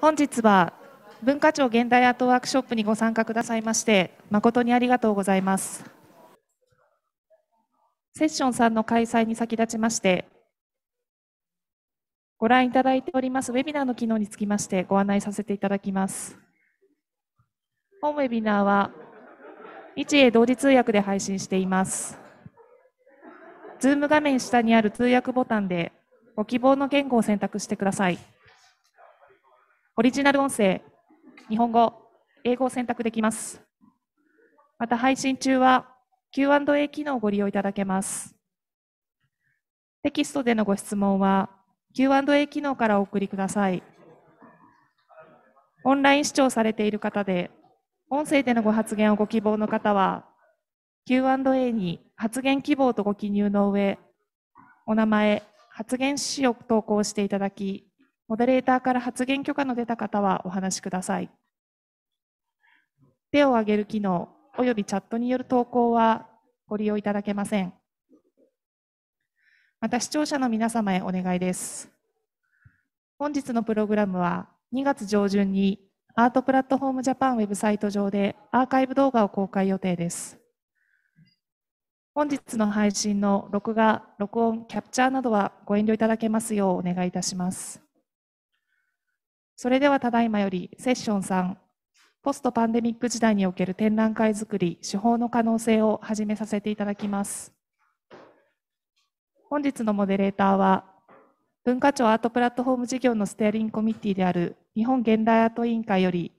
本日は文化庁現代アートワークショップにご参加くださいまして誠にありがとうございますセッションさんの開催に先立ちましてご覧いただいておりますウェビナーの機能につきましてご案内させていただきます本ウェビナーは日英同時通訳で配信していますズーム画面下にある通訳ボタンでご希望の言語を選択してください。オリジナル音声、日本語、英語を選択できます。また配信中は Q&A 機能をご利用いただけます。テキストでのご質問は Q&A 機能からお送りください。オンライン視聴されている方で、音声でのご発言をご希望の方は、Q&A に発言希望とご記入の上、お名前、発言しを投稿していただき、モデレーターから発言許可の出た方はお話しください。手を挙げる機能及びチャットによる投稿はご利用いただけません。また視聴者の皆様へお願いです。本日のプログラムは2月上旬にアートプラットフォームジャパンウェブサイト上でアーカイブ動画を公開予定です。本日の配信の録画、録音、キャプチャーなどはご遠慮いただけますようお願いいたします。それではただいまよりセッション3、ポストパンデミック時代における展覧会作り、手法の可能性を始めさせていただきます。本日のモデレーターは、文化庁アートプラットフォーム事業のステアリングコミッティである日本現代アート委員会より、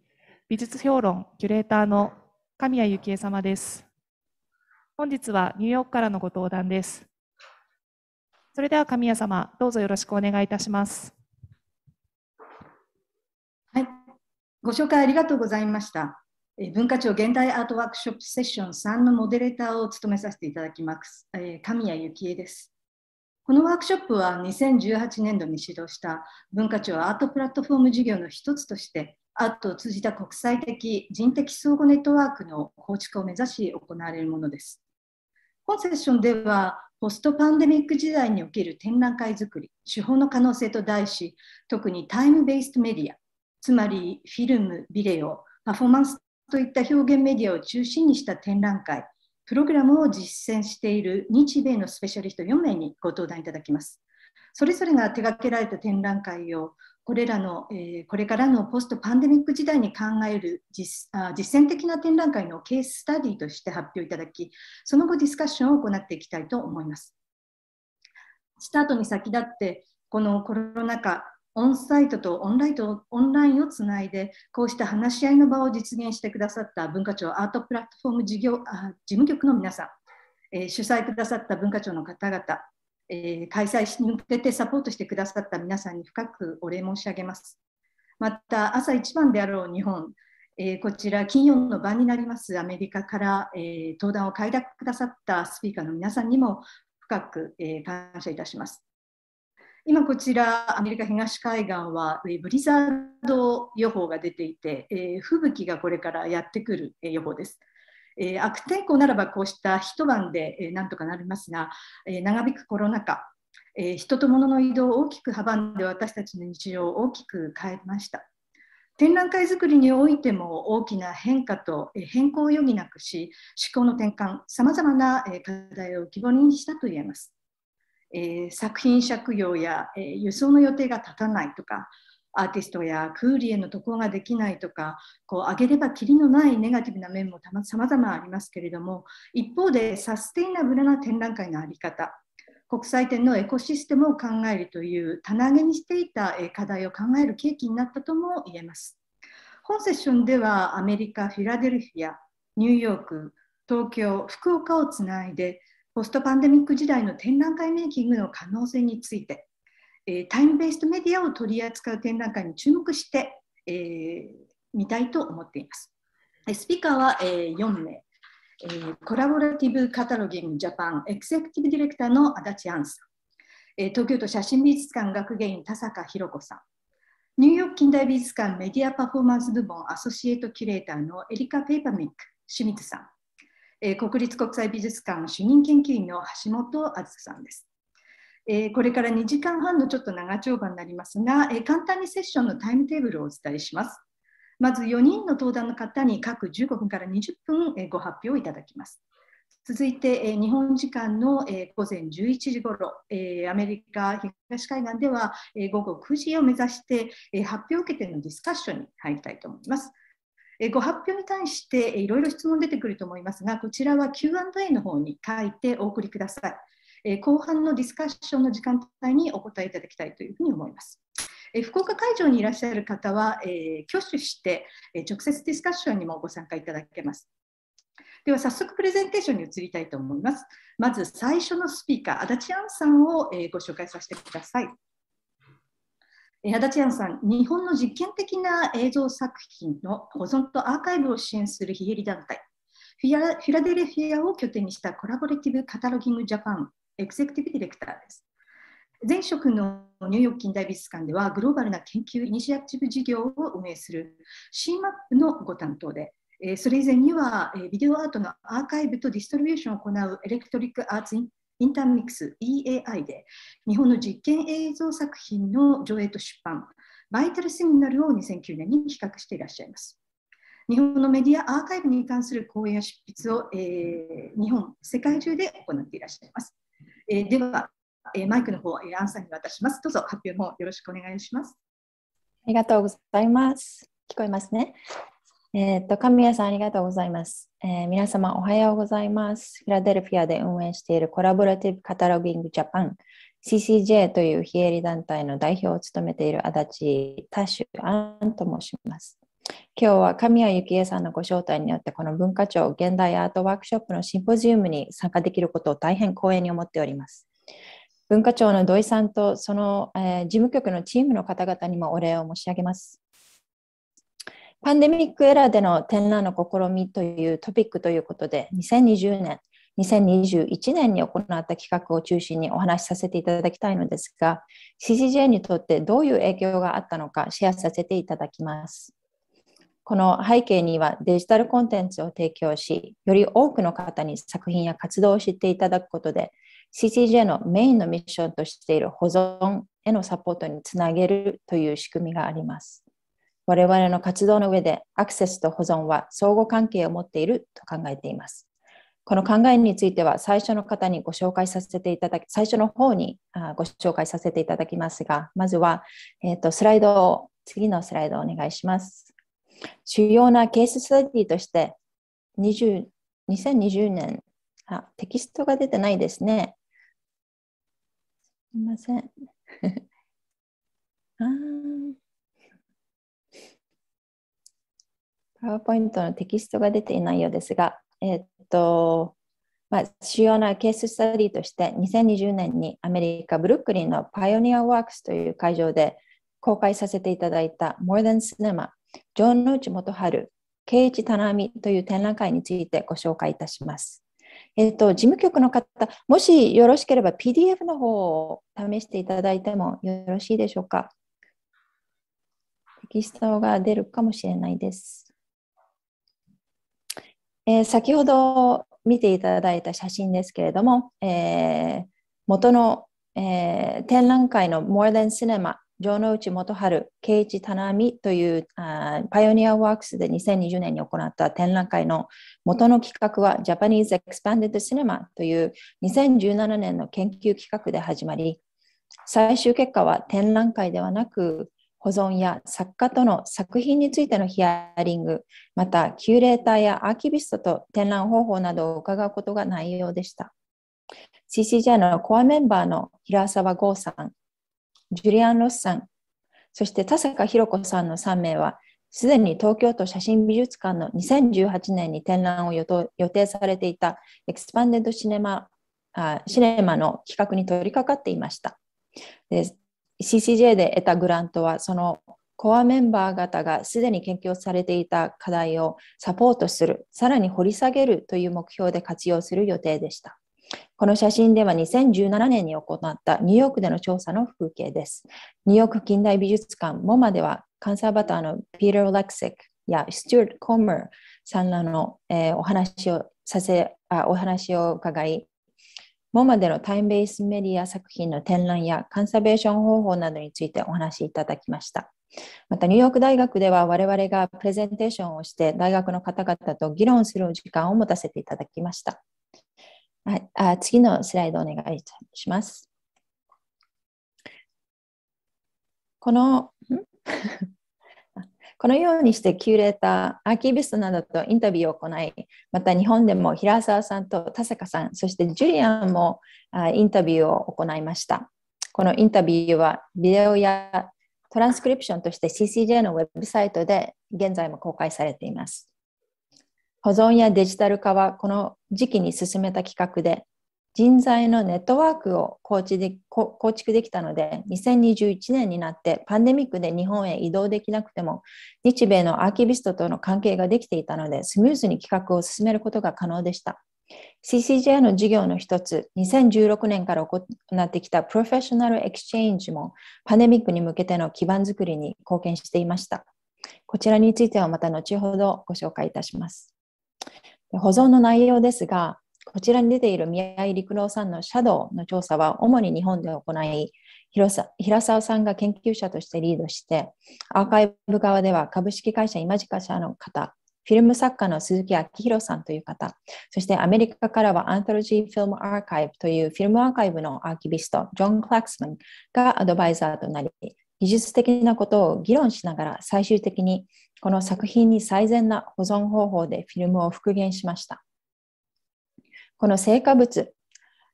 美術評論キュレーターの神谷幸恵様です。本日はニューヨークからのご登壇です。それでは神谷様、どうぞよろしくお願いいたします。ご紹介ありがとうございました。文化庁現代アートワークショップセッション3のモデレーターを務めさせていただきます、神谷幸恵です。このワークショップは2018年度に指導した文化庁アートプラットフォーム事業の一つとしてアートを通じた国際的人的相互ネットワークの構築を目指し行われるものです。本セッションではポストパンデミック時代における展覧会作り手法の可能性と題し特にタイムベーストメディアつまりフィルム、ビデオ、パフォーマンスといった表現メディアを中心にした展覧会、プログラムを実践している日米のスペシャリスト4名にご登壇いただきます。それぞれが手掛けられた展覧会をこれらの、えー、これからのポストパンデミック時代に考える実あ実践的な展覧会のケーススタディとして発表いただき、その後ディスカッションを行っていきたいと思います。スタートに先立って、このコロナ禍、オンサイトとオンラインとオンラインをつないで、こうした話し合いの場を実現してくださった文化庁アートプラットフォーム事業あ事務局の皆さん、えー、主催くださった文化庁の方々、えー、開催に向けてサポートしてくださった皆さんに深くお礼申し上げます。また、朝一番であろう日本、えー、こちら金曜の晩になりますアメリカから、え登壇を快諾くださったスピーカーの皆さんにも深く、え感謝いたします。今こちらアメリカ東海岸は、えブリザード予報が出ていて、えー、吹雪がこれからやってくる、え予報です。えー、悪天候ならばこうした一晩で、えとかなりますが、えー、長引くコロナ禍、えー、人と物の移動を大きく阻んで私たちの日常を大きく変えました。展覧会作りにおいても大きな変化と変更を余儀なくし思考の転換さまざまな課題を浮き彫りにしたといえます。えー、作品借用や、えー、輸送の予定が立たないとかアーティストやクーリエの渡航ができないとかこう上げればきりのないネガティブな面もさまざまありますけれども一方でサステイナブルな展覧会の在り方国際展のエコシステムを考えるという棚上げにしていた課題を考える契機になったとも言えます。本セッションではアメリカ・フィラデルフィアニューヨーク東京福岡をつないでポストパンデミック時代の展覧会メイキングの可能性について、えタイムベーストメディアを取り扱う展覧会に注目して、えみたいと思っています。スピーカーは、え4名、えコラボラティブカタロギングジャパンエクセクティブディレクターの足立杏さん、え東京都写真美術館学芸員田坂博子さん、ニューヨーク近代美術館メディアパフォーマンス部門アソシエートキュレーターのエリカ・ペイパミック清水さん、えー、国立国際美術館主任研究員の橋本あさんです。えー、これから2時間半のちょっと長丁場になりますが、えー、簡単にセッションのタイムテーブルをお伝えします。まず4人の登壇の方に各15分から20分、えー、ご発表いただきます。続いて、え日本時間の、え午前11時ごろ、えアメリカ東海岸では、え午後9時を目指して、え発表を受けてのディスカッションに入りたいと思います。えご発表に対していろいろ質問出てくると思いますが、こちらは Q&A の方に書いてお送りください。え後半のディスカッションの時間帯にお答えいただきたいというふうに思います。え福岡会場にいらっしゃる方は、え挙手して、え直接ディスカッションにもご参加いただけます。では早速プレゼンテーションに移りたいと思います。まず最初のスピーカー、足立杏さんを、えご紹介させてください。足立屋さん、日本の実験的な映像作品の保存とアーカイブを支援する非営利団体、フィラデルフィアを拠点にしたコラボレティブカタロギングジャパンエクゼクティブディレクターです。前職のニューヨーク近代美術館ではグローバルな研究イニシアチブ事業を運営する CMAP のご担当で、それ以前にはビデオアートのアーカイブとディストリビューションを行うエレクトリックアーツインインターミックス EAI で日本の実験映像作品の上映と出版、バイタルシグナルを2009年に企画していらっしゃいます。日本のメディアアーカイブに関する講演や執筆を、えー、日本、世界中で行っていらっしゃいます。えー、では、えー、マイクの方、えアンさんに渡します。どうぞ発表の方よろしくお願いします。ありがとうございます。聞こえますね。えー、っと、神谷さん、ありがとうございます。えー、皆様おはようございます。フィラデルフィアで運営しているコラボラティブカタログイングジャパン CCJ という非営利団体の代表を務めている足立田主安と申します。今日は神谷幸恵さんのご招待によってこの文化庁現代アートワークショップのシンポジウムに参加できることを大変光栄に思っております。文化庁の土井さんとその、えー、事務局のチームの方々にもお礼を申し上げます。パンデミックエラーでの展覧の試みというトピックということで、2020年、2021年に行った企画を中心にお話しさせていただきたいのですが、CCJ にとってどういう影響があったのかシェアさせていただきます。この背景にはデジタルコンテンツを提供し、より多くの方に作品や活動を知っていただくことで、CCJ のメインのミッションとしている保存へのサポートにつなげるという仕組みがあります。我々の活動の上でアクセスと保存は相互関係を持っていると考えています。この考えについては最初の方にご紹介させていただき、最初の方にご紹介させていただきますが、まずは、えーと、スライドを、次のスライドをお願いします。主要なケーススタディとして20、2020年あ、テキストが出てないですね。すみません。あパワーポイントのテキストが出ていないようですが、えっと、まあ、主要なケーススタディとして2020年にアメリカ・ブルックリンのパイオニアワークスという会場で公開させていただいた More Than Cinema ジョン・ノーチモトハル、ケイチ・タナミという展覧会についてご紹介いたします。えっと、事務局の方、もしよろしければ PDF の方を試していただいてもよろしいでしょうか。テキストが出るかもしれないです。えー、先ほど見ていただいた写真ですけれども、えー、元の、えー、展覧会の More Than Cinema 城之内元春、圭一棚美というあパイオニアワークスで2020年に行った展覧会の元の企画は Japanese Expanded Cinema という2017年の研究企画で始まり、最終結果は展覧会ではなく、保存や作家との作品についてのヒアリング、またキューレーターやアーキビストと展覧方法などを伺うことが内容でした。CCJ のコアメンバーの平沢剛さん、ジュリアン・ロスさん、そして田坂弘子さんの3名は、すでに東京都写真美術館の2018年に展覧を予定されていたエクスパンデッドシネマシネマの企画に取り掛かっていました。CCJ で得たグラントはそのコアメンバー方がすでに研究されていた課題をサポートする、さらに掘り下げるという目標で活用する予定でした。この写真では2017年に行ったニューヨークでの調査の風景です。ニューヨーク近代美術館 MoMA ではカンサーバターのピーター・レクセックやスチュート・コーマーさんらの、えー、お話をさせあお話を伺い、モマでのタイムベースメディア作品の展覧やカンサベーション方法などについてお話しいただきました。またニューヨーク大学では我々がプレゼンテーションをして大学の方々と議論する時間を持たせていただきました。はい、あ次のスライドお願いします。このこのようにしてキュレーター、アーキビストなどとインタビューを行い、また日本でも平沢さんと田坂さん、そしてジュリアンもインタビューを行いました。このインタビューはビデオやトランスクリプションとして CCJ のウェブサイトで現在も公開されています。保存やデジタル化はこの時期に進めた企画で、人材のネットワークを構築で構築できたので、2021年になってパンデミックで日本へ移動できなくても、日米のアーキビストとの関係ができていたので、スムーズに企画を進めることが可能でした。CCJ の事業の一つ、2016年から行ってきたプロフェッショナルエクスチェンジもパンデミックに向けての基盤づくりに貢献していました。こちらについてはまた後ほどご紹介いたします。保存の内容ですが、こちらに出ている宮井陸郎さんのシャドウの調査は主に日本で行い、平沢さんが研究者としてリードして、アーカイブ側では株式会社イマジカ社の方、フィルム作家の鈴木明宏さんという方、そしてアメリカからはアントロジー・フィルム・アーカイブというフィルムアーカイブのアーキビスト、ジョン・クラクスマンがアドバイザーとなり、技術的なことを議論しながら最終的にこの作品に最善な保存方法でフィルムを復元しました。この成果物、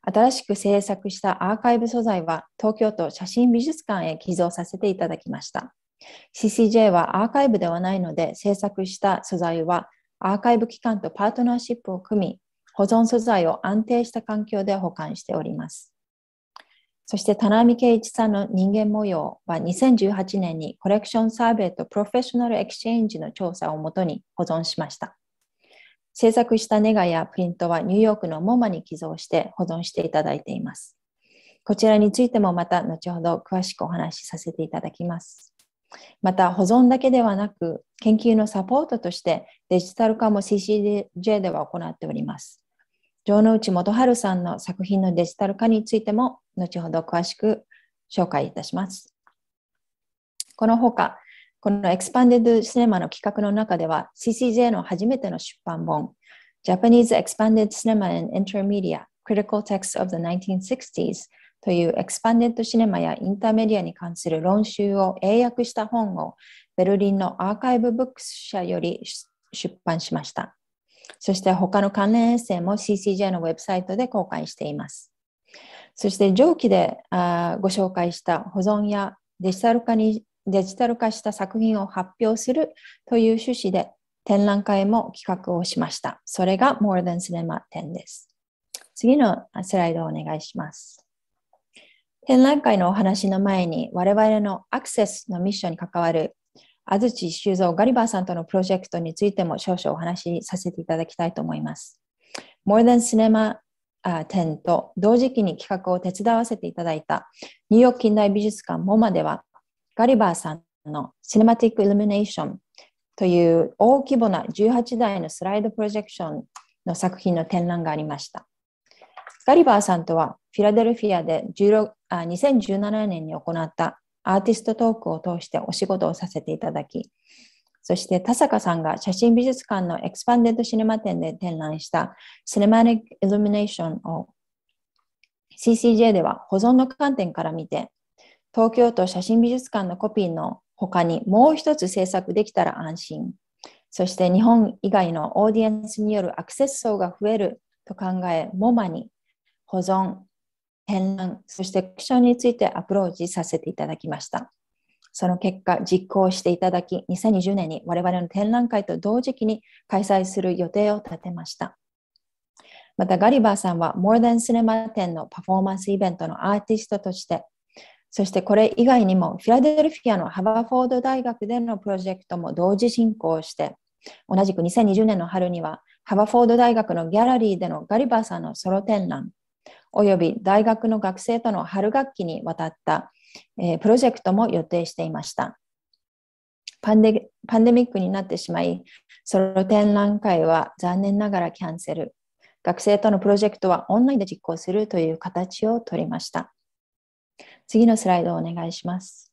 新しく制作したアーカイブ素材は東京都写真美術館へ寄贈させていただきました。CCJ はアーカイブではないので制作した素材はアーカイブ機関とパートナーシップを組み保存素材を安定した環境で保管しております。そして田波圭一さんの人間模様は2018年にコレクションサーベイとプロフェッショナルエクスチェンジの調査をもとに保存しました。制作したネガやプリントはニューヨークのモマに寄贈して保存していただいています。こちらについてもまた後ほど詳しくお話しさせていただきます。また保存だけではなく研究のサポートとしてデジタル化も CCJ では行っております。城之内元春さんの作品のデジタル化についても後ほど詳しく紹介いたします。このほかこのエクスパンデッドシネマの企画の中では CCJ の初めての出版本 Japanese Expanded Cinema and Intermedia Critical Texts of the 1960s というエクスパンデッドシネマやインターメディアに関する論集を英訳した本をベルリンのアーカイブブックス社より出版しました。そして他の関連エッセイも CCJ のウェブサイトで公開しています。そして上記であご紹介した保存やデジタル化にデジタル化した作品を発表するという趣旨で展覧会も企画をしました。それが More Than Cinema 展です。次のスライドをお願いします。展覧会のお話の前に我々のアクセスのミッションに関わる安土修造ガリバーさんとのプロジェクトについても少々お話しさせていただきたいと思います。More Than Cinema 展と同時期に企画を手伝わせていただいたニューヨーク近代美術館 MoMA ではガリバーさんのシネマティック・イルミネーションという大規模な18台のスライドプロジェクションの作品の展覧がありました。ガリバーさんとはフィラデルフィアであ2017年に行ったアーティストトークを通してお仕事をさせていただき、そして田坂さんが写真美術館のエクスパンデッドシネマ展で展覧したシネマティック・イルミネーションを CCJ では保存の観点から見て東京都写真美術館のコピーの他にもう一つ制作できたら安心。そして日本以外のオーディエンスによるアクセス層が増えると考え、モマに保存、展覧、そしてクッションについてアプローチさせていただきました。その結果、実行していただき、2020年に我々の展覧会と同時期に開催する予定を立てました。また、ガリバーさんはモー r ンシネマ展のパフォーマンスイベントのアーティストとして、そしてこれ以外にもフィラデルフィアのハバフォード大学でのプロジェクトも同時進行して同じく2020年の春にはハバフォード大学のギャラリーでのガリバーさんのソロ展覧および大学の学生との春学期にわたった、えー、プロジェクトも予定していました。パンデパンデミックになってしまい、ソロ展覧会は残念ながらキャンセル。学生とのプロジェクトはオンラインで実行するという形をとりました。次のスライドをお願いします。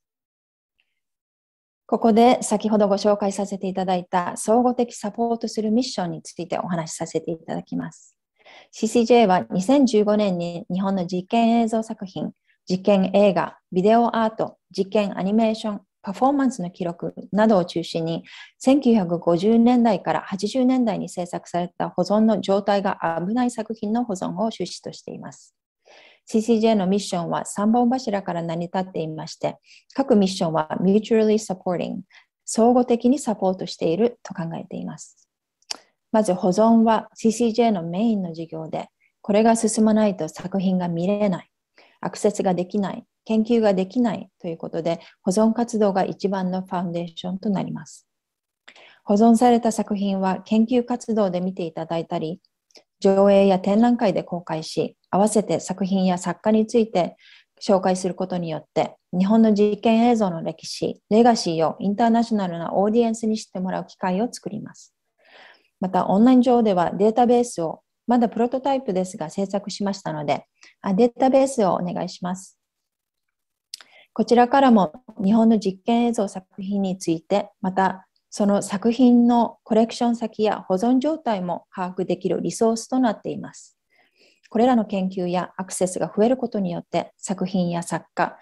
ここで先ほどご紹介させていただいた総合的サポートするミッションについてお話しさせていただきます。CCJ は2015年に日本の実験映像作品、実験映画、ビデオアート、実験アニメーション、パフォーマンスの記録などを中心に1950年代から80年代に制作された保存の状態が危ない作品の保存を趣旨としています。CCJ のミッションは3本柱から成り立っていまして、各ミッションは mutually supporting、相互的にサポートしていると考えています。まず保存は CCJ のメインの事業で、これが進まないと作品が見れない、アクセスができない、研究ができないということで、保存活動が一番のファンデーションとなります。保存された作品は研究活動で見ていただいたり、上映や展覧会で公開し、合わせて作品や作家について紹介することによって、日本の実験映像の歴史、レガシーをインターナショナルなオーディエンスに知ってもらう機会を作ります。また、オンライン上ではデータベースを、まだプロトタイプですが制作しましたので、あデータベースをお願いします。こちらからも日本の実験映像作品について、またその作品のコレクション先や保存状態も把握できるリソースとなっています。これらの研究やアクセスが増えることによって作品や作家、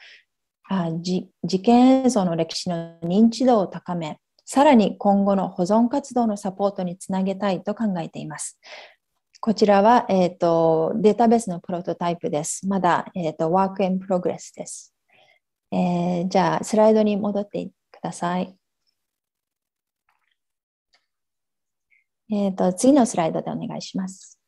あ事件映像の歴史の認知度を高め、さらに今後の保存活動のサポートにつなげたいと考えています。こちらは、えーと、データベースのプロトタイプです。まだ、えーと、ワークインプログレスです、えー、じゃあ、スライドに戻ってください。えーと、次のスライドでお願いします。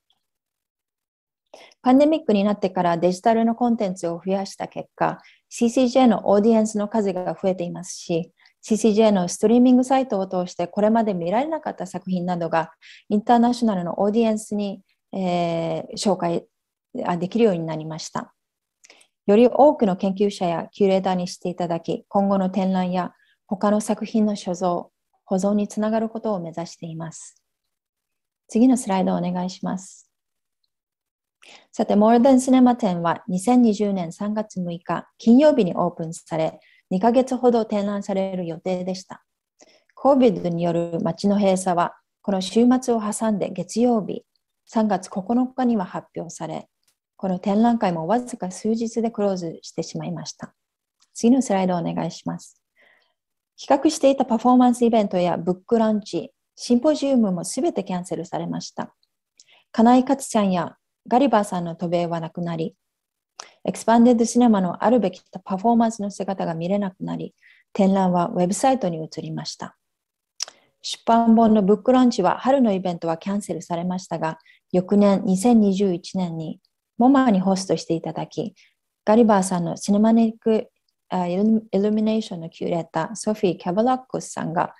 パンデミックになってからデジタルのコンテンツを増やした結果、CCJ のオーディエンスの数が増えていますし、CCJ のストリーミングサイトを通してこれまで見られなかった作品などがインターナショナルのオーディエンスに、えー、紹介できるようになりました。より多くの研究者やキュレーターにしていただき、今後の展覧や他の作品の所蔵、保存につながることを目指しています。次のスライドをお願いします。さて、モールデンスネマ展は2020年3月6日金曜日にオープンされ、2ヶ月ほど展覧される予定でした。COVID による街の閉鎖は、この週末を挟んで月曜日、3月9日には発表され、この展覧会もわずか数日でクローズしてしまいました。次のスライドをお願いします。企画していたパフォーマンスイベントやブックランチ、シンポジウムもすべてキャンセルされました。金井勝ちゃんやガリバーさんの渡米はなくなり、エクスパンデッドシネマのあるべきパフォーマンスの姿が見れなくなり、展覧はウェブサイトに移りました。出版本のブックランチは春のイベントはキャンセルされましたが、翌年2021年にモマにホストしていただき、ガリバーさんのシネマネックイルミネーションのキューレーター、ソフィー・キャバラックスさんが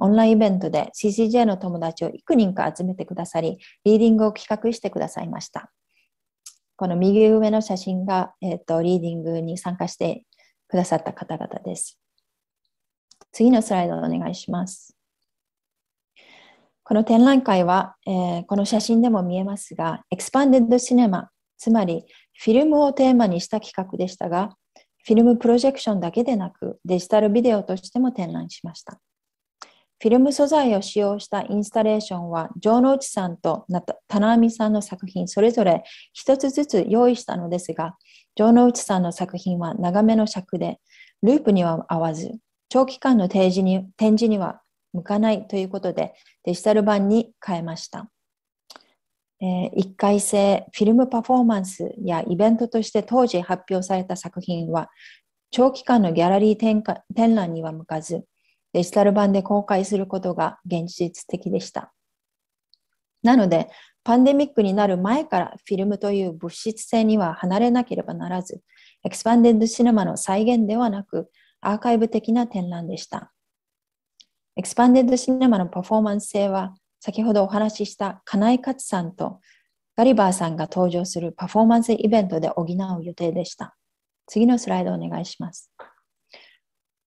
オンラインイベントで CCJ の友達を幾人か集めてくださり、リーディングを企画してくださいました。この右上の写真が、えーと、とリーディングに参加してくださった方々です。次のスライドお願いします。この展覧会は、えー、この写真でも見えますが、エクスパンデッドシネマ、つまりフィルムをテーマにした企画でしたが、フィルムプロジェクションだけでなく、デジタルビデオとしても展覧しました。フィルム素材を使用したインスタレーションは、城之内さんと田中美さんの作品、それぞれ一つずつ用意したのですが、城之内さんの作品は長めの尺で、ループには合わず、長期間の展示に展示には向かないということで、デジタル版に変えました。えー、一回性フィルムパフォーマンスやイベントとして当時発表された作品は長期間のギャラリー展覧には向かずデジタル版で公開することが現実的でした。なので、パンデミックになる前からフィルムという物質性には離れなければならず、エクスパンデッドシネマの再現ではなく、アーカイブ的な展覧でした。エクスパンデッドシネマのパフォーマンス性は、先ほどお話しした金井勝さんとガリバーさんが登場するパフォーマンスイベントで補う予定でした。次のスライドお願いします。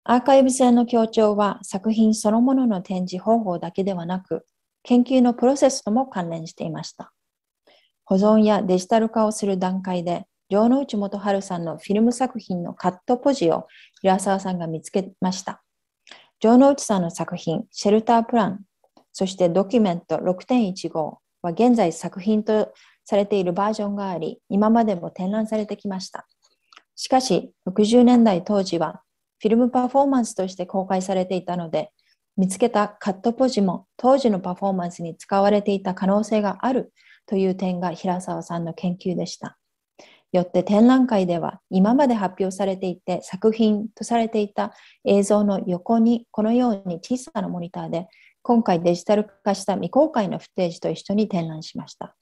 アーカイブ性の強調は作品そのものの展示方法だけではなく、研究のプロセスとも関連していました。保存やデジタル化をする段階で、城之内元春さんのフィルム作品のカットポジを平沢さんが見つけました。城之内さんの作品、シェルタープラン、そしてドキュメント6.15は現在作品とされているバージョンがあり、今までも展覧されてきました。しかし、60年代当時はフィルムパフォーマンスとして公開されていたので、見つけたカットポジも当時のパフォーマンスに使われていた可能性があるという点が平沢さんの研究でした。よって展覧会では今まで発表されていて作品とされていた映像の横にこのように小さなモニターで今回デジタル化した未公開のフテージと一緒に展覧しました。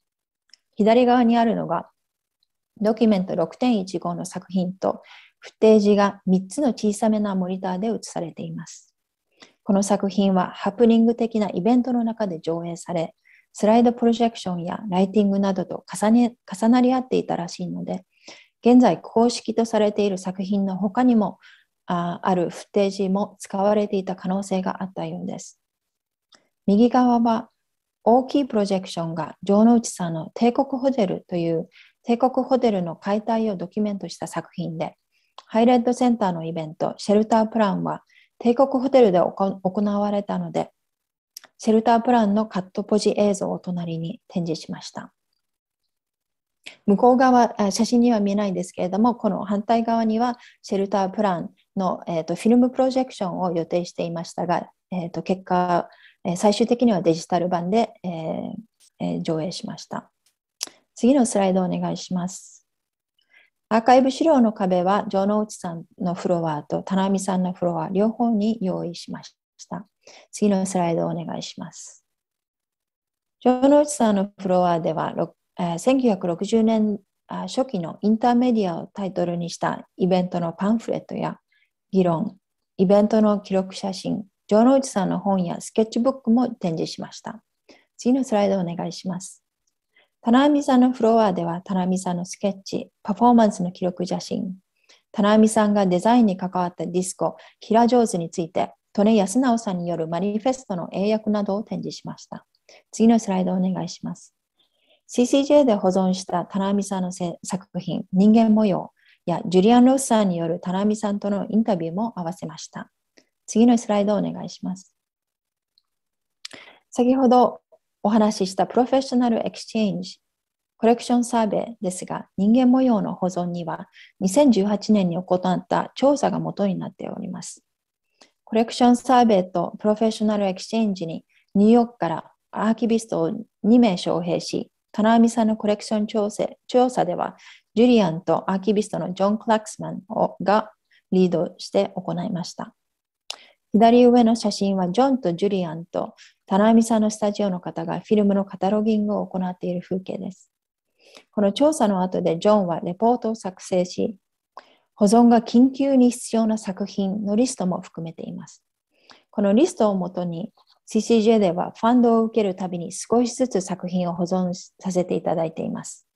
左側にあるのがドキュメント6.15の作品と不定字が3つの小さめなモニターで映されています。この作品はハプニング的なイベントの中で上映され、スライドプロジェクションやライティングなどと重,、ね、重なり合っていたらしいので、現在公式とされている作品の他にもあある不定ジも使われていた可能性があったようです。右側は大きいプロジェクションが城之内さんの帝国ホテルという帝国ホテルの解体をドキュメントした作品で、ハイレッドセンターのイベント、シェルタープランは帝国ホテルで行われたので、シェルタープランのカットポジ映像を隣に展示しました。向こう側、写真には見えないんですけれども、この反対側にはシェルタープランの、えーと、フィルムプロジェクションを予定していましたが、えーと、結果、え最終的にはデジタル版で、えー、え上映しました。次のスライドをお願いします。アーカイブ資料の壁は、城之内さんのフロアと田波さんのフロア、両方に用意しました。次のスライドをお願いします。城之内さんのフロアでは、1960年初期のインターメディアをタイトルにしたイベントのパンフレットや議論、イベントの記録写真、城之内さんの本やスケッチブックも展示しました。次のスライドをお願いします。棚ミさんのフロアでは棚ミさんのスケッチ、パフォーマンスの記録写真、棚ミさんがデザインに関わったディスコ、キラジョーズについて、ヤスナ直さんによるマニフェストの英訳などを展示しました。次のスライドをお願いします。CCJ で保存した棚ミさんの作品、人間模様やジュリアン・ロスさんによる棚ミさんとのインタビューも合わせました。次のスライドをお願いします。先ほどお話ししたプロフェッショナルエクスチェンジコレクションサーベイですが、人間模様の保存には2018年に行った調査が元になっております。コレクションサーベイとプロフェッショナルエクスチェンジにニューヨークからアーキビストを2名招聘し、金網さんのコレクション調整調査では、ジュリアンとアーキビストのジョン・クラックスマンをがリードして行いました。左上の写真はジョンとジュリアンと田波さんのスタジオの方がフィルムのカタロギングを行っている風景です。この調査の後でジョンはレポートを作成し、保存が緊急に必要な作品のリストも含めています。このリストをもとに CCJ ではファンドを受けるたびに少しずつ作品を保存させていただいています。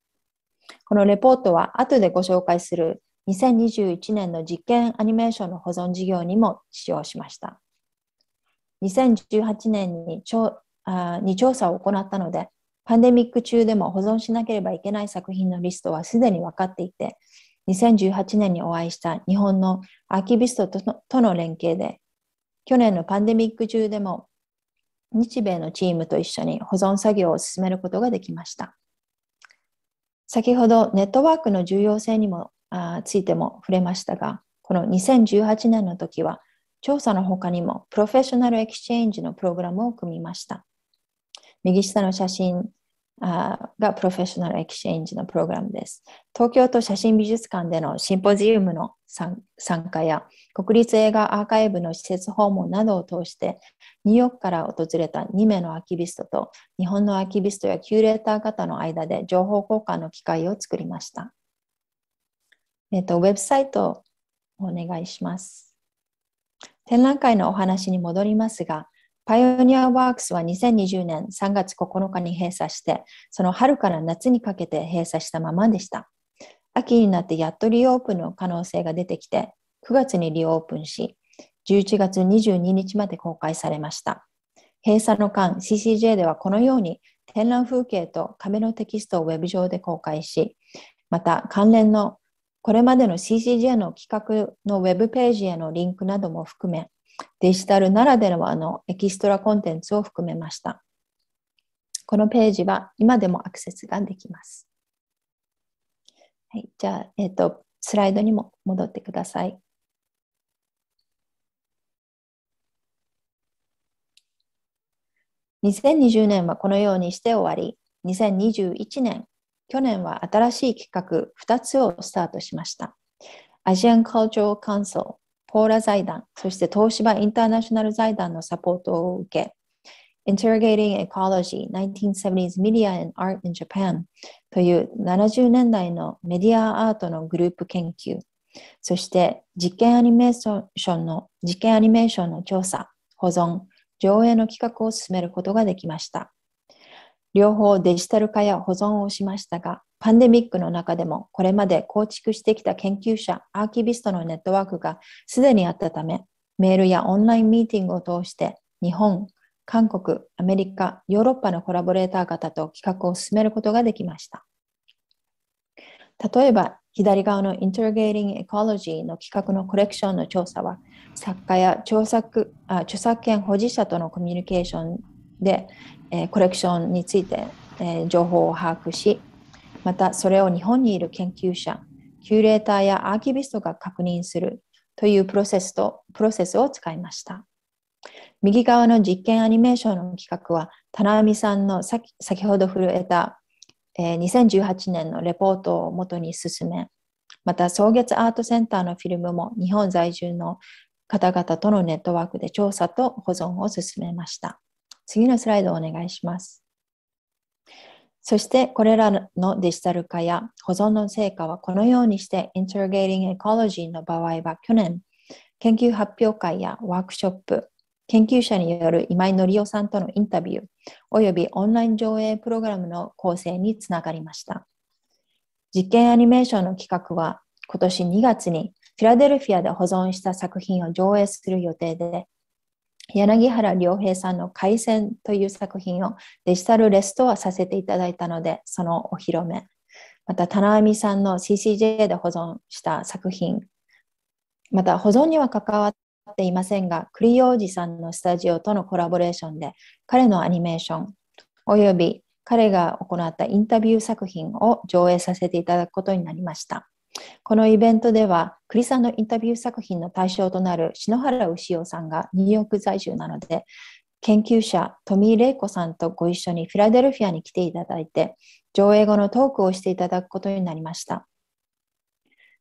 このレポートは後でご紹介する2021年の実験アニメーションの保存事業にも使用しました。2018年にに調査を行ったので、パンデミック中でも保存しなければいけない作品のリストはすでに分かっていて、2018年にお会いした日本のアーキビストとの連携で、去年のパンデミック中でも日米のチームと一緒に保存作業を進めることができました。先ほどネットワークの重要性にもついても触れましたが、この2018年の時は、調査の他にもプロフェッショナルエクスチェンジのプログラムを組みました。右下の写真がプロフェッショナルエクスチェンジのプログラムです。東京都写真美術館でのシンポジウムの参加や国立映画アーカイブの施設訪問などを通してニューヨークから訪れた2名のアーキビストと日本のアーキビストやキューレーター方の間で情報交換の機会を作りました。えっ、と、ウェブサイトをお願いします。展覧会のお話に戻りますが、パイオニアワークスは2020年3月9日に閉鎖して、その春から夏にかけて閉鎖したままでした。秋になってやっとリオープンの可能性が出てきて、9月にリオープンし、11月22日まで公開されました。閉鎖の間、CCJ ではこのように展覧風景と壁のテキストをウェブ上で公開し、また関連のこれまでの CCJ の企画のウェブページへのリンクなども含め、デジタルならではのエキストラコンテンツを含めました。このページは今でもアクセスができます。はい、じゃあ、えっ、ー、と、スライドにも戻ってください。2020年はこのようにして終わり、2021年去年は新しい企画2つをスタートしました。アジアン・カルチャー・カンソル、ポーラ財団、そして東芝インターナショナル財団のサポートを受け、Interrogating Ecology 1970s Media and Art in Japan という70年代のメディアアートのグループ研究、そして実験アニメーションの実験アニメーションの調査、保存、上映の企画を進めることができました。両方デジタル化や保存をしましたが、パンデミックの中でもこれまで構築してきた研究者、アーキビストのネットワークがすでにあったため、メールやオンラインミーティングを通して日本、韓国、アメリカ、ヨーロッパのコラボレーター方と企画を進めることができました。例えば、左側の i n t e r r g a t i n g Ecology の企画のコレクションの調査は、作家や著作あ著作権保持者とのコミュニケーションで、えー、コレクションについて、えー、情報を把握しまたそれを日本にいる研究者キュレーターやアーキビストが確認するというプロセスとプロセスを使いました右側の実験アニメーションの企画は田波さんの先先ほど触れた、えー、2018年のレポートをもとに進めまた草月アートセンターのフィルムも日本在住の方々とのネットワークで調査と保存を進めました。次のスライドをお願いします。そしてこれらのデジタル化や保存の成果はこのようにして Interrogating Ecology の場合は去年研究発表会やワークショップ研究者による今井紀夫さんとのインタビューおよびオンライン上映プログラムの構成につながりました実験アニメーションの企画は今年2月にフィラデルフィアで保存した作品を上映する予定で柳原良平さんの「海鮮」という作品をデジタルレストアさせていただいたのでそのお披露目また田中美さんの CCJ で保存した作品また保存には関わっていませんが栗王子さんのスタジオとのコラボレーションで彼のアニメーションおよび彼が行ったインタビュー作品を上映させていただくことになりましたこのイベントでは、栗さんのインタビュー作品の対象となる篠原牛尾さんがニューヨーク在住なので、研究者、富井玲子さんとご一緒にフィラデルフィアに来ていただいて、上映後のトークをしていただくことになりました。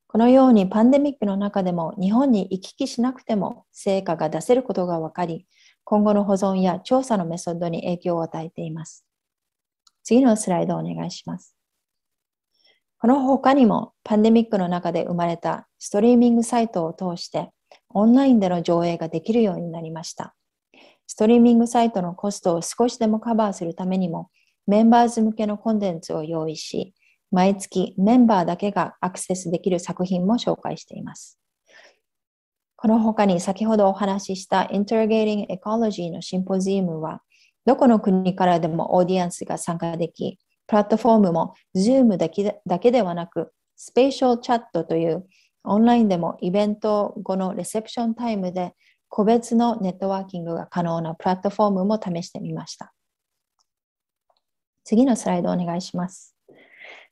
このようにパンデミックの中でも日本に行き来しなくても成果が出せることが分かり、今後の保存や調査のメソッドに影響を与えています。次のスライドをお願いします。この他にもパンデミックの中で生まれたストリーミングサイトを通してオンラインでの上映ができるようになりました。ストリーミングサイトのコストを少しでもカバーするためにもメンバーズ向けのコンテンツを用意し、毎月メンバーだけがアクセスできる作品も紹介しています。この他に先ほどお話しした Interrogating Ecology のシンポジウムは、どこの国からでもオーディエンスが参加でき、プラットフォームも Zoom だけだけではなく、スペーシャルチャットというオンラインでもイベント後のレセプションタイムで個別のネットワーキングが可能なプラットフォームも試してみました。次のスライドお願いします。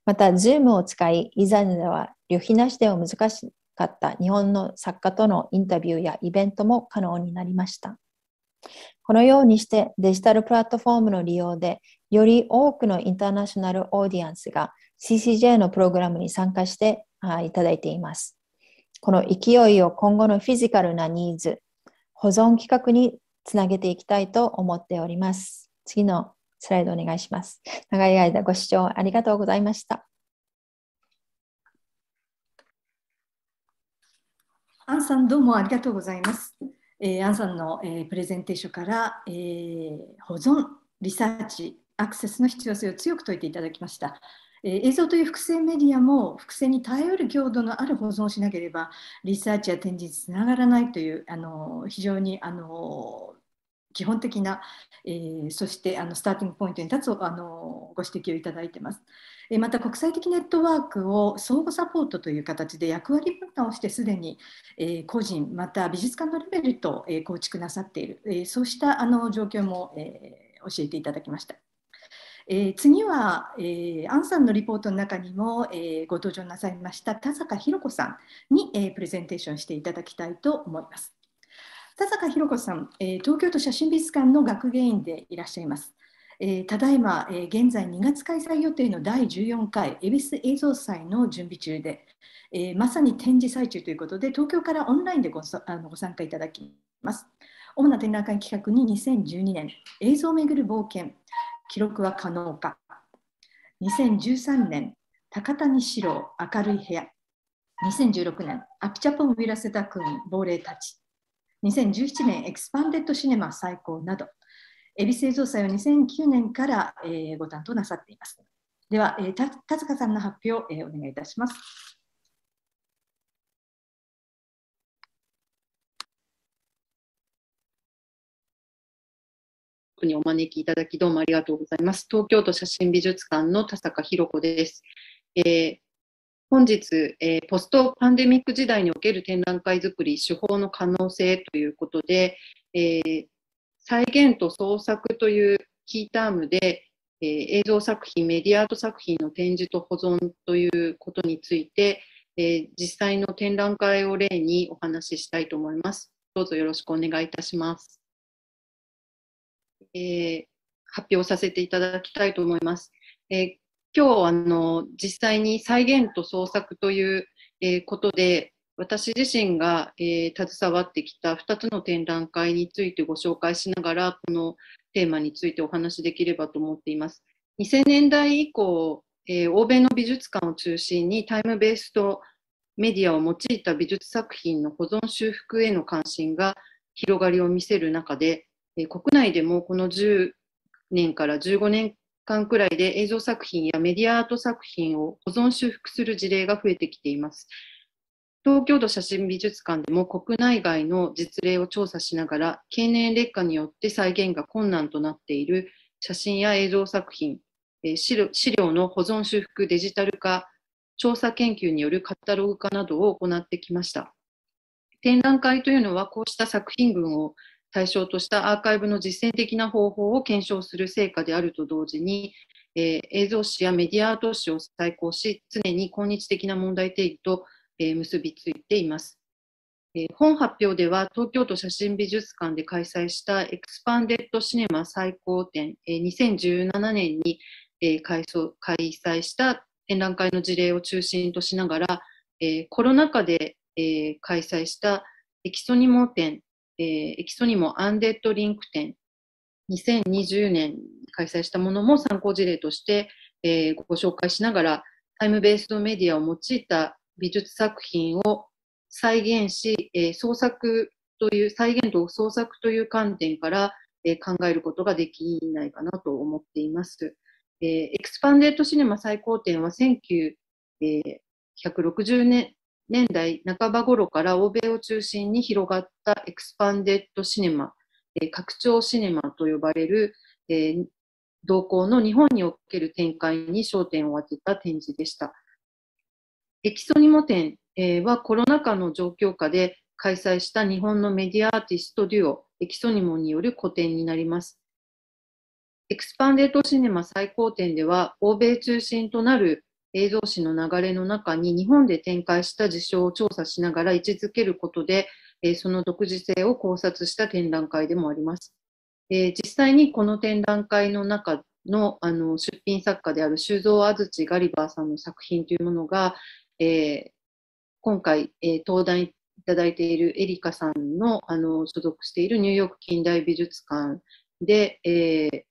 また、Zoom を使い、以前では旅費なしでは難しかった日本の作家とのインタビューやイベントも可能になりました。このようにしてデジタルプラットフォームの利用でより多くのインターナショナルオーディエンスが CCJ のプログラムに参加していただいています。この勢いを今後のフィジカルなニーズ、保存企画につなげていきたいと思っております。次のスライドお願いします。長い間ご視聴ありがとうございました。アンさんどうもありがとうございます。えー、アンさんの、えー、プレゼンテーションから、えー、保存、リサーチ、アクセスの必要性を強く説いていただきました。え映像という複製メディアも複製に耐えうる強度のある保存をしなければリサーチや展示につながらないというあの非常にあの基本的な、えー、そしてあのスターティングポイントに立つあのご指摘をいただいてます、えまた国際的ネットワークを相互サポートという形で役割分担をしてすでに、え個人また美術館のレベルと、え構築なさっている、えそうしたあの状況も、え教えていただきました。えー、次は、えー、アンさんのリポートの中にも、えー、ご登場なさいました田坂弘子さんに、えー、プレゼンテーションしていただきたいと思います。田坂弘子さん、え東京都写真美術館の学芸員でいらっしゃいます。えただいま、え現在2月開催予定の第14回恵比寿映像祭の準備中で、えまさに展示最中ということで東京からオンラインでごあのご参加いただきます。主な展覧会企画に2012年映像をめぐる冒険記録は可能か2013年高谷四郎明るい部屋2016年アピチャポン・ウィラセタ君亡霊たち2017年エクスパンデッドシネマ最高などえび製造祭を2009年から、えー、ご担当なさっていますでは、えー、田塚さんの発表を、えー、お願いいたしますにお招きいただき、どうもありがとうございます。東京都写真美術館の田坂博子です。えー、本日、えー、ポストパンデミック時代における展覧会づくり、手法の可能性ということで、えー、再現と創作というキータームで、え映像作品、メディアアート作品の展示と保存ということについて、え実際の展覧会を例にお話ししたいと思います。どうぞよろしくお願いいたします。えー、発表させていただきたいと思います。えー、今日あの実際に再現と創作という、えー、ことで私自身が、えー、携わってきた2つの展覧会についてご紹介しながらこのテーマについてお話しできればと思っています。2000年代以降、えー、欧米の美術館を中心にタイムベースとメディアを用いた美術作品の保存修復への関心が広がりを見せる中でえ国内でもこの10年から15年間くらいで映像作品やメディアアート作品を保存修復する事例が増えてきています。東京都写真美術館でも国内外の実例を調査しながら経年劣化によって再現が困難となっている写真や映像作品、え資料の保存修復デジタル化調査研究によるカタログ化などを行ってきました展覧会というのはこうした作品群を対象としたアーカイブの実践的な方法を検証する成果であると同時に、えー、映像史やメディアアート史を再考し、常に今日的な問題定義と、えー、結びついています。えー、本発表では、東京都写真美術館で開催したエクスパンデッドシネマ最高展、えー、2017年に、えー、開開催した展覧会の事例を中心としながら、えー、コロナ禍で、えー、開催したエキソニモ展えー、エキソニモアンデッドリンク展2020年開催したものも参考事例として、えー、ご紹介しながら、タイムベースドメディアを用いた美術作品を再現し、えー、創作という、再現と創作という観点から、えー、考えることができないかなと思っています。えー、エクスパンデッドシネマ最高点は1960年年代半ば頃から欧米を中心に広がったエクスパンデッドシネマ、え拡張シネマと呼ばれる、えー、動向の日本における展開に焦点を当てた展示でした。エキソニモ展、えー、はコロナ禍の状況下で開催した日本のメディアアーティストデュオ、エキソニモによる個展になります。エクスパンデッドシネマ最高展では、欧米中心となる映像史の流れの中に日本で展開した事象を調査しながら位置づけることで、えその独自性を考察した展覧会でもあります。え実際にこの展覧会の中のあの出品作家である修造安土ガリバーさんの作品というものが、えー、今回、えー、登壇いただいているエリカさんのあの所属しているニューヨーク近代美術館で、えー、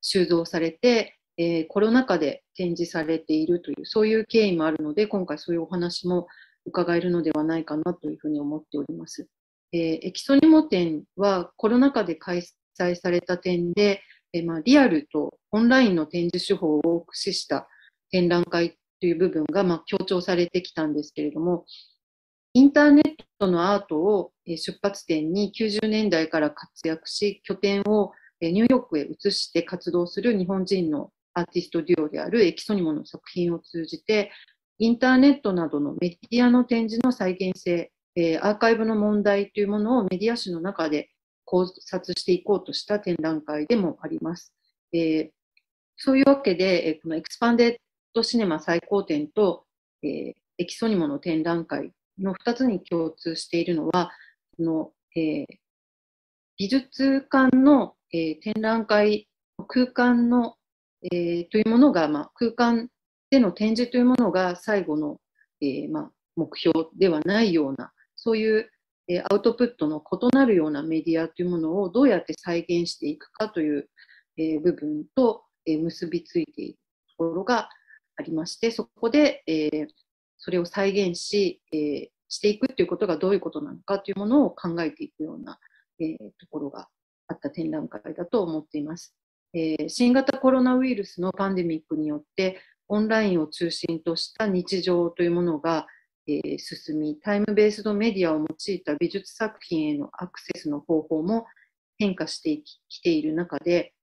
収蔵されて、えー、コロナ禍で展示されているという、そういう経緯もあるので、今回そういうお話も伺えるのではないかなというふうに思っております。えー、エキソニモ展はコロナ禍で開催された点で、えー、まあ、リアルとオンラインの展示手法を駆使した展覧会という部分が、まあ、強調されてきたんですけれども、インターネットのアートを出発点に90年代から活躍し、拠点をニューヨークへ移して活動する日本人のアーティストデュオであるエキソニモの作品を通じて、インターネットなどのメディアの展示の再現性、えー、アーカイブの問題というものをメディア史の中で考察していこうとした展覧会でもあります。えー、そういうわけで、えー、このエクスパンデッドシネマ最高展と、えー、エキソニモの展覧会の2つに共通しているのは、のえー、美術館の、えー、展覧会、空間のえー、というものが、まあ、空間での展示というものが最後の、えー、まあ、目標ではないような、そういう、えー、アウトプットの異なるようなメディアというものをどうやって再現していくかという、え部分と、え結びついているところがありまして、そこで、えそれを再現し、えしていくということがどういうことなのかというものを考えていくような、えところがあった展覧会だと思っています。えー、新型コロナウイルスのパンデミックによってオンラインを中心とした日常というものが、えー、進みタイムベースドメディアを用いた美術作品へのアクセスの方法も変化してきている中で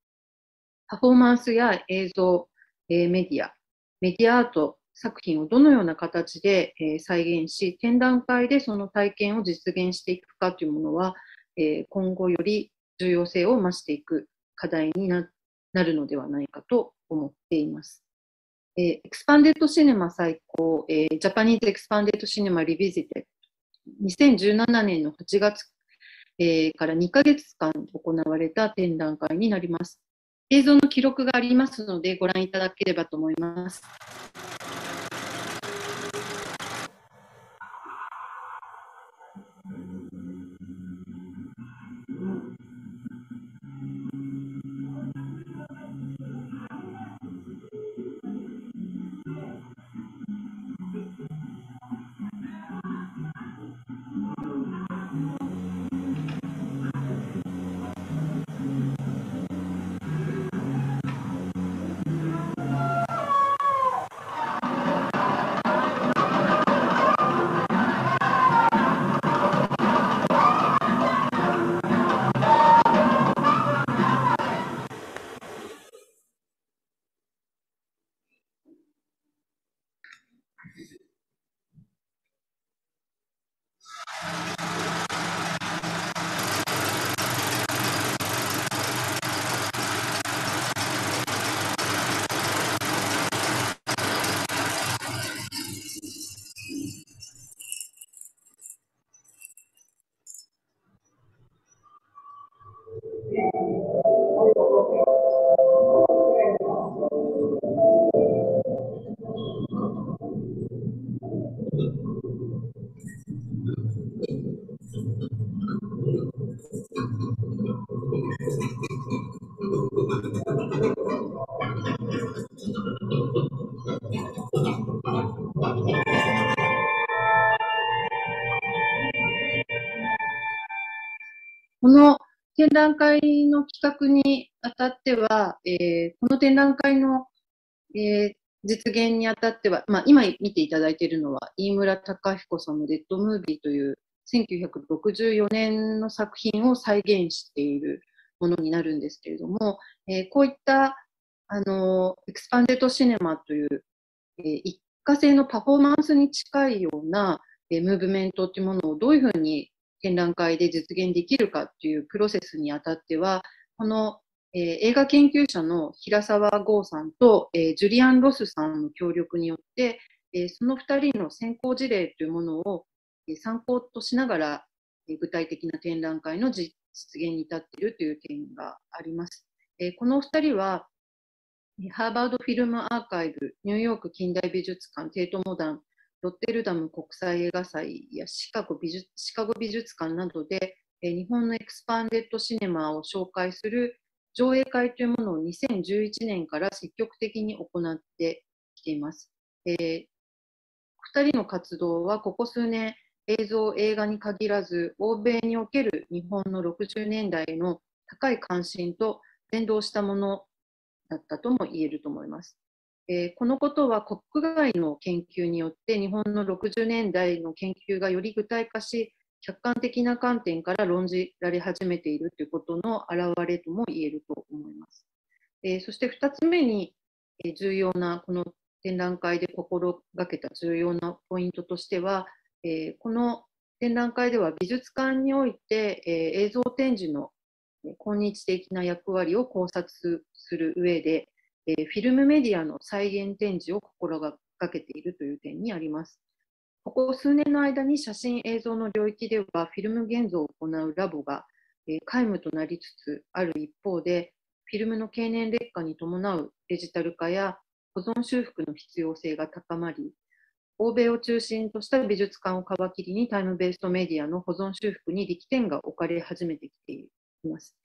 パフォーマンスや映像、えー、メディアメディアアート作品をどのような形で、えー、再現し展覧会でその体験を実現していくかというものは、えー、今後より重要性を増していく課題になっなるのではないかと思っています。えー、エクスパンデッドシネマ最高、えー、ジャパニーズエクスパンデッドシネマリビジテ2017年の8月、えー、から2ヶ月間行われた展覧会になります。映像の記録がありますのでご覧いただければと思います。この展覧会の企画にあたっては、えー、この展覧会の、えー、実現にあたっては、まあ、今見ていただいているのは、飯村隆彦さんのレッドムービーという1964年の作品を再現しているものになるんですけれども、えー、こういった、あのエクスパンデッドシネマという、えー、一過性のパフォーマンスに近いような、えー、ムーブメントというものをどういうふうに展覧会で実現できるかっていうプロセスにあたっては、この、えー、映画研究者の平沢剛さんと、えー、ジュリアン・ロスさんの協力によって、えー、その2人の先行事例というものを、え参考としながら、え具体的な展覧会の実現に至っているという点があります。えこの2人はハーバードフィルムアーカイブ、ニューヨーク近代美術館、テートモダン、ロッテルダム国際映画祭やシカゴ美術シカゴ美術館などで、え日本のエクスパンデッドシネマを紹介する上映会というものを2011年から積極的に行ってきています。えー、2人の活動はここ数年映像、映画に限らず欧米における日本の60年代の高い関心と連動したものだったとも言えると思います。えー、このことは国外の研究によって日本の60年代の研究がより具体化し客観的な観点から論じられ始めているということの表れとも言えると思います。えー、そして2つ目に、えー、重要なこの展覧会で心がけた重要なポイントとしては、えー、この展覧会では美術館において、え映像展示の今日的な役割を考察する上で、えー、フィルムメディアの再現展示を心がけているという点にあります。ここ数年の間に写真映像の領域ではフィルム現像を行うラボが、えー、皆無となりつつある一方で、フィルムの経年劣化に伴うデジタル化や保存修復の必要性が高まり、欧米を中心とした美術館を皮切りにタイムベーストメディアの保存修復に力点が置かれ始めてきています。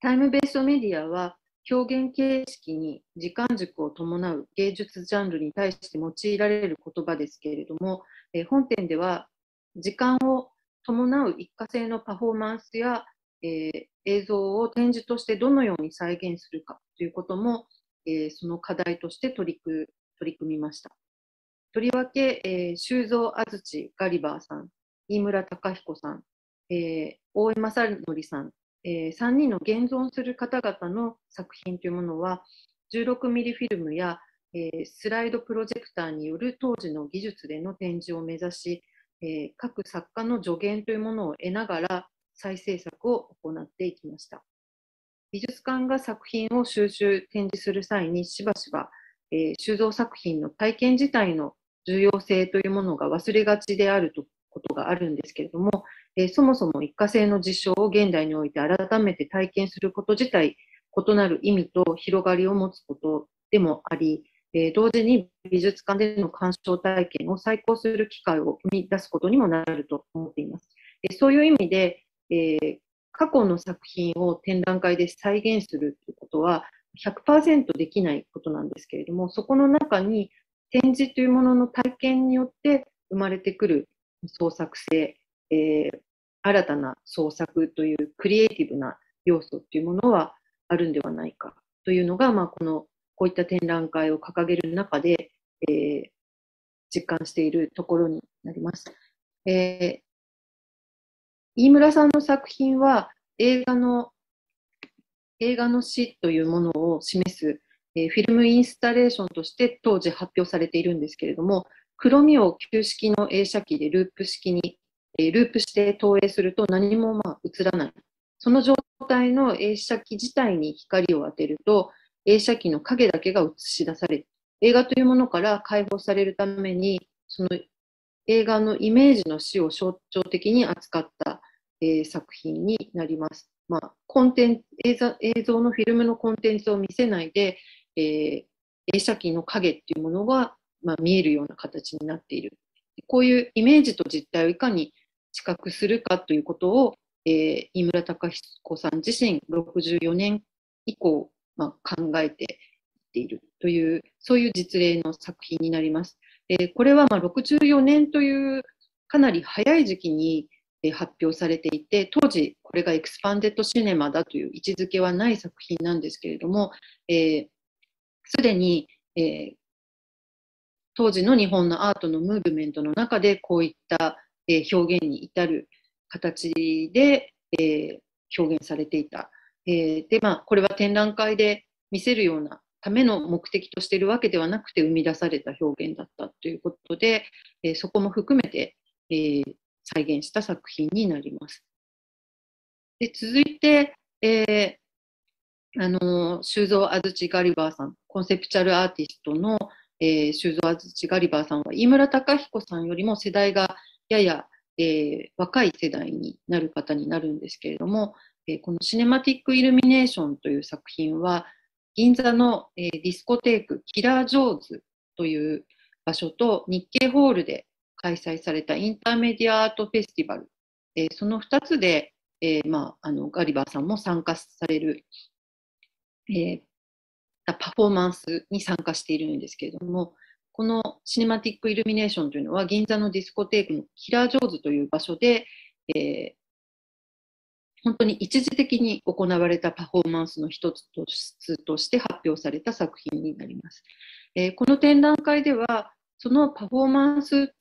タイムベーストメディアは表現形式に時間軸を伴う芸術ジャンルに対して用いられる言葉ですけれども、え本編では時間を伴う一過性のパフォーマンスや、えー、映像を展示としてどのように再現するかということも、えー、その課題として取り組取り組みました。とりわけ、えー、修造安土ガリバーさん、飯村隆彦さん、えー、大江正則さんえー、3人の現存する方々の作品というものは16ミリフィルムや、えー、スライドプロジェクターによる当時の技術での展示を目指し、えー、各作家の助言というものを得ながら再制作を行っていきました美術館が作品を収集展示する際にしばしば、えー、収蔵作品の体験自体の重要性というものが忘れがちであるとことがあるんですけれども、えー、そもそも一過性の事象を現代において改めて体験すること自体、異なる意味と広がりを持つことでもあり、えー、同時に美術館での鑑賞体験を再考する機会を生み出すことにもなると思っています。えー、そういう意味で、えー、過去の作品を展覧会で再現するということは100%できないことなんですけれども、そこの中に展示というものの体験によって生まれてくる創作性、えー、新たな創作というクリエイティブな要素っていうものはあるんではないかというのが、まあ、このこういった展覧会を掲げる中で、えー、実感しているところになります。えー、飯村さんの作品は映画の映画の死というものを示す、えー、フィルムインスタレーションとして当時発表されているんですけれども黒みを旧式の映写機でループ式にループして投影すると何もまあ映らない。その状態の映写機自体に光を当てると、映写機の影だけが映し出される。映画というものから解放されるために、その映画のイメージの死を象徴的に扱った、えー、作品になります。まあ、コンテン映像映像のフィルムのコンテンツを見せないで、えー、映写機の影っていうものが、まあ、見えるような形になっている。こういうイメージと実態をいかに知覚するかということを、えー、村隆彦さん自身64年以降、まあ、考えていっているという、そういう実例の作品になります。えこれはま64年というかなり早い時期に発表されていて、当時これがエクスパンデッドシネマだという位置づけはない作品なんですけれども、す、えー、で、に、えー、当時の日本のアートのムーブメントの中でこういったえー、表現に至る形で、えー、表現されていた。えー、で、まあ、これは展覧会で見せるようなための目的としているわけではなくて生み出された表現だったということで、えそこも含めて、え再現した作品になります。で続いて、えあの修造安土ガリバーさんコンセプチャルアーティストの、えー、修造安土ガリバーさんは飯村隆彦さんよりも世代がやや、えー、若い世代になる方になるんですけれども、えー、このシネマティック・イルミネーションという作品は、銀座の、えー、ディスコテーク、キラー・ジョーズという場所と日経ホールで開催されたインターメディアアートフェスティバル、えー、その2つで、えーまあ、あのガリバーさんも参加される、えー、パフォーマンスに参加しているんですけれども、このシネマティックイルミネーションというのは銀座のディスコテークのキラージョーズという場所で、えー、本当に一時的に行われたパフォーマンスの一つとして発表された作品になります。えー、この展覧会ではそのパフォーマンス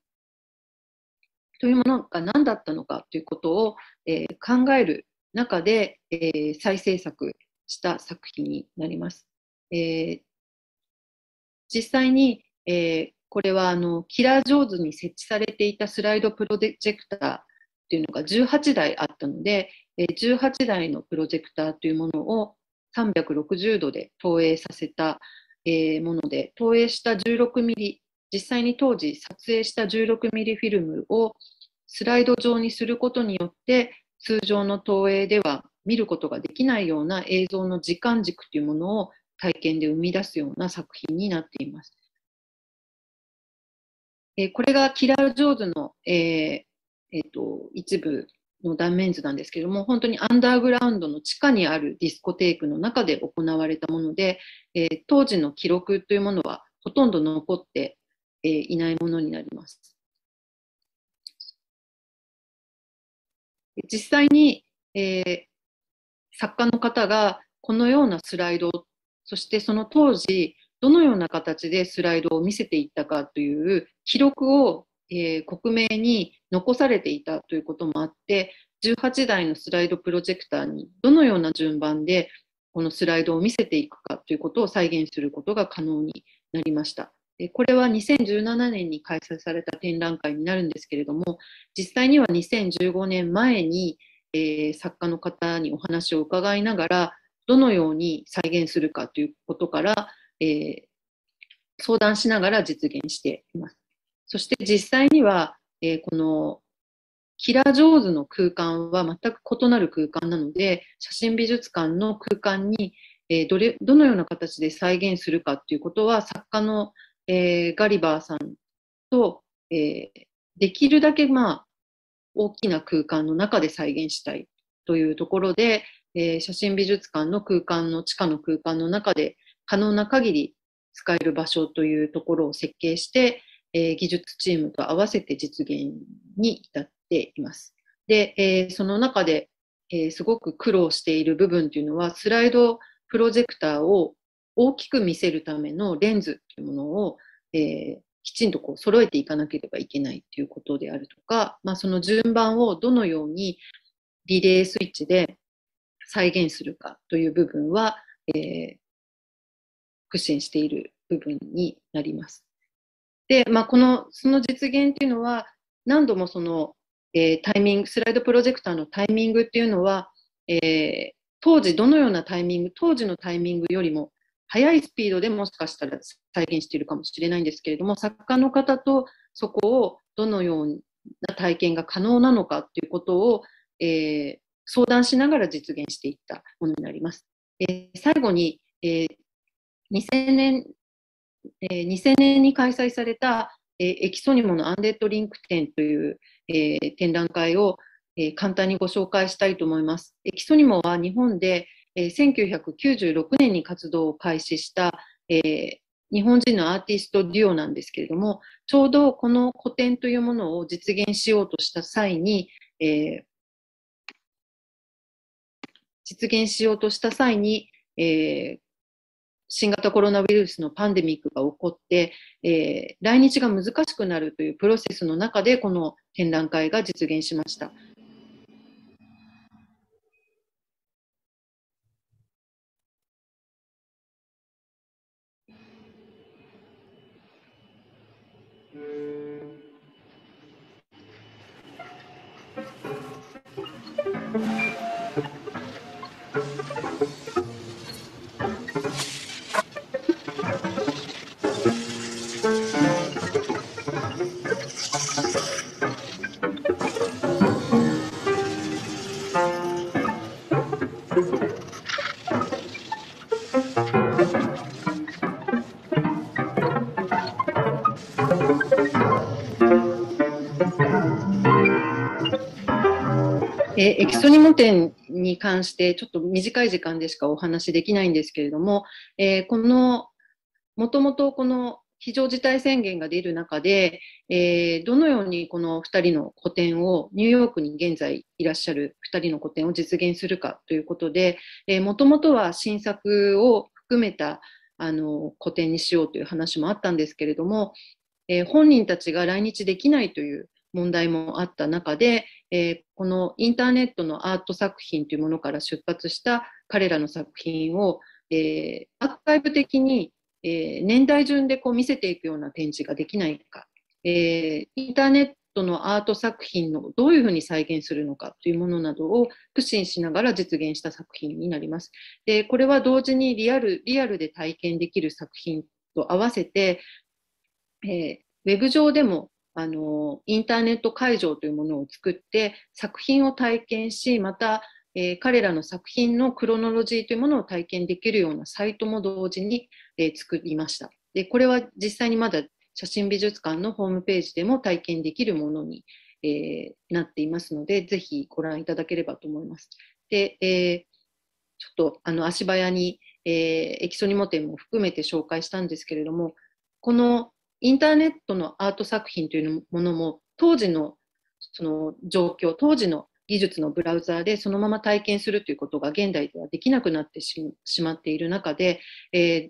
というものが何だったのかということを、えー、考える中で、え再制作した作品になります。え実際にえー、これはあのキラー・ジョーズに設置されていたスライドプロジェクターというのが18台あったので、えー、18台のプロジェクターというものを360度で投影させた、えー、もので投影した16ミリ実際に当時撮影した16ミリフィルムをスライド状にすることによって通常の投影では見ることができないような映像の時間軸というものを体験で生み出すような作品になっています。えー、これがキラー・ジョーズの、えーえっと、と一部の断面図なんですけども、本当にアンダーグラウンドの地下にあるディスコテークの中で行われたもので、えー、当時の記録というものはほとんど残って、えー、いないものになります。実際に、えー、作家の方がこのようなスライド、そしてその当時、どのような形でスライドを見せていったかという記録を、えー、克明に残されていたということもあって18台のスライドプロジェクターにどのような順番でこのスライドを見せていくかということを再現することが可能になりました。これは2017年に開催された展覧会になるんですけれども実際には2015年前に、えー、作家の方にお話を伺いながらどのように再現するかということからえー、相談しながら実現しています。そして実際には、えー、このキラ・ジョーズの空間は全く異なる空間なので、写真美術館の空間に、えー、どれどのような形で再現するかということは、作家の、えー、ガリバーさんと、えできるだけ、まあ、大きな空間の中で再現したいというところで、え写真美術館の空間の地下の空間の中で、可能な限り使える場所というところを設計して、えー、技術チームと合わせて実現に至っています。で、えー、その中で、えー、すごく苦労している部分というのは、スライドプロジェクターを大きく見せるためのレンズというものを、えきちんとこう揃えていかなければいけないということであるとか、まあ、その順番をどのようにリレースイッチで再現するかという部分は、え苦心している部分になります。で、まあ、このその実現っていうのは何度もその、えー、タイミングスライドプロジェクターのタイミングっていうのは、えー、当時どのようなタイミング当時のタイミングよりも速いスピードでもしかしたら再現しているかもしれないんですけれども作家の方とそこをどのような体験が可能なのかということを、えー、相談しながら実現していったものになります。えー、最後に、えー、2000年、えー、2000年に開催された、えー、エキソニモのアンデッドリンク展という、えー、展覧会を、えー、簡単にご紹介したいと思います。エキソニモは日本で、えー、1996年に活動を開始した、えー、日本人のアーティストデュオなんですけれども、ちょうどこの個展というものを実現しようとした際に、えー、実現しようとした際に、えー、新型コロナウイルスのパンデミックが起こって、えー、来日が難しくなるというプロセスの中でこの展覧会が実現しました。えエキソニモ展に関してちょっと短い時間でしかお話しできないんですけれども、えー、このもともとこの非常事態宣言が出る中で、えー、どのようにこの2人の個展をニューヨークに現在いらっしゃる2人の個展を実現するかということでもともとは新作を含めたあの個展にしようという話もあったんですけれども、えー、本人たちが来日できないという問題もあった中で、えー、このインターネットのアート作品というものから出発した彼らの作品を、えー、アーカイブ的に、えー、年代順でこう見せていくような展示ができないか、えインターネットのアート作品のどういうふうに再現するのかというものなどを苦心しながら実現した作品になります。でこれは同時にリアルリアルで体験できる作品と合わせて、えー、ウェブ上でもあのインターネット会場というものを作って作品を体験しまた、えー、彼らの作品のクロノロジーというものを体験できるようなサイトも同時に、えー、作りましたでこれは実際にまだ写真美術館のホームページでも体験できるものに、えー、なっていますのでぜひご覧いただければと思いますで、えちょっとあの足早に、えー、エキソニモ展も含めて紹介したんですけれどもこのインターネットのアート作品というものも当時のその状況当時の技術のブラウザーでそのまま体験するということが現代ではできなくなってしまっている中で、えー、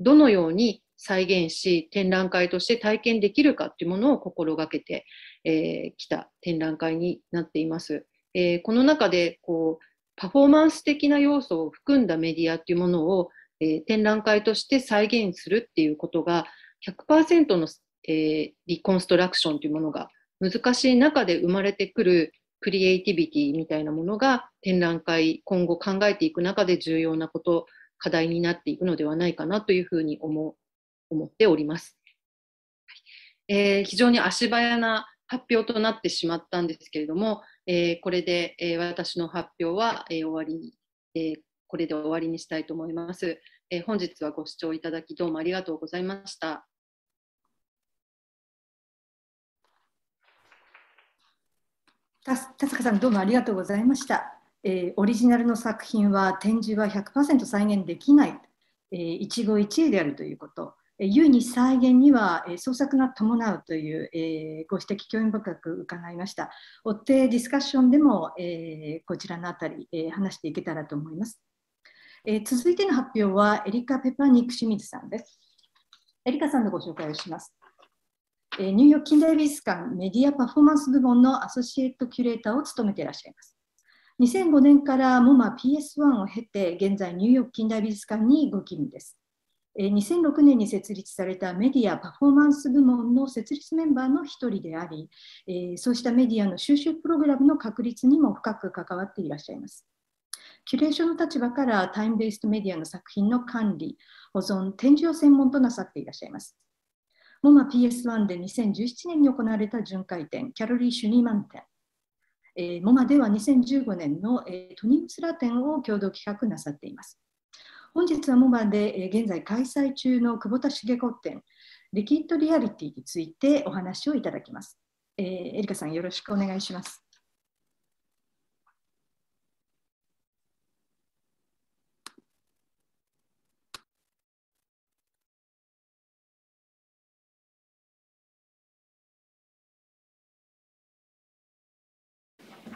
どのように再現し展覧会として体験できるかというものを心がけてき、えー、た展覧会になっています。えー、この中でこうパフォーマンス的な要素を含んだメディアというものを、え展覧会として再現するっていうことが100%の、えー、リコンストラクションというものが難しい中で生まれてくるクリエイティビティみたいなものが展覧会今後考えていく中で重要なこと課題になっていくのではないかなというふうに思思っております、えー、非常に足早な発表となってしまったんですけれども、えー、これで、えー、私の発表は、え終わり、えこれで終わりにしたいと思います、え本日はご視聴いただきどうもありがとうございました。田坂さんどうもありがとうございました、えー、オリジナルの作品は展示は100%再現できない、えー、一期一会であるということ、え優に再現には、え創作が伴うという、えー、ご指摘興味深く伺いました追ってディスカッションでも、えー、こちらのあたり、えー、話していけたらと思います、えー、続いての発表はエリカ・ペパニック清水さんですエリカさんのご紹介をしますえニューヨーク近代美術館メディアパフォーマンス部門のアソシエイトキュレーターを務めていらっしゃいます。2005年から MOMAPS1 を経て、現在ニューヨーク近代美術館にご勤務です。2006年に設立されたメディアパフォーマンス部門の設立メンバーの一人であり、そうしたメディアの収集プログラムの確立にも深く関わっていらっしゃいます。キュレーションの立場からタイムベーストメディアの作品の管理、保存、展示を専門となさっていらっしゃいます。モマ PS1 で2017年に行われた巡回展、キャロリー・シュニーマン展、えー、モマでは2015年の、えー、トニムスラ展を共同企画なさっています。本日はモマで、えー、現在開催中の久保田茂子展、リキッドリアリティについてお話をいただきます。えー、エリカさんよろしくお願いします。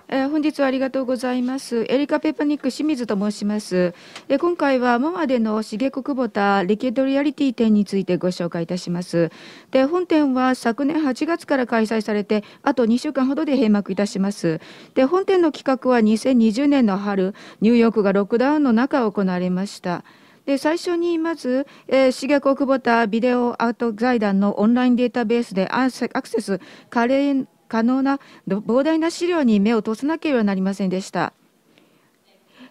えー、本日はありがとうございます。エリカ・ペパニック清水と申します。え今回は今までの重子久保田リキッドリアリティ展についてご紹介いたします。で本展は昨年8月から開催されてあと2週間ほどで閉幕いたします。で本展の企画は2020年の春ニューヨークがロックダウンの中行われました。で最初にまず、えー、重子久保田ビデオアート財団のオンラインデータベースでアクセス可能可能な膨大な資料に目を通さなければなりませんでした。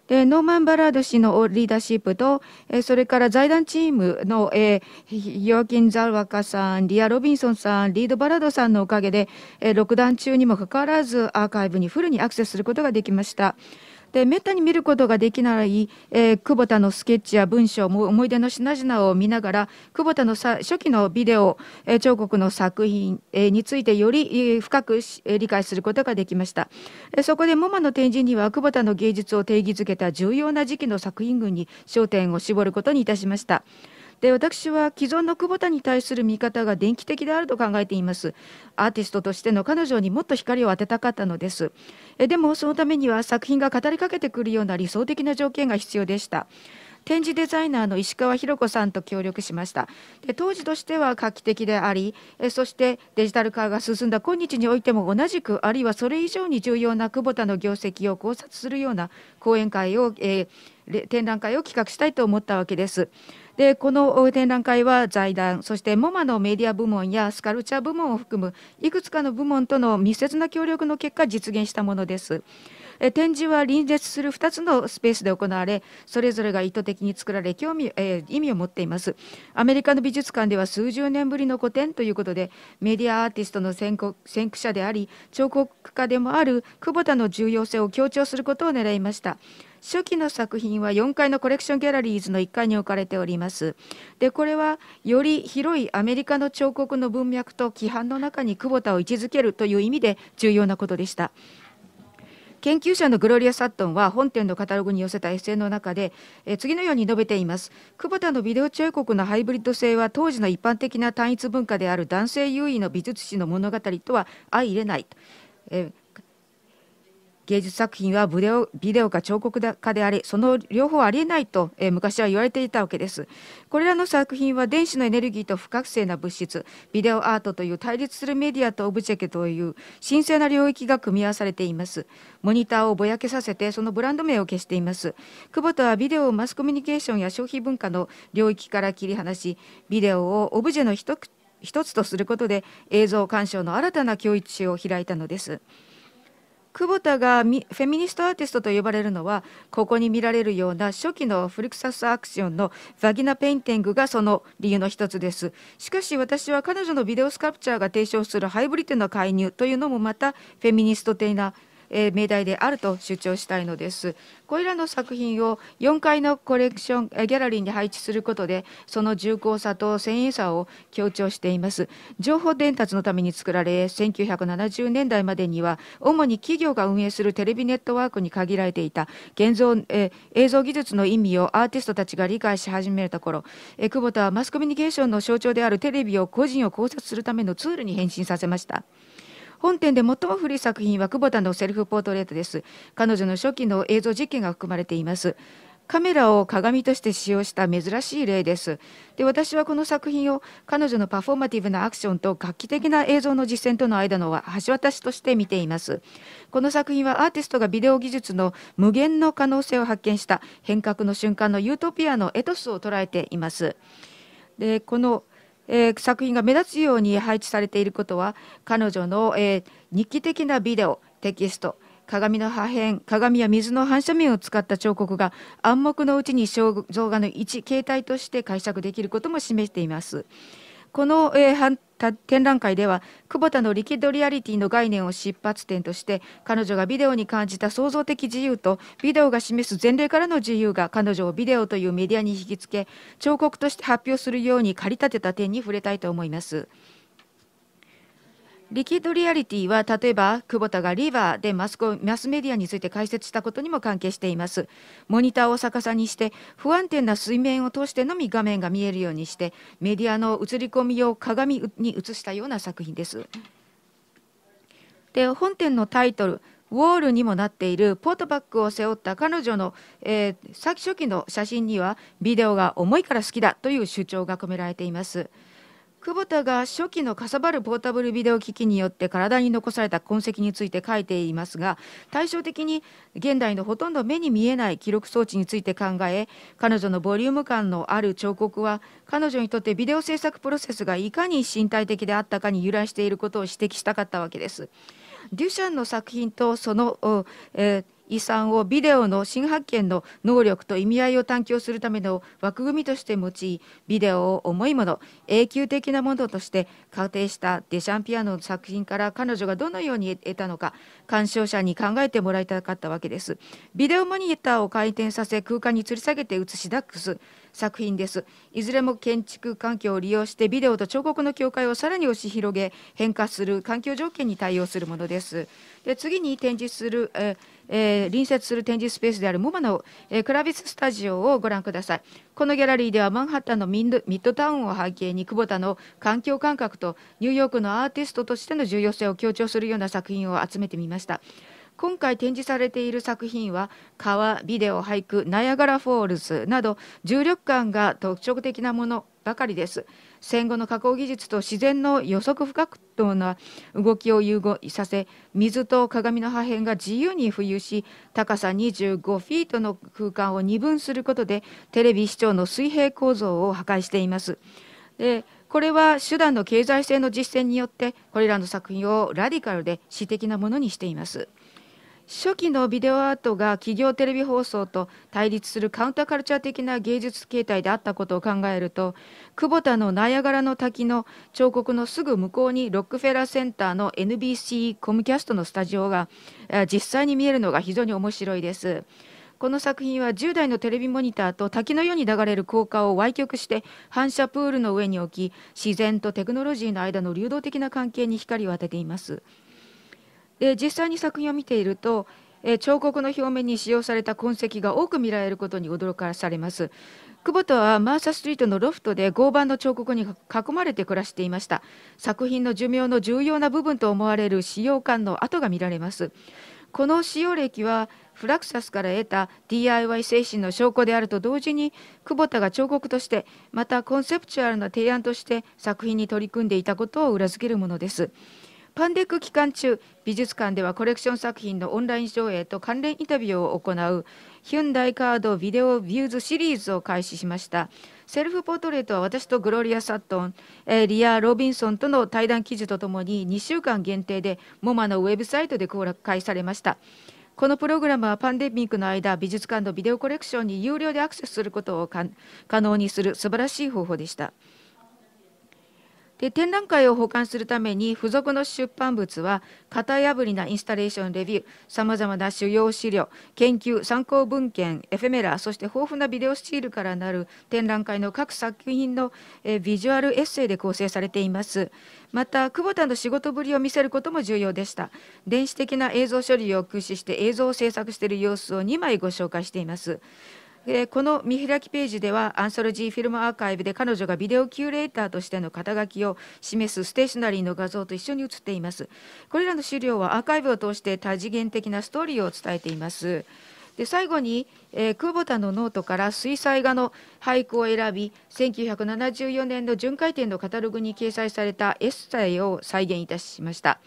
でノーマン・バラード氏のリーダーシップと、えそれから財団チームの、えー、ヨーキン・ザルワカさんリア・ロビンソンさんリード・バラードさんのおかげで、えー、段中にもかかわらずアーカイブにフルにアクセスすることができました。でめったに見ることができない、えー、久保田のスケッチや文章も思い出の品々を見ながら久保田のさ初期のビデオ、えー、彫刻の作品、えー、についてより、えー、深く、えー、理解することができました、えー、そこで m マの展示には久保田の芸術を定義づけた重要な時期の作品群に焦点を絞ることにいたしました。で私は既存の久保田に対する見方が電気的であると考えていますアーティストとしての彼女にもっと光を当てたかったのですえでもそのためには作品が語りかけてくるような理想的な条件が必要でした展示デザイナーの石川博子さんと協力しましたで当時としては画期的でありえそしてデジタル化が進んだ今日においても同じくあるいはそれ以上に重要な久保田の業績を考察するような講演会を、えー、展覧会を企画したいと思ったわけです。でこの展覧会は財団そして MoMA のメディア部門やスカルチャー部門を含むいくつかの部門との密接な協力の結果実現したものです。え展示は隣接する2つのスペースで行われそれぞれが意図的に作られ興味、えー、意味を持っていますアメリカの美術館では数十年ぶりの個展ということでメディアアーティストの先駆者であり彫刻家でもある久保田の重要性を強調することを狙いました初期の作品は4階のコレクションギャラリーズの1階に置かれております。でこれはより広いアメリカの彫刻の文脈と規範の中に久保田を位置づけるという意味で重要なことでした。研究者のグロリア・サットンは本展のカタログに寄せたエッセイの中で、え次のように述べています久保田のビデオ彫刻のハイブリッド性は当時の一般的な単一文化である男性優位の美術史の物語とは相入れないえ芸術作品はブレオビデオか彫刻家でありその両方ありえないと、えー、昔は言われていたわけですこれらの作品は電子のエネルギーと不覚醒な物質ビデオアートという対立するメディアとオブジェクトという神聖な領域が組み合わされていますモニターをぼやけさせてそのブランド名を消しています久保田はビデオをマスコミュニケーションや消費文化の領域から切り離しビデオをオブジェの一つとすることで映像鑑賞の新たな教育史を開いたのです。久保田がフェミニストアーティストと呼ばれるのはここに見られるような初期のフリクサスアクションのバギナペインティングがその理由の一つですしかし私は彼女のビデオスカプチャーが提唱するハイブリッドの介入というのもまたフェミニスト的なえー、命題であると主張したいのです。これらの作品を4階のコレクション、えギャラリーに配置することで、その重厚さと繊維さを強調しています。情報伝達のために作られ、1970年代までには、主に企業が運営するテレビネットワークに限られていた現像、え映像技術の意味をアーティストたちが理解し始めた頃、え久保田はマスコミュニケーションの象徴であるテレビを個人を考察するためのツールに変身させました。本展で最も古い作品は久保田のセルフポートレートです彼女の初期の映像実験が含まれていますカメラを鏡として使用した珍しい例です。で私はこの作品を彼女のパフォーマティブなアクションと画期的な映像の実践との間の橋渡しとして見ています。この作品はアーティストがビデオ技術の無限の可能性を発見した変革の瞬間のユートピアのエトスを捉えています。でこのえー、作品が目立つように配置されていることは彼女の、えー、日記的なビデオテキスト鏡の破片鏡や水の反射面を使った彫刻が暗黙のうちに肖像画の一形態として解釈できることも示しています。この、えー展覧会では久保田のリキッドリアリティの概念を出発点として彼女がビデオに感じた創造的自由とビデオが示す前例からの自由が彼女をビデオというメディアに引きつけ彫刻として発表するように駆り立てた点に触れたいと思います。リキッドリアリティは例えば久保田がリバーでマスコマスメディアについて解説したことにも関係していますモニターを逆さにして不安定な水面を通してのみ画面が見えるようにしてメディアの映り込みを鏡に映したような作品ですで本展のタイトルウォールにもなっているポートバッグを背負った彼女の、えー、初期の写真にはビデオが重いから好きだという主張が込められています。久保田が初期のかさばるポータブルビデオ機器によって体に残された痕跡について書いていますが対照的に現代のほとんど目に見えない記録装置について考え彼女のボリューム感のある彫刻は彼女にとってビデオ制作プロセスがいかに身体的であったかに由来していることを指摘したかったわけです。デュシャンの作品とその、えー遺産をビデオの新発見の能力と意味合いを探求するための枠組みとして用いビデオを重いもの永久的なものとして仮定したデシャンピアノの作品から彼女がどのように得たのか鑑賞者に考えてもらいたかったわけですビデオモニターを回転させ空間に吊り下げて映し出す作品ですいずれも建築環境を利用してビデオと彫刻の境界をさらに押し広げ変化する環境条件に対応するものです次に展示する、ええー、隣接する展示スペースであるモマの、えー、クラビススタジオをご覧くださいこのギャラリーではマンハッタンのミッドタウンを背景に久保田の環境感覚とニューヨークのアーティストとしての重要性を強調するような作品を集めてみました今回展示されている作品は川ビデオ俳句ナヤガラフォールズなど重力感が特徴的なものばかりです戦後の加工技術と自然の予測不可当な動きを融合させ水と鏡の破片が自由に浮遊し高さ25フィートの空間を二分することでテレビ視聴の水平構造を破壊していますでこれは手段の経済性の実践によってこれらの作品をラディカルで私的なものにしています。初期のビデオアートが企業テレビ放送と対立するカウンターカルチャー的な芸術形態であったことを考えると久保田のナイアガラの滝の彫刻のすぐ向こうにロックフェラーセンターの NBC コムキャストのスタジオが実際に見えるのが非常に面白いです。この作品は10代のテレビモニターと滝のように流れる効果を歪曲して反射プールの上に置き自然とテクノロジーの間の流動的な関係に光を当てています。実際に作品を見ていると、え彫刻の表面に使用された痕跡が多く見られることに驚かされます。久保田はマーサストリートのロフトで合板の彫刻に囲まれて暮らしていました作品の寿命の重要な部分と思われる使用感の跡が見られますこの使用歴はフラクサスから得た DIY 精神の証拠であると同時に久保田が彫刻としてまたコンセプチュアルな提案として作品に取り組んでいたことを裏付けるものですパンデック期間中美術館ではコレクション作品のオンライン上映と関連インタビューを行うヒュンダイカードビデオビューズシリーズを開始しましたセルフポートレートは私とグロリア・サットン、えリア・ロビンソンとの対談記事とともに2週間限定で MoMA のウェブサイトで公開されましたこのプログラムはパンデミックの間美術館のビデオコレクションに有料でアクセスすることを可能にする素晴らしい方法でした。で展覧会を保管するために付属の出版物は型破りなインスタレーションレビューさまざまな主要資料研究参考文献エフェメラそして豊富なビデオスチールからなる展覧会の各作品のビジュアルエッセイで構成されていますまた久保田の仕事ぶりを見せることも重要でした電子的な映像処理を駆使して映像を制作している様子を2枚ご紹介していますえー、この見開きページではアンソロジーフィルムアーカイブで彼女がビデオキュレーターとしての肩書きを示すステーショナリーの画像と一緒に写っていますこれらの資料はアーカイブを通して多次元的なストーリーを伝えていますで最後に、えー、久保田のノートから水彩画の俳句を選び1974年の巡回展のカタログに掲載されたエッセイを再現いたしました。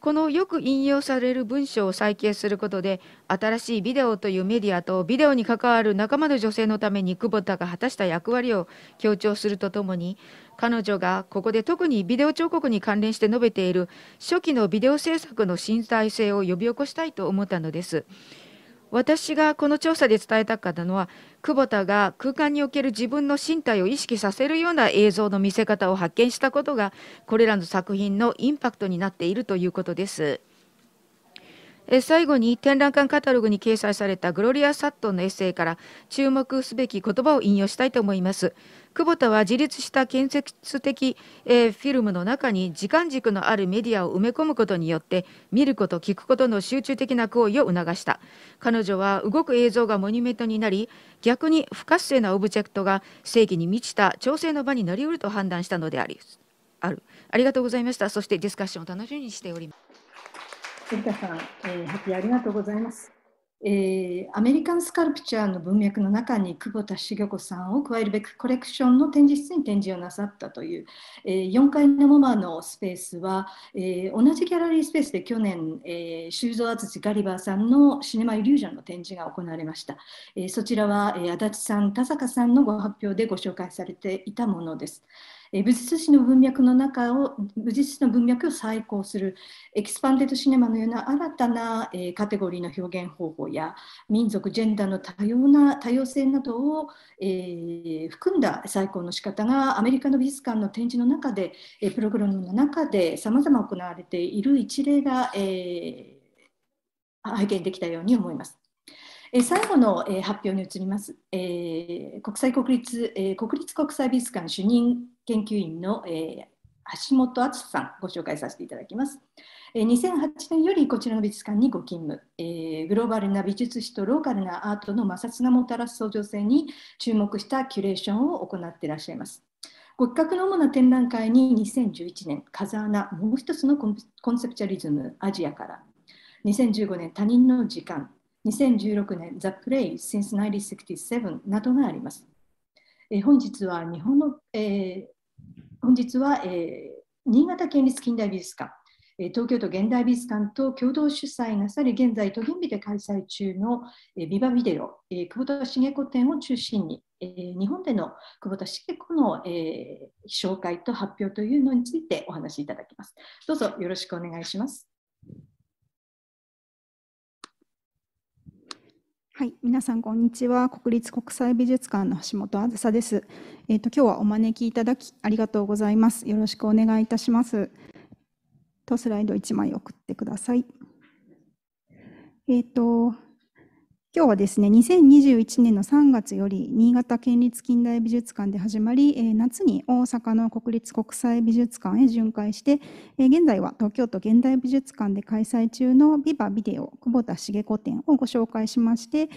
このよく引用される文章を再掲することで新しいビデオというメディアとビデオに関わる仲間の女性のために久保田が果たした役割を強調するとともに彼女がここで特にビデオ彫刻に関連して述べている初期のビデオ制作の身体性を呼び起こしたいと思ったのです。私がこの調査で伝えたかったのは久保田が空間における自分の身体を意識させるような映像の見せ方を発見したことがこれらの作品のインパクトになっているということです。最後に展覧館カタログに掲載されたグロリア・サットンのエッセイから注目すべき言葉を引用したいと思います。久保田は自立した建設的、えー、フィルムの中に時間軸のあるメディアを埋め込むことによって見ること聞くことの集中的な行為を促した彼女は動く映像がモニュメントになり逆に不活性なオブジェクトが正義に満ちた調整の場になりうると判断したのでありあるありがとうございましたそしてディスカッションを楽しみにしております。森田さん、えー、ありがとうございます。えー、アメリカンスカルプチャーの文脈の中に久保田茂子さんを加えるべくコレクションの展示室に展示をなさったという、えー、4階のモマのスペースは、えー、同じギャラリースペースで去年、えー、修造淳ガリバーさんのシネマイリュージョンの展示が行われました、えそちらは、え足立さん田坂さんのご発表でご紹介されていたものです、え武術史の文脈の中を武術史の文脈を再考するエキスパンデッドシネマのような新たな、えカテゴリーの表現方法や民族ジェンダーの多様な多様性などを、え含んだ再考の仕方がアメリカの美術館の展示の中で、えプログラムの中でさまざま行われている一例が、え拝見できたように思います。え最後の、え発表に移ります、え国際国立、え国立国際美術館主任研究員の、えー、橋本敦さんご紹介させていただきます。2008年よりこちらの美術館にご勤務、えー、グローバルな美術史とローカルなアートの摩擦がもたらす創造性に注目したキュレーションを行っていらっしゃいます。ご企画の主な展覧会に2011年、風穴、もう一つのコンセプチャリズム、アジアから、2015年、他人の時間、2016年、The Play Since 1967などがあります。え本日は日本の、え本日は、え新潟県立近代美術館、え東京都現代美術館と共同主催なさり、現在、都銀美で開催中の、えビバビデオ、え久保田茂子展を中心に、え日本での久保田茂子の、え紹介と発表というのについてお話しいただきます。どうぞよろしくお願いします。はい、皆さんこんにちは。国立国際美術館の橋本あずさです。えっ、ー、と今日はお招きいただきありがとうございます。よろしくお願いいたします。とスライド1枚送ってください。えっ、ー、と今日はですね、2021年の3月より新潟県立近代美術館で始まり、夏に大阪の国立国際美術館へ巡回して、現在は東京都現代美術館で開催中のビバビデオ久保田茂子展をご紹介しまして、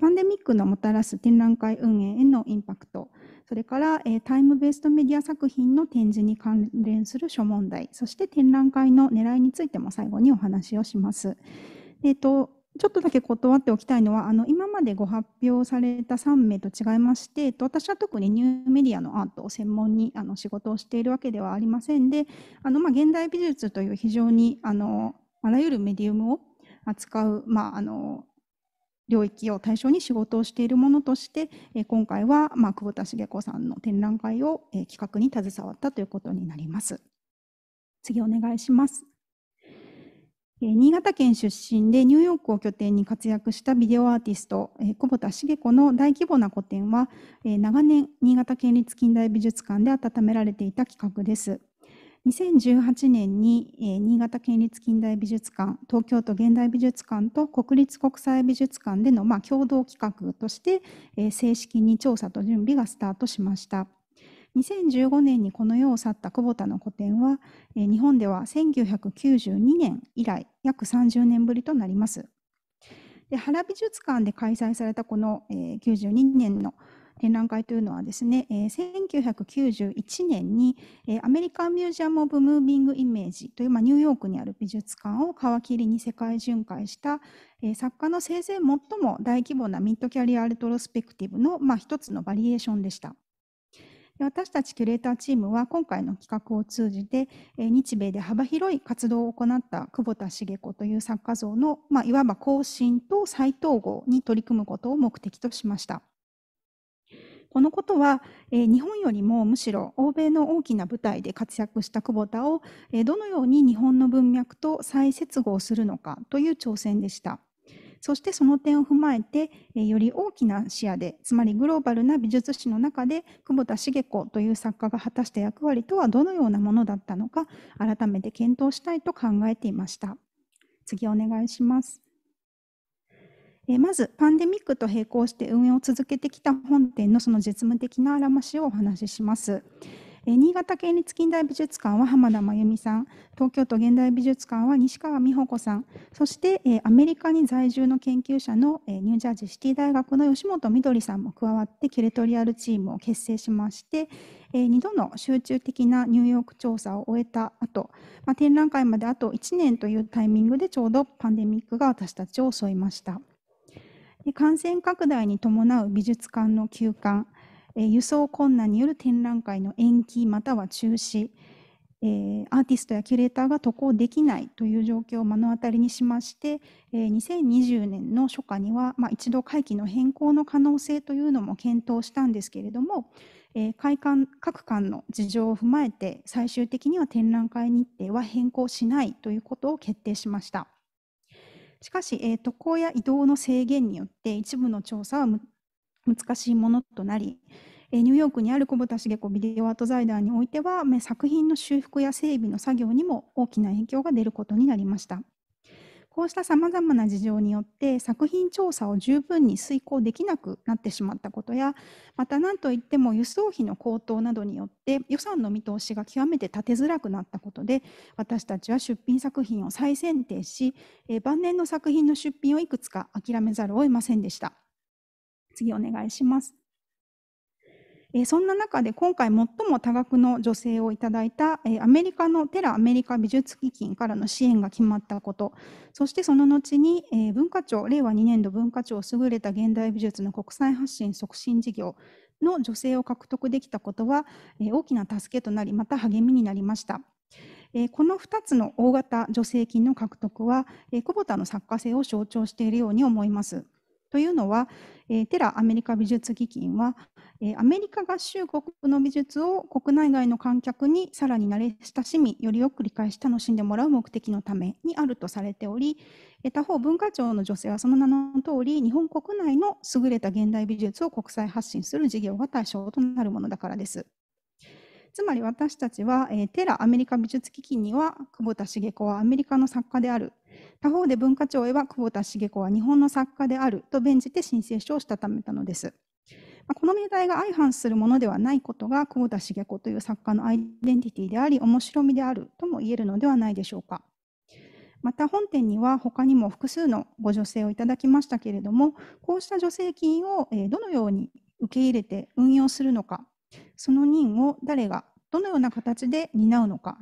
パンデミックのもたらす展覧会運営へのインパクト、それから、タイムベーストメディア作品の展示に関連する諸問題、そして展覧会の狙いについても最後にお話をします。えっ、とちょっとだけ断っておきたいのは、あの今までご発表された3名と違いまして、私は特にニューメディアのアートを専門にあの仕事をしているわけではありませんで、あのまあ、現代美術という非常にあのあらゆるメディウムを扱う、まあ、あの領域を対象に仕事をしているものとして、え今回は、まあ、久保田茂子さんの展覧会を、え企画に携わったということになります。次お願いします。新潟県出身でニューヨークを拠点に活躍したビデオアーティスト久保田茂子の大規模な個展は長年新潟県立近代美術館で温められていた企画です。2018年に新潟県立近代美術館東京都現代美術館と国立国際美術館でのま共同企画として正式に調査と準備がスタートしました。2015年にこの世を去った久保田の個展は、日本では1992年以来、約30年ぶりとなります。で原美術館で開催されたこの、えー、92年の展覧会というのはですね、えー、1991年に、えー、アメリカン・ミュージアム・オブ・ムービング・イメージという、まあ、ニューヨークにある美術館を皮切りに世界巡回した、えー、作家の生前最も大規模なミッドキャリア・アルトロスペクティブの、まあ、一つのバリエーションでした。私たちキュレーターチームは今回の企画を通じて、え日米で幅広い活動を行った久保田茂子という作家像の、まあ、いわば更新と再統合に取り組むことを目的としました。このことは、え日本よりもむしろ欧米の大きな舞台で活躍した久保田を、えどのように日本の文脈と再接合するのかという挑戦でした。そしてその点を踏まえて、えより大きな視野で、つまりグローバルな美術史の中で、久保田茂子という作家が果たした役割とはどのようなものだったのか、改めて検討したいと考えていました。次お願いします。えまずパンデミックと並行して運営を続けてきた本店のその実務的なあらましをお話しします。え新潟県立近代美術館は浜田真由美さん東京都現代美術館は西川美穂子さんそして、えアメリカに在住の研究者の、えニュージャージーシティ大学の吉本みどりさんも加わってキュレトリアルチームを結成しまして、え2度の集中的なニューヨーク調査を終えた後、まあ、展覧会まであと1年というタイミングでちょうどパンデミックが私たちを襲いました。で感染拡大に伴う美術館の休館え輸送困難による展覧会の延期または中止、えー、アーティストやキュレーターが渡航できないという状況を目の当たりにしまして、えー、2020年の初夏には、まあ、一度会期の変更の可能性というのも検討したんですけれども、えー、会館各館の事情を踏まえて最終的には展覧会日程は変更しないということを決定しました。しかし、えー、渡航や移動の制限によって一部の調査は難しいものとなり、えニューヨークにある久田茂子ビデオアート財団においては、作品の修復や整備の作業にも大きな影響が出ることになりました。こうしたさまざまな事情によって作品調査を十分に遂行できなくなってしまったことやまた何といっても輸送費の高騰などによって予算の見通しが極めて立てづらくなったことで私たちは出品作品を再選定し、え晩年の作品の出品をいくつか諦めざるを得ませんでした。次お願いします。えそんな中で今回最も多額の助成をいただいた、えアメリカのテラアメリカ美術基金からの支援が決まったことそしてその後に、え文化庁令和2年度文化庁優れた現代美術の国際発信促進事業の助成を獲得できたことは、え大きな助けとなりまた励みになりました。この2つの大型助成金の獲得は、久保田の作家性を象徴しているように思います。というのは、えー、テラアメリカ美術基金は、えー、アメリカ合衆国の美術を国内外の観客にさらに慣れ親しみよりよく理解し楽しんでもらう目的のためにあるとされており、えー、他方文化庁の女性はその名の通り日本国内の優れた現代美術を国際発信する事業が対象となるものだからです。つまり私たちは、えー、テラアメリカ美術基金には久保田茂子はアメリカの作家である他方で文化庁へは久保田茂子は日本の作家であると弁じて申請書をしたためたのです。この命題が相反するものではないことが久保田茂子という作家のアイデンティティであり面白みであるとも言えるのではないでしょうか。また本店には他にも複数のご助成をいただきましたけれどもこうした助成金をどのように受け入れて運用するのかその任を誰がどのような形で担うのか、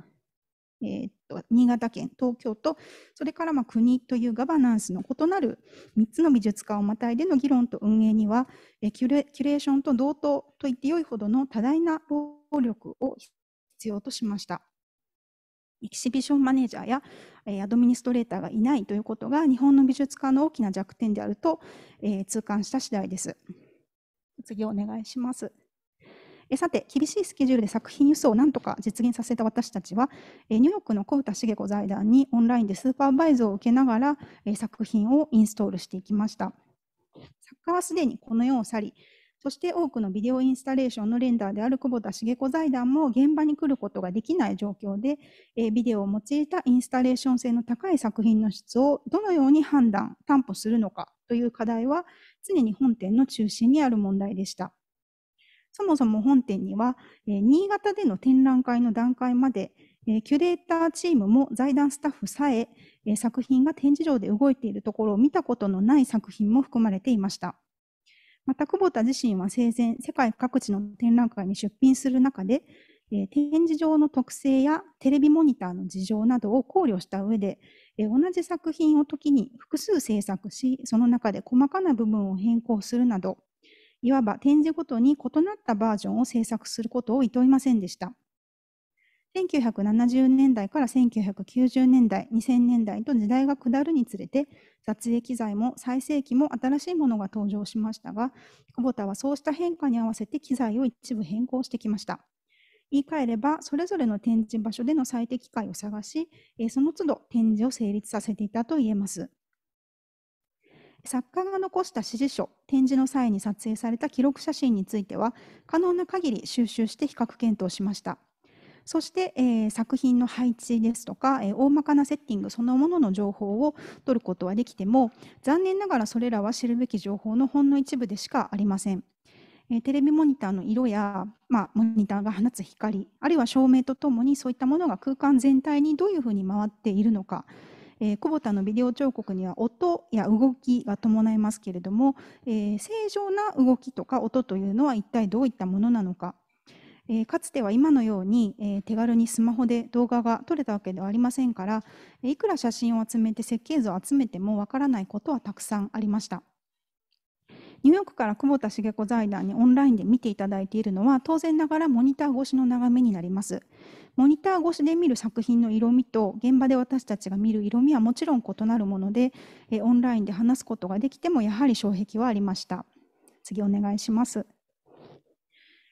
えー、っと新潟県、東京と、それからま国というガバナンスの異なる3つの美術館をまたいでの議論と運営には、えキュレキュレーションと同等といってよいほどの多大な労力を必要としました。エキシビションマネージャーや、えアドミニストレーターがいないということが日本の美術館の大きな弱点であると、えー、痛感した次第です。次お願いします。えさて、厳しいスケジュールで作品輸送をなんとか実現させた私たちは、えニューヨークの小唄茂子財団にオンラインでスーパーバイズを受けながら、え作品をインストールしていきました。作家はすでにこの世を去り、そして多くのビデオインスタレーションのレンダーである久保田茂子財団も現場に来ることができない状況で、えビデオを用いたインスタレーション性の高い作品の質をどのように判断、担保するのかという課題は常に本店の中心にある問題でした。そもそも本店には、えー、新潟での展覧会の段階まで、えー、キュレーターチームも財団スタッフさええー、作品が展示場で動いているところを見たことのない作品も含まれていました。また、久保田自身は生前、世界各地の展覧会に出品する中で、えー、展示場の特性やテレビモニターの事情などを考慮した上で、えー、同じ作品を時に複数制作し、その中で細かな部分を変更するなど、いわば展示ごとに異なったバージョンを制作することを厭いませんでした。1970年代から1990年代、2000年代と時代が下るにつれて、撮影機材も最盛期も新しいものが登場しましたが、久保田はそうした変化に合わせて機材を一部変更してきました。言い換えれば、それぞれの展示場所での最適解を探し、その都度展示を成立させていたと言えます。作家が残した指示書、展示の際に撮影された記録写真については、可能な限り収集して比較検討しました。そして、えー、作品の配置ですとか、えー、大まかなセッティングそのものの情報を取ることはできても、残念ながらそれらは知るべき情報のほんの一部でしかありません。えー、テレビモニターの色や、まあ、モニターが放つ光、あるいは照明とともにそういったものが空間全体にどういうふうに回っているのか、えー、久保田のビデオ彫刻には音や動きが伴いますけれども、えー、正常な動きとか音というのは一体どういったものなのか、えー、かつては今のように、えー、手軽にスマホで動画が撮れたわけではありませんからいくら写真を集めて設計図を集めてもわからないことはたくさんありました。ニューヨークから久保田茂子財団にオンラインで見ていただいているのは当然ながらモニター越しの眺めになります。モニター越しで見る作品の色味と現場で私たちが見る色味はもちろん異なるものでオンラインで話すことができてもやはり障壁はありました。次お願いします。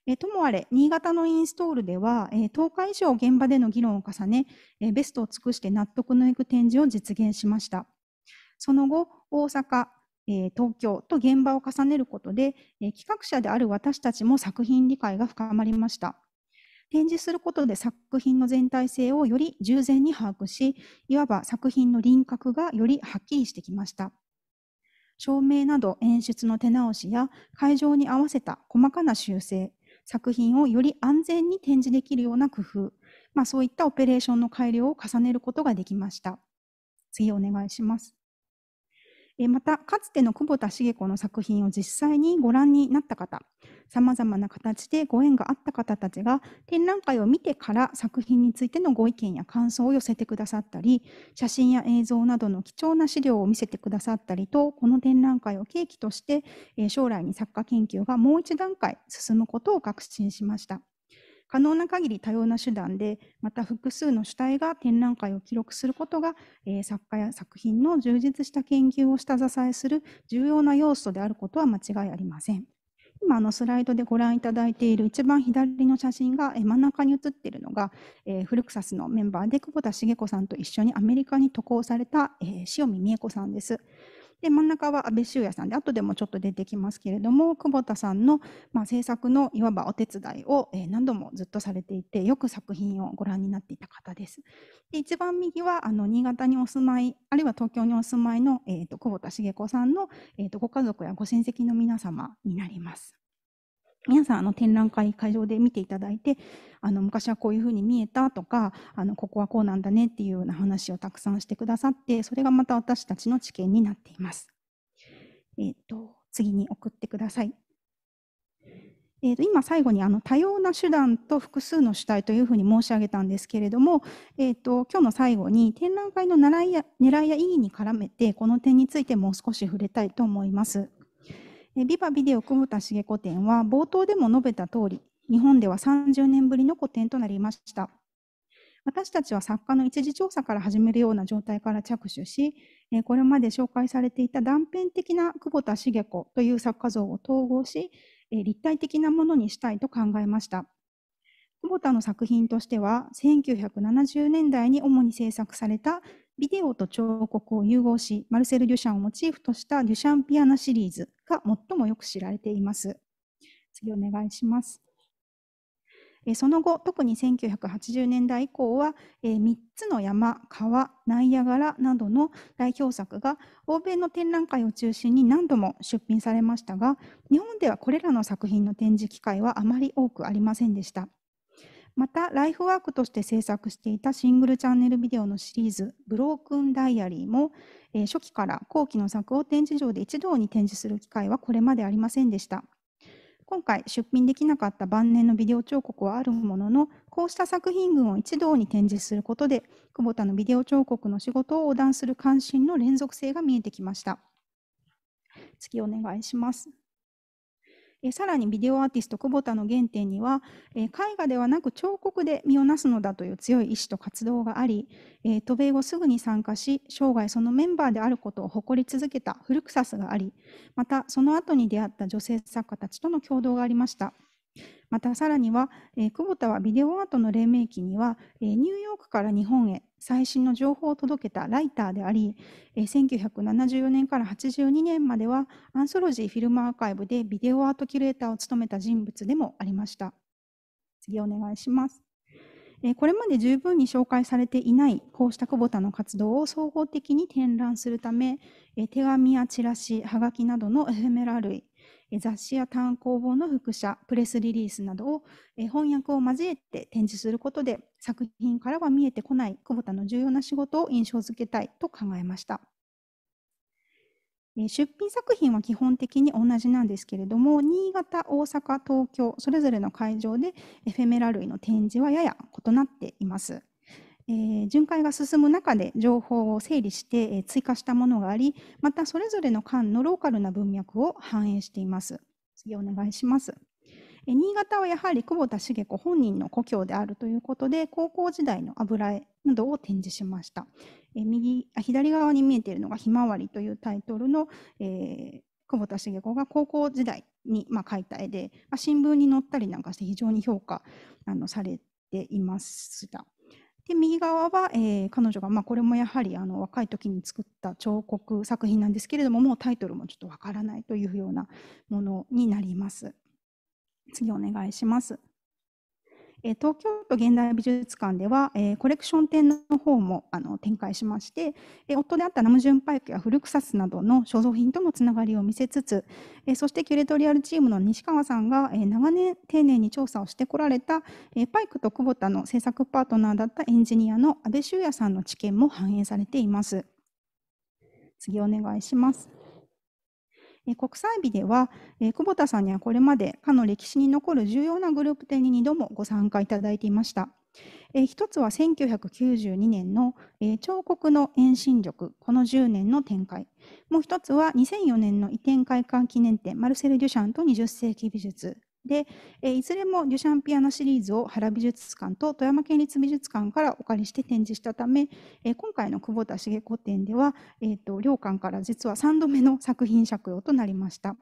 えともあれ、新潟のインストールでは、10日以上現場での議論を重ね、ベストを尽くして納得のいく展示を実現しました。その後、大阪、え東京と現場を重ねることで、え企画者である私たちも作品理解が深まりました。展示することで作品の全体性をより従前に把握し、いわば作品の輪郭がよりはっきりしてきました。照明など演出の手直しや会場に合わせた細かな修正、作品をより安全に展示できるような工夫、まあ、そういったオペレーションの改良を重ねることができました。次お願いします。また、かつての久保田茂子の作品を実際にご覧になった方、さまざまな形でご縁があった方たちが展覧会を見てから作品についてのご意見や感想を寄せてくださったり写真や映像などの貴重な資料を見せてくださったりとこの展覧会を契機として将来に作家研究がもう一段階進むことを確信しました。可能な限り多様な手段で、また複数の主体が展覧会を記録することが、えー、作家や作品の充実した研究を下支えする重要な要素であることは間違いありません。今あのスライドでご覧いただいている一番左の写真が真ん中に写っているのが、えー、フルクサスのメンバーで久保田茂子さんと一緒にアメリカに渡航された、えー、塩見美恵子さんです。で真ん中は安倍修也さんで後でもちょっと出てきますけれども久保田さんの、まあ、制作のいわばお手伝いを、え何度もずっとされていてよく作品をご覧になっていた方です。で一番右はあの新潟にお住まいあるいは東京にお住まいの、えーと、久保田茂子さんの、えーとご家族やご親戚の皆様になります。皆さんあの展覧会会場で見ていただいてあの昔はこういうふうに見えたとかあのここはこうなんだねっていうような話をたくさんしてくださってそれがまた私たちの知見になっています。えっ、ー、と次に送ってください。えー、と今最後にあの多様な手段と複数の主体というふうに申し上げたんですけれども、えー、と今日の最後に展覧会の狙いや狙いや意義に絡めてこの点についてもう少し触れたいと思います。ビバビデオ久保田茂子展は冒頭でも述べた通り、日本では30年ぶりの個展となりました。私たちは作家の一時調査から始めるような状態から着手し、これまで紹介されていた断片的な久保田茂子という作家像を統合し、立体的なものにしたいと考えました。久保田の作品としては、1970年代に主に制作されたビデオと彫刻を融合し、マルセル・デュシャンをモチーフとしたデュシャンピアナシリーズ、が最もよく知られています。次お願いします。その後、特に1980年代以降は、3つの山、川、ナイアガラなどの代表作が欧米の展覧会を中心に何度も出品されましたが、日本ではこれらの作品の展示機会はあまり多くありませんでした。また、ライフワークとして制作していたシングルチャンネルビデオのシリーズ、ブロークンダイアリーも、えー、初期から後期の作を展示場で一堂に展示する機会はこれまでありませんでした。今回、出品できなかった晩年のビデオ彫刻はあるものの、こうした作品群を一堂に展示することで、久保田のビデオ彫刻の仕事を横断する関心の連続性が見えてきました。次お願いします。えさらにビデオアーティスト久保田の原点には、え絵画ではなく彫刻で身をなすのだという強い意志と活動があり、え渡米後すぐに参加し生涯そのメンバーであることを誇り続けたフルクサスがありまたその後に出会った女性作家たちとの共同がありました。またさらには、えー、久保田はビデオアートの黎明期には、えー、ニューヨークから日本へ最新の情報を届けたライターであり、えー、1974年から82年まではアンソロジーフィルムアーカイブでビデオアートキュレーターを務めた人物でもありました。次お願いします。これまで十分に紹介されていないこうした久保田の活動を総合的に展覧するため、手紙やチラシ、はがきなどのエフェメラ類、雑誌や単行本の副写、プレスリリースなどを翻訳を交えて展示することで、作品からは見えてこない久保田の重要な仕事を印象づけたいと考えました。出品作品は基本的に同じなんですけれども新潟大阪東京それぞれの会場でエフェメラ類の展示はやや異なっていますえー、巡回が進む中で情報を整理して、えー、追加したものがあり、またそれぞれの間のローカルな文脈を反映しています。次お願いします。えー、新潟はやはり久保田茂子本人の故郷であるということで、高校時代の油絵などを展示しました。え右あ左側に見えているのが「ひまわり」というタイトルの、え久保田茂子が高校時代に、まあ、描いた絵で、まあ、新聞に載ったりなんかして非常に評価あのされていました。で右側は、えー、彼女が、まあ、これもやはりあの若い時に作った彫刻作品なんですけれどももうタイトルもちょっとわからないというようなものになります。次お願いします。えー、東京都現代美術館では、えー、コレクション展の方もあの展開しまして、えー、夫であったナムジュンパイクやフルクサスなどの所蔵品とのつながりを見せつつ、えー、そしてキュレトリアルチームの西川さんが、えー、長年丁寧に調査をしてこられた、えー、パイクと久保田の制作パートナーだったエンジニアの阿部修也さんの知見も反映されています。次お願いします。え国際日では、え久保田さんにはこれまでかの歴史に残る重要なグループ展に2度もご参加いただいていました。えー、一つは1992年の、えー、彫刻の遠心力、この10年の展開。もう一つは2004年の移転開館記念展、マルセル・デュシャンと20世紀美術。で、えいずれもデュシャンピアノシリーズを原美術館と富山県立美術館からお借りして展示したため、え今回の久保田茂子展では、えーと、両館から実は3度目の作品借用となりました。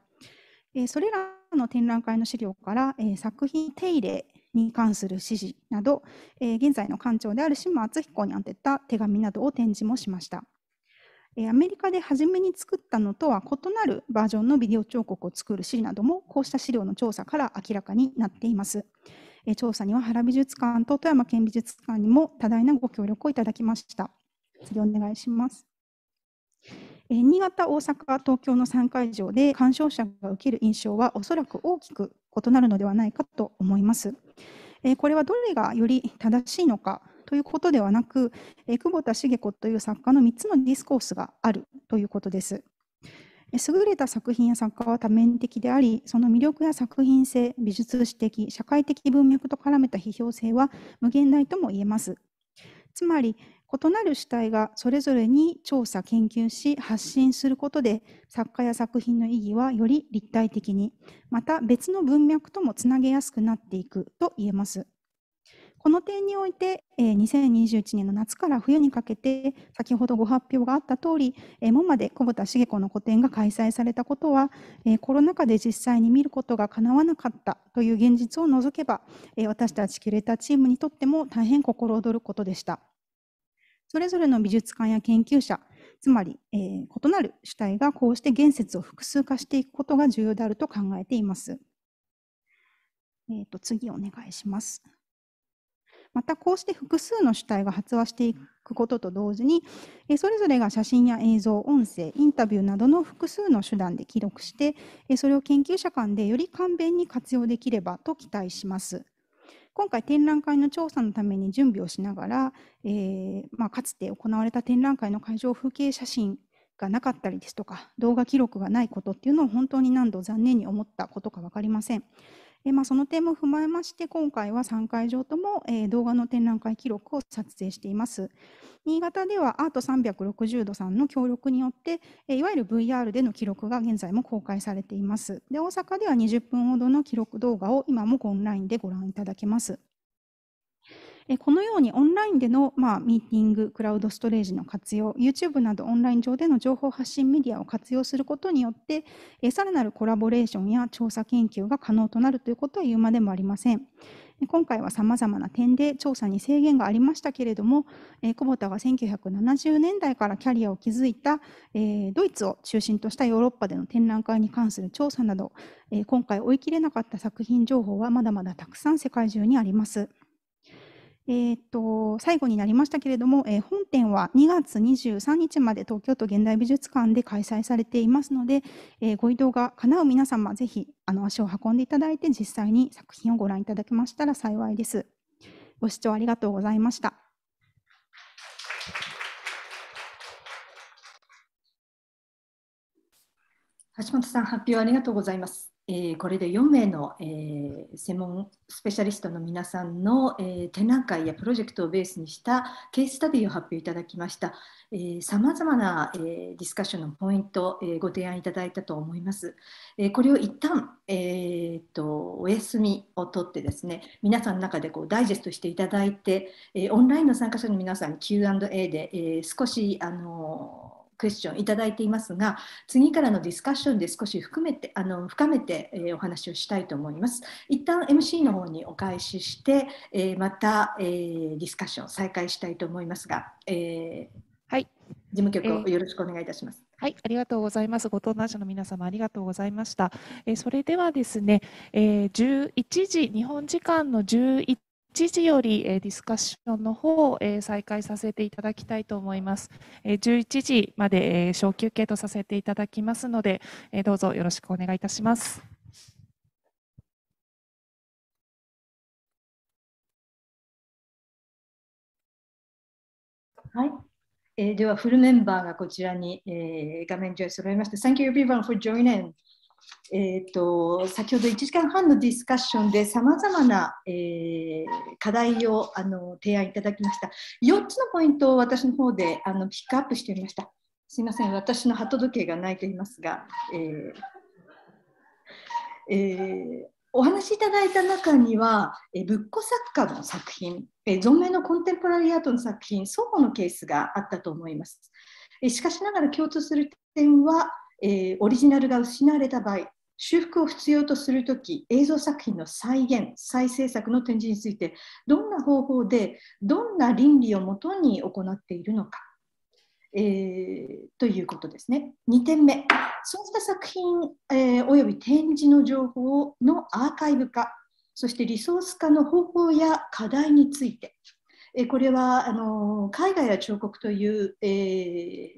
えそれらの展覧会の資料から、え作品手入れに関する指示など、え現在の館長である島敦彦に宛てた手紙などを展示もしました。アメリカで初めに作ったのとは異なるバージョンのビデオ彫刻を作る資料などもこうした資料の調査から明らかになっています。調査には原美術館と富山県美術館にも多大なご協力をいただきました。次お願いします。新潟、大阪、東京の3会場で鑑賞者が受ける印象はおそらく大きく異なるのではないかと思います。これはどれがより正しいのかということではなく、えー、久保田茂子という作家の3つのディスコースがあるということです。優れた作品や作家は多面的であり、その魅力や作品性、美術史的、社会的文脈と絡めた批評性は無限大とも言えます。つまり、異なる主体がそれぞれに調査、研究し、発信することで、作家や作品の意義はより立体的に、また別の文脈ともつなげやすくなっていくと言えます。この点において、えー、2021年の夏から冬にかけて、先ほどご発表があった通り、えー、門まで久保田茂子の個展が開催されたことは、えー、コロナ禍で実際に見ることがかなわなかったという現実を除けば、えー、私たちキュレーターチームにとっても大変心躍ることでした。それぞれの美術館や研究者、つまり、えー、異なる主体がこうして言説を複数化していくことが重要であると考えています。えーと次お願いします。またこうして複数の主体が発話していくことと同時にそれぞれが写真や映像音声インタビューなどの複数の手段で記録してそれを研究者間でより簡便に活用できればと期待します。今回展覧会の調査のために準備をしながら、えー、まあ、かつて行われた展覧会の会場風景写真がなかったりですとか動画記録がないことっていうのを本当に何度残念に思ったことか分かりません。でまあ、その点も踏まえまして、今回は3会場とも、えー、動画の展覧会記録を撮影しています。新潟ではアート360度さんの協力によって、えいわゆる VR での記録が現在も公開されています。で大阪では20分ほどの記録動画を今もオンラインでご覧いただけます。このようにオンラインでの、まあ、ミーティング、クラウドストレージの活用、YouTube などオンライン上での情報発信メディアを活用することによって、さらなるコラボレーションや調査研究が可能となるということは言うまでもありません。今回はさまざまな点で調査に制限がありましたけれども、久保田が1970年代からキャリアを築いた、えー、ドイツを中心としたヨーロッパでの展覧会に関する調査など、えー、今回追い切れなかった作品情報はまだまだたくさん世界中にあります。えーと、と最後になりましたけれども、えー、本展は2月23日まで東京都現代美術館で開催されていますので、えー、ご移動が叶う皆様、ぜひあの足を運んでいただいて、実際に作品をご覧いただけましたら幸いです。ご視聴ありがとうございました。橋本さん、発表ありがとうございます。えー、これで4名の、えー、専門スペシャリストの皆さんの、えー、展覧会やプロジェクトをベースにしたケーススタディを発表いただきましたさまざまな、えー、ディスカッションのポイント、えー、ご提案いただいたと思います、えー、これを一旦、えーと、お休みを取ってですね皆さんの中でこうダイジェストしていただいて、えー、オンラインの参加者の皆さん Q&A で、えー、少しあのークエスチョンいただいていますが次からのディスカッションで少し含めてあの深めて、えー、お話をしたいと思います一旦 MC の方にお返しして、えー、また、えー、ディスカッション再開したいと思いますが、えー、はい、事務局をよろしくお願いいたします。えー、はい、ありがとうございます。ご登壇者の皆様ありがとうございました。えー、それではですね、えー、11時日本時間の11一時より、えー、ディスカッションの方を、え再開させていただきたいと思います。えー、11時まで、えー、小休憩とさせていただきますので、えー、どうぞよろしくお願いいたします。はい。えー、では、フルメンバーがこちらに、えー、画面上揃えました。Thank you everyone for joining. えーと、先ほど1時間半のディスカッションでさまざまな、えー、課題をあの提案いただきました4つのポイントを私の方であのピックアップしてみましたすいません私の鳩時計がないと言いますが、えーえー、お話しいただいた中には、えぶっこ作家の作品、え存命のコンテンポラリーアートの作品双方のケースがあったと思います。しかしながら共通する点は、えー、オリジナルが失われた場合、修復を必要とするとき、映像作品の再現、再制作の展示について、どんな方法で、どんな倫理をもとに行っているのか、えー、ということですね。2点目、そうした作品、えー、および展示の情報のアーカイブ化、そしてリソース化の方法や課題について、これはあの海外や彫刻という、え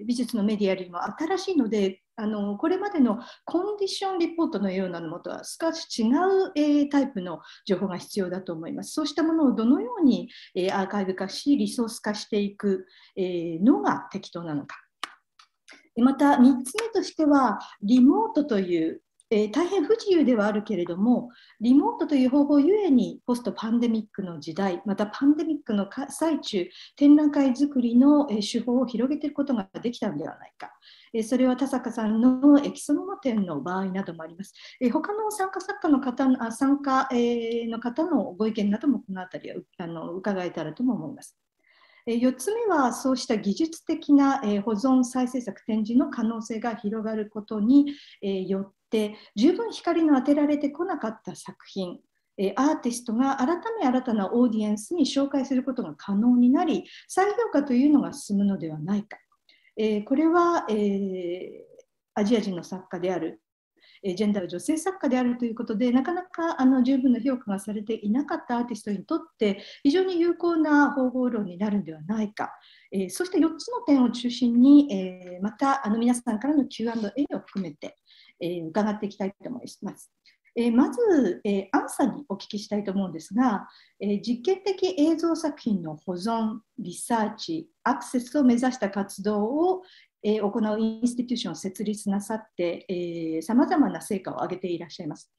ー、美術のメディアよりも新しいのであのこれまでのコンディションリポートのようなものとは少し違う、えー、タイプの情報が必要だと思います。そうしたものをどのように、えー、アーカイブ化しリソース化していく、えのが適当なのか。また3つ目としてはリモートというえー、大変不自由ではあるけれどもリモートという方法ゆえにポストパンデミックの時代またパンデミックの最中展覧会作りの、手法を広げていくことができたのではないか、えそれは田坂さんのエキスモマ展の場合などもあります、え他の参加作家の方あ参加、えの方のご意見などもこの辺りはあの伺えたらとも思います。4つ目はそうした技術的な保存再制作展示の可能性が広がることによっで十分光の当てられてこなかった作品アーティストが改め新たなオーディエンスに紹介することが可能になり再評価というのが進むのではないか、えー、これは、えー、アジア人の作家である、えー、ジェンダー女性作家であるということでなかなかあの十分な評価がされていなかったアーティストにとって非常に有効な方法論になるのではないか、えそして4つの点を中心に、えまたあの皆さんからの Q&A を含めてえ伺っていきたいと思います。えまず、えアンさんにお聞きしたいと思うんですが、え実験的映像作品の保存、リサーチ、アクセスを目指した活動を、え行うインスティテューションを設立なさって、さまざまな成果を上げていらっしゃいます。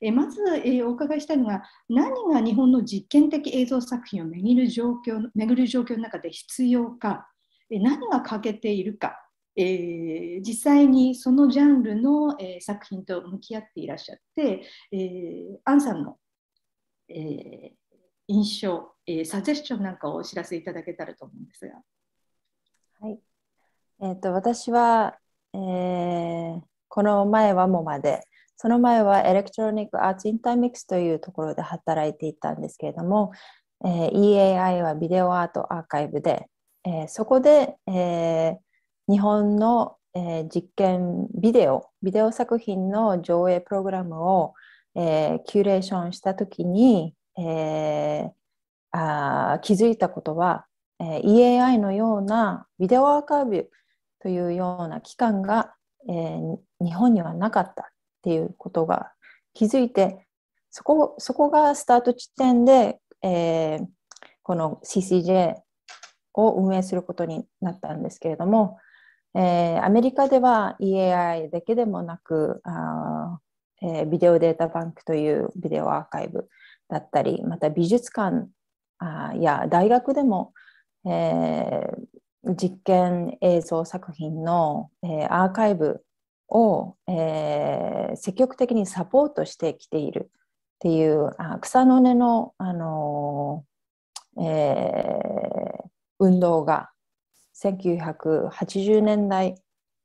えまず、えお伺いしたいのが、何が日本の実験的映像作品を巡る状況巡る状況の中で必要か、何が欠けているか、えー、実際にそのジャンルの、えー、作品と向き合っていらっしゃって、えー、アンさんの、えー、印象、えー、サジェスションなんかをお知らせいただけたらと思うんですが。はいえーと、と私は、えー、この前はもまでその前はエレクトロニック・アーツ・インターミックスというところで働いていたんですけれども、えー、EAI はビデオアートアーカイブで、えー、そこで、えー、日本の、えー、実験ビデオビデオ作品の上映プログラムを、えー、キュレーションした時に、えー、あ気づいたことは、え EAI のようなビデオアーカイブというような機関が、え日本にはなかったっていうことが気づいてそこそこがスタート地点で、えこの CCJ を運営することになったんですけれども、えー、アメリカでは EAI だけでもなくあ、えー、ビデオデータバンクというビデオアーカイブだったりまた美術館あや大学でも、えー、実験映像作品の、えアーカイブを、え積極的にサポートしてきているっていうあ草の根の、あのえ運動が1980年代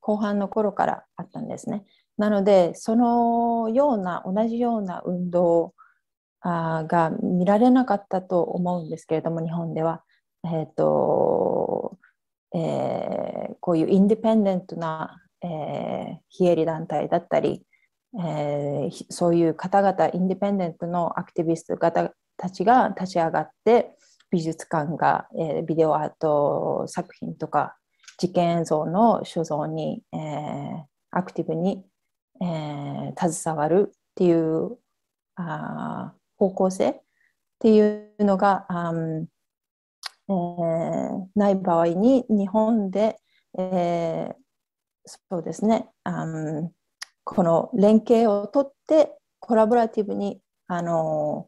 後半の頃からあったんですね。なのでそのような同じような運動あが見られなかったと思うんですけれども日本では、えーとえー、こういうインディペンデントな、えー、非営利団体だったり、えー、そういう方々インディペンデントのアクティビスト方たちが立ち上がって美術館が、えー、ビデオアート作品とか事件映像の所蔵に、えー、アクティブに、えー、携わるっていうあ方向性っていうのが、えー、ない場合に日本で、えー、そうですね、この連携をとってコラボラティブにあの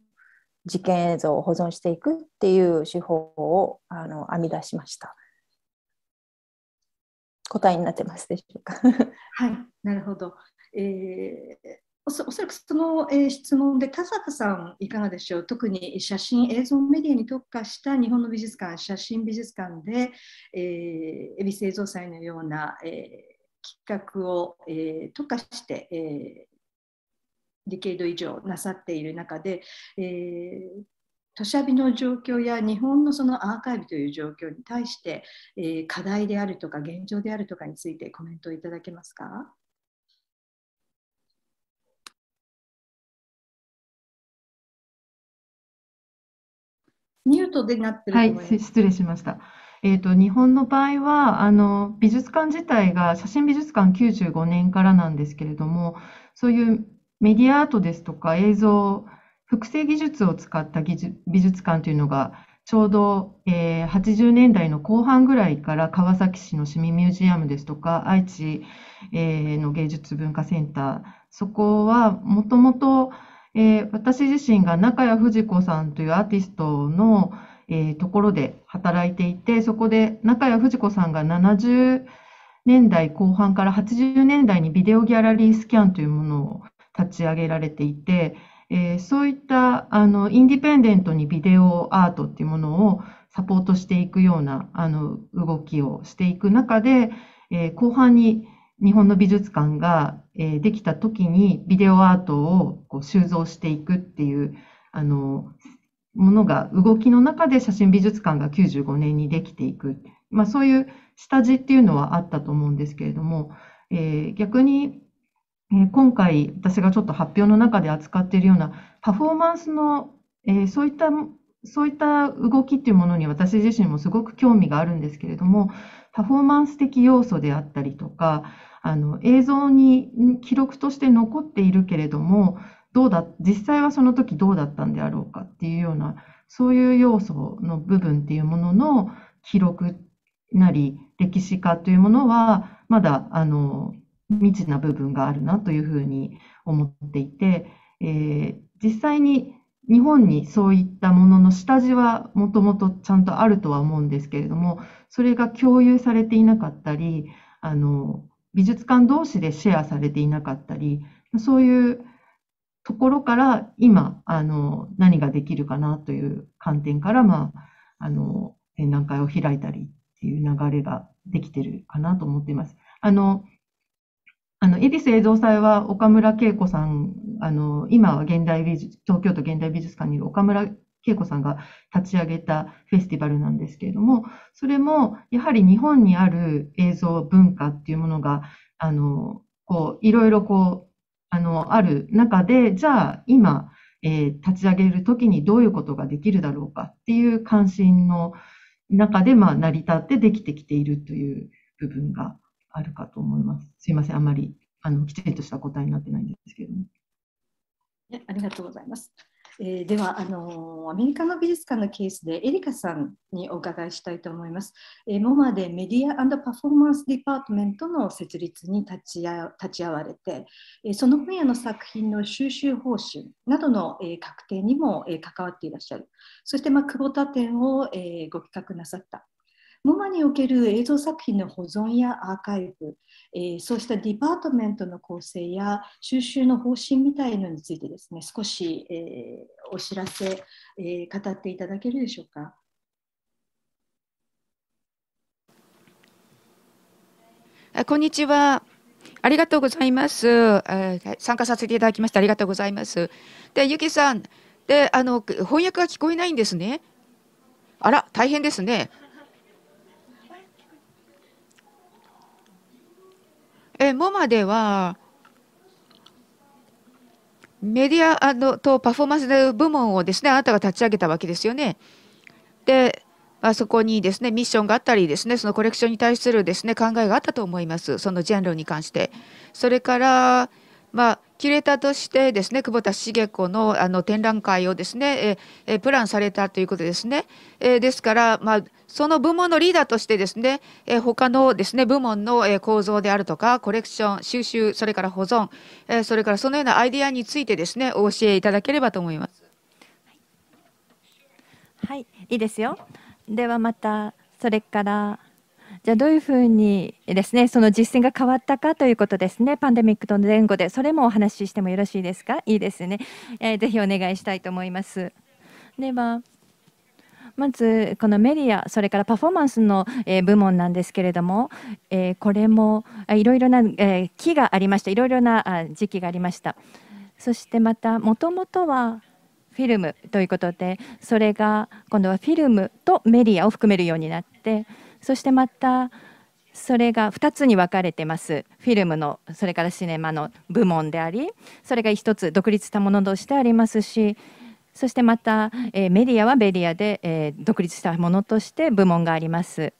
実験映像を保存していくっていう手法をあの編み出しました。答えになってますでしょうか。はい、なるほど。えーおそらくその、えー、質問で田坂さんいかがでしょう特に写真映像メディアに特化した日本の美術館写真美術館で、えー、恵比寿映像祭のような、えー、企画を、えー、特化して、えディケイド以上なさっている中で、えー、土砂日の状況や日本のそのアーカイブという状況に対して、えー、課題であるとか現状であるとかについてコメントをいただけますかミュートでなってはい、失礼しました。えーと、と日本の場合はあの美術館自体が写真美術館95年からなんですけれどもそういうメディアアートですとか映像、複製技術を使った技術美術館というのが、ちょうど、えー、80年代の後半ぐらいから川崎市の市民ミュージアムですとか愛知、えー、の芸術文化センターそこはもともと私自身が中谷藤子さんというアーティストの、えー、ところで働いていてそこで中谷藤子さんが70年代後半から80年代にビデオギャラリースキャンというものを立ち上げられていて、えー、そういったあのインディペンデントにビデオアートっていうものをサポートしていくようなあの動きをしていく中で、えー、後半に日本の美術館が、えー、できた時にビデオアートをこう収蔵していくっていうあのものが動きの中で写真美術館が95年にできていく、まあ、そういう下地っていうのはあったと思うんですけれども、えー、逆にえ今回私がちょっと発表の中で扱っているようなパフォーマンスの、えそういったそういった動きっていうものに私自身もすごく興味があるんですけれども、パフォーマンス的要素であったりとか、あの映像に記録として残っているけれども、どうだ、実際はその時どうだったんであろうかっていうような、そういう要素の部分っていうものの記録なり歴史化というものは、まだあの未知な部分があるなというふうに思っていて、えー、実際に日本にそういったものの下地はもともとちゃんとあるとは思うんですけれどもそれが共有されていなかったりあの美術館同士でシェアされていなかったりそういうところから今あの何ができるかなという観点から、まあ、あの展覧会を開いたりっていう流れができてるかなと思っています。あのあの、恵比寿映像祭は岡村恵子さん、あの、今は現代美術、東京都現代美術館にいる岡村恵子さんが立ち上げたフェスティバルなんですけれども、それもやはり日本にある映像文化っていうものが、あの、こう、いろいろこう、あの、ある中で、じゃあ今、えー、立ち上げるときにどういうことができるだろうかっていう関心の中で、まあ、成り立ってできてきているという部分があるかと思います。すいません、あまりあのきちんとした答えになってないんですけど、ね。ありがとうございます。えー、ではあのー、アメリカの美術館のケースでエリカさんにお伺いしたいと思います。えー、モマでメディアパフォーマンスデパートメントの設立に立ちあ立ち会われて、えー、その分野の作品の収集方針などの、えー、確定にも、えー、関わっていらっしゃる。そして、まあ、久保田展を、えー、ご企画なさった。m マにおける映像作品の保存やアーカイブ、えー、そうしたディパートメントの構成や収集の方針みたいのについてですね少し、えー、お知らせ、えー、語っていただけるでしょうか。あこんにちは。ありがとうございます、えー。参加させていただきましてありがとうございます。で、ゆきさん、で、あの翻訳が聞こえないんですね。あら、大変ですね。えモマではメディアあのとパフォーマンス部門をですねあなたが立ち上げたわけですよね。で、まあ、そこにですねミッションがあったりですねそのコレクションに対するですね考えがあったと思いますそのジャンルに関して。それからまあ、キュレーターとしてですね久保田茂子のあの展覧会をですね、えプランされたということですね、えですから、まあ、その部門のリーダーとしてですね、え他のですね部門の、え構造であるとかコレクション収集それから保存、えそれからそのようなアイディアについてですねお教えいただければと思います。はい、いいですよ。ではまたそれからじゃあどういうふうにですね、その実践が変わったかということですね、パンデミックの前後で、それもお話ししてもよろしいですか、いいですね、えー、ぜひお願いしたいと思います。ではまずこのメディアそれからパフォーマンスの部門なんですけれどもこれもいろいろな木がありましたいろいろな時期がありましたそしてまたもともとはフィルムということでそれが今度はフィルムとメディアを含めるようになってそしてまたそれが2つに分かれてますフィルムのそれからシネマの部門でありそれが1つ独立したものとしてありますしそしてまた、えメディアはメディアで、え独立したものとして部門があります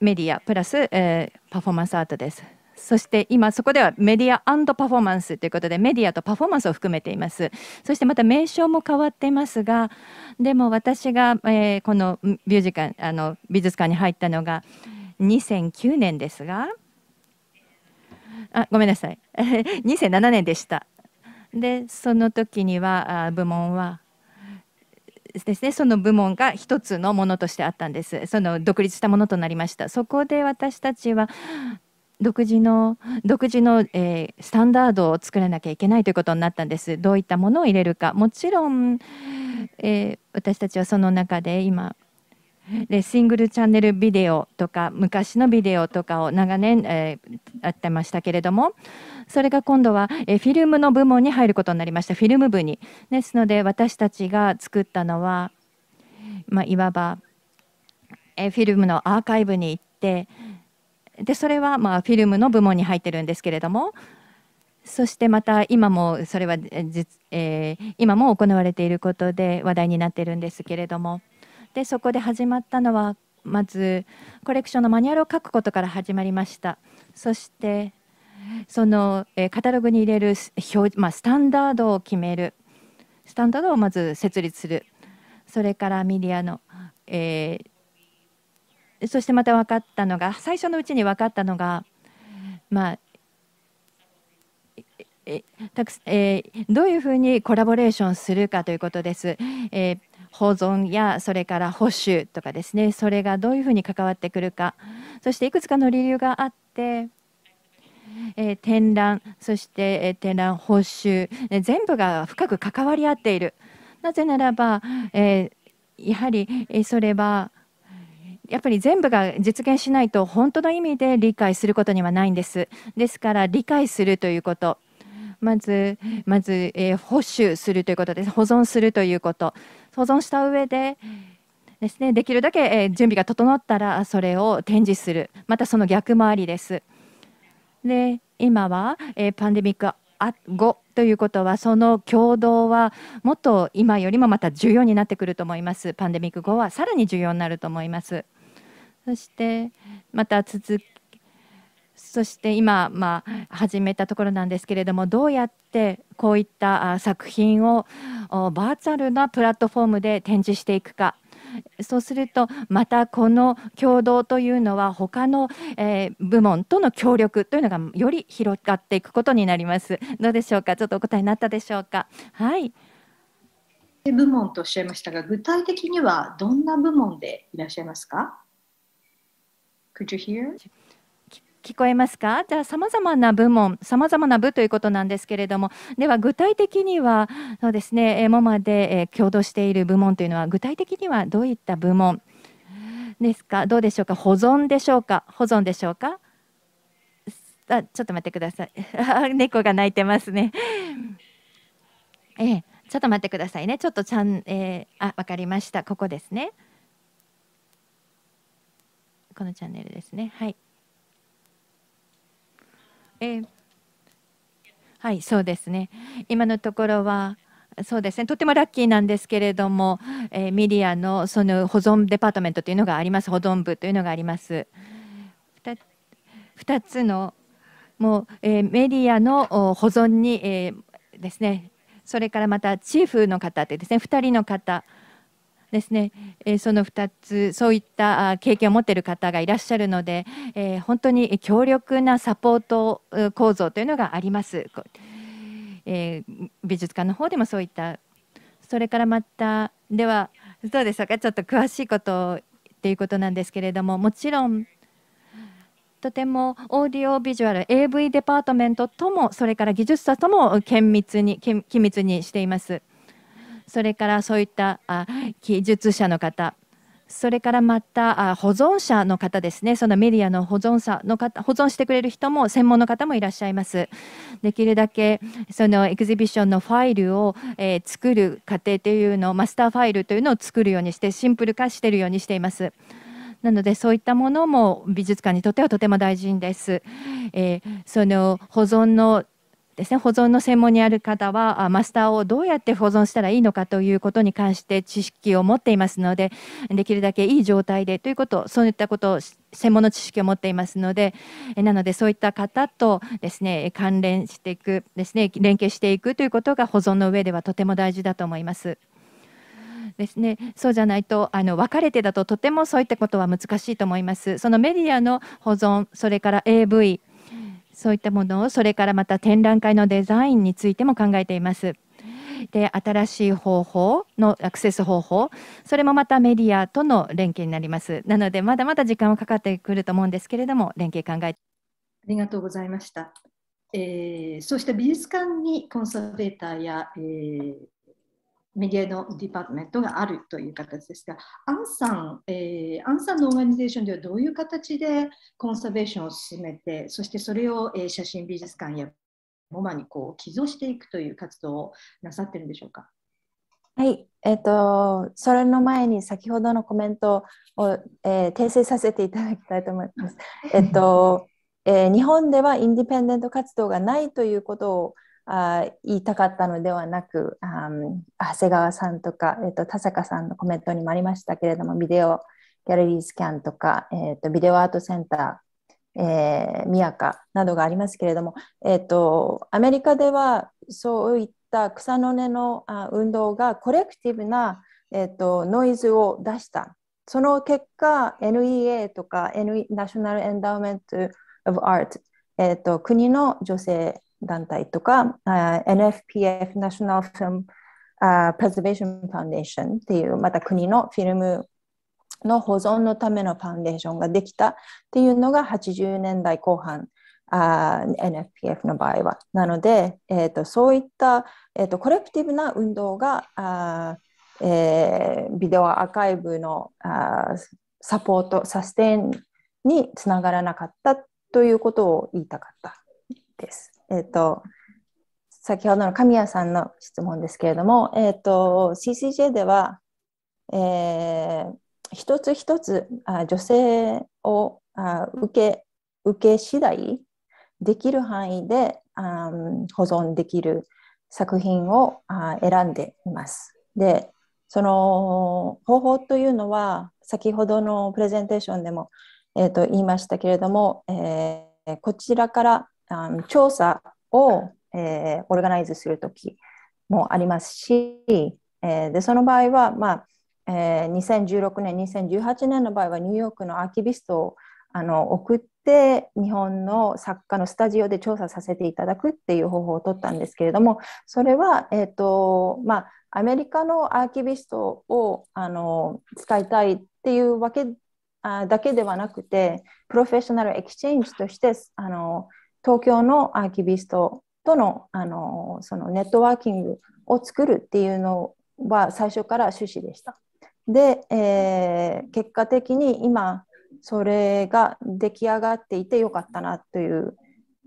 メディアプラス、えパフォーマンスアートですそして今そこではメディアパフォーマンスということでメディアとパフォーマンスを含めていますそしてまた名称も変わっていますがでも私が、えー、この美術館あの美術館に入ったのが2009年ですがあごめんなさい2007年 でしたでその時には部門はですねその部門が一つのものとしてあったんですその独立したものとなりましたそこで私たちは独自の独自の、えー、スタンダードを作らなきゃいけないということになったんです。どういったものを入れるか、もちろん、えー、私たちはその中で今でシングルチャンネルビデオとか昔のビデオとかを長年、えー、やってましたけれどもそれが今度は、えフィルムの部門に入ることになりましたフィルム部にですので私たちが作ったのは、まあ、いわば、えフィルムのアーカイブに行ってでそれはまあフィルムの部門に入ってるんですけれどもそしてまた今もそれは、えー、今も行われていることで話題になっているんですけれどもでそこで始まったのはまずコレクションのマニュアルを書くことから始まりましたそしてその、えー、カタログに入れる表、まあ、スタンダードを決めるスタンダードをまず設立するそれからメディアの、えー、そしてまた分かったのが最初のうちに分かったのが、まあええどういうふうにコラボレーションするかということです。え保存やそれから保守とかですねそれがどういうふうに関わってくるかそしていくつかの理由があって、え展覧そして、え展覧補修、え全部が深く関わり合っているなぜならば、えやはり、えそれはやっぱり全部が実現しないと本当の意味で理解することにはないんです。ですから理解するということ。まず、まず、えー、保守するということです。保存するということ。保存した上で、ですね、できるだけ、えー、準備が整ったらそれを展示する。またその逆もありです。で、今は、えー、パンデミック後ということはその共同はもっと今よりもまた重要になってくると思います。パンデミック後はさらに重要になると思います。そしてまた続そして今、まあ、始めたところなんですけれどもどうやってこういった作品をバーチャルなプラットフォームで展示していくかそうするとまたこの共同というのは他の、え部門との協力というのがより広がっていくことになりますどうでしょうかちょっとお答えになったでしょうかはい部門とおっしゃいましたが具体的にはどんな部門でいらっしゃいますか Could you hear? 聞こえますかじゃあさまざまな部門さまざまな部ということなんですけれどもでは具体的にはそうですね MOMA で共同している部門というのは具体的にはどういった部門ですかどうでしょうか保存でしょうか保存でしょうかあちょっと待ってください 猫が鳴いてますねええちょっと待ってくださいねちょっとちゃん、えー、あ分かりましたここですねこのチャンネルですね。はい。えー、はい、そうですね。今のところは、そうですねとてもラッキーなんですけれども、えー、ミディアのその保存デパートメントというのがあります保存部というのがあります 2, 2つのもう、えー、メディアの保存に、えー、ですねそれからまたチーフの方でですね2人の方ですね、えその2つそういった経験を持っている方がいらっしゃるので、え本当に強力なサポート構造というのがあります、え美術館の方でもそういったそれからまたではどうでしょうかちょっと詳しいことっていうことなんですけれどももちろんとてもオーディオビジュアル AV デパートメントともそれから技術者とも緊密に緊密にしています。それからそういった技術者の方それからまた保存者の方ですね、そのメディアの保存者の方、保存してくれる人も、専門の方もいらっしゃいます。できるだけそのエクゼビションのファイルを、えー、作る過程というのを、マスターファイルというのを作るようにして、シンプル化しているようにしています。なのでそういったものも美術館にとってはとても大事です。えー、その保存のですね保存の専門にある方はマスターをどうやって保存したらいいのかということに関して知識を持っていますのでできるだけいい状態でということそういったことを専門の知識を持っていますのでなのでそういった方とですね関連していくですね連携していくということが保存の上ではとても大事だと思います。ですねそうじゃないとあの分かれてだととてもそういったことは難しいと思いますそのメディアの保存それから AV そういったものをそれからまた展覧会のデザインについても考えています。で新しい方法のアクセス方法それもまたメディアとの連携になりますなのでまだまだ時間はかかってくると思うんですけれども連携考えありがとうございました、えー、そして美術館にコンサベーターや、えー、メディアのディパートメントがあるという形ですが、アンさん、えー、アンさんのオーガニゼーションではどういう形でコンサベーションを進めて、そしてそれを、えー、写真美術館やモマにこう寄贈していくという活動をなさってるんでしょうか。はい、えっ、ー、と、それの前に先ほどのコメントを、えー、訂正させていただきたいと思います。えっ、と、えー、日本ではインディペンデント活動がないということをあ言いたかったのではなくあ長谷川さんとか、えーと、田坂さんのコメントにもありましたけれどもビデオギャラリースキャンとか、えーと、ビデオアートセンター、えー、宮家などがありますけれども、えーと、アメリカではそういった草の根のあ運動がコレクティブな、えー、とノイズを出したその結果 NEA とか、N、ナショナル・エンダーメント・オブ・アート、えー、と国の女性団体とか、NFPF National Film Preservation Foundation っていうまた国のフィルムの保存のためのファンデーションができたっていうのが80年代後半あ NFPF の場合は。なので、えーと、そういった、えーと、コレクティブな運動があ、えー、ビデオアーカイブのあサポートサステンにつながらなかったということを言いたかったです。えっ、ー、と、先ほどの神谷さんの質問ですけれども、えっ、ー、と、CCJ では、えー、一つ一つあ女性をあ受け、受け次第、できる範囲であ保存できる作品をあ選んでいます。で、その方法というのは、先ほどのプレゼンテーションでも、えー、と言いましたけれども、えー、こちらからあの調査を、えー、オルガナイズするときもありますし、えー、でその場合は、まあえー、2016年、2018年の場合はニューヨークのアーキビストをあの送って日本の作家のスタジオで調査させていただくっていう方法を取ったんですけれどもそれは、えーとまあ、アメリカのアーキビストをあの使いたいっていうわけあだけではなくてプロフェッショナルエクスチェンジとしてあの東京のアーキビストとのあのそのネットワーキングを作るっていうのは最初から趣旨でした。で、えー、結果的に今それが出来上がっていてよかったなという、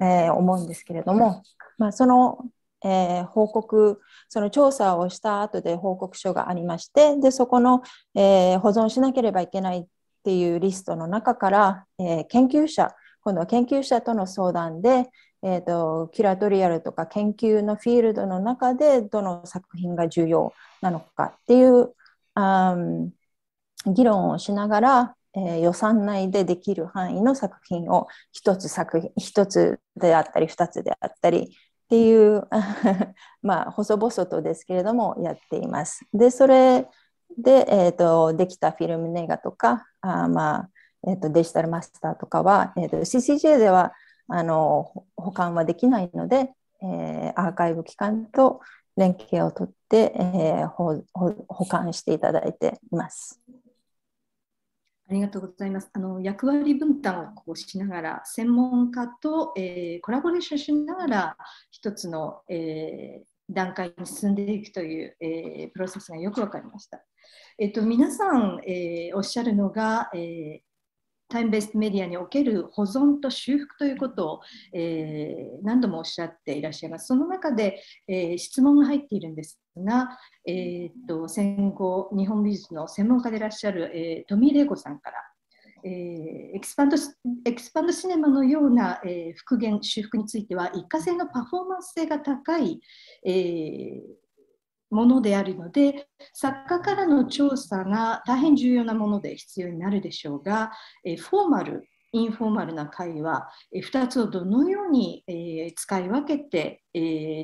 えー、思うんですけれども、まあ、その、えー、報告その調査をした後で報告書がありましてでそこの、え保存しなければいけないっていうリストの中から、え研究者今度は研究者との相談で、えーと、キュラトリアルとか研究のフィールドの中でどの作品が重要なのかっていう議論をしながら、えー、予算内でできる範囲の作品を1つ作品一つであったり2つであったりっていう まあ細々とですけれどもやっています。でそれで、えーと、できたフィルムネガとかあまあえーと、デジタルマスターとかは、えーと、CCJ ではあの保管はできないので、えー、アーカイブ機関と連携を取って、えー、保保管していただいています。ありがとうございます。あの役割分担をこうしながら、専門家と、えー、コラボレーションしながら、一つの、えー、段階に進んでいくという、えー、プロセスがよく分かりました。えっと、皆さん、えー、おっしゃるのが、えー、タイムベースメディアにおける保存と修復ということを、えー、何度もおっしゃっていらっしゃいます。その中で、えー、質問が入っているんですが、えーと、戦後日本美術の専門家でいらっしゃる、えー、富井玲子さんから、えー、エキスパンドエキスパンドシネマのような、えー、復元修復については一過性のパフォーマンス性が高い、えーものであるので作家からの調査が大変重要なもので必要になるでしょうが、えフォーマルインフォーマルな会は2つをどのように使い分けて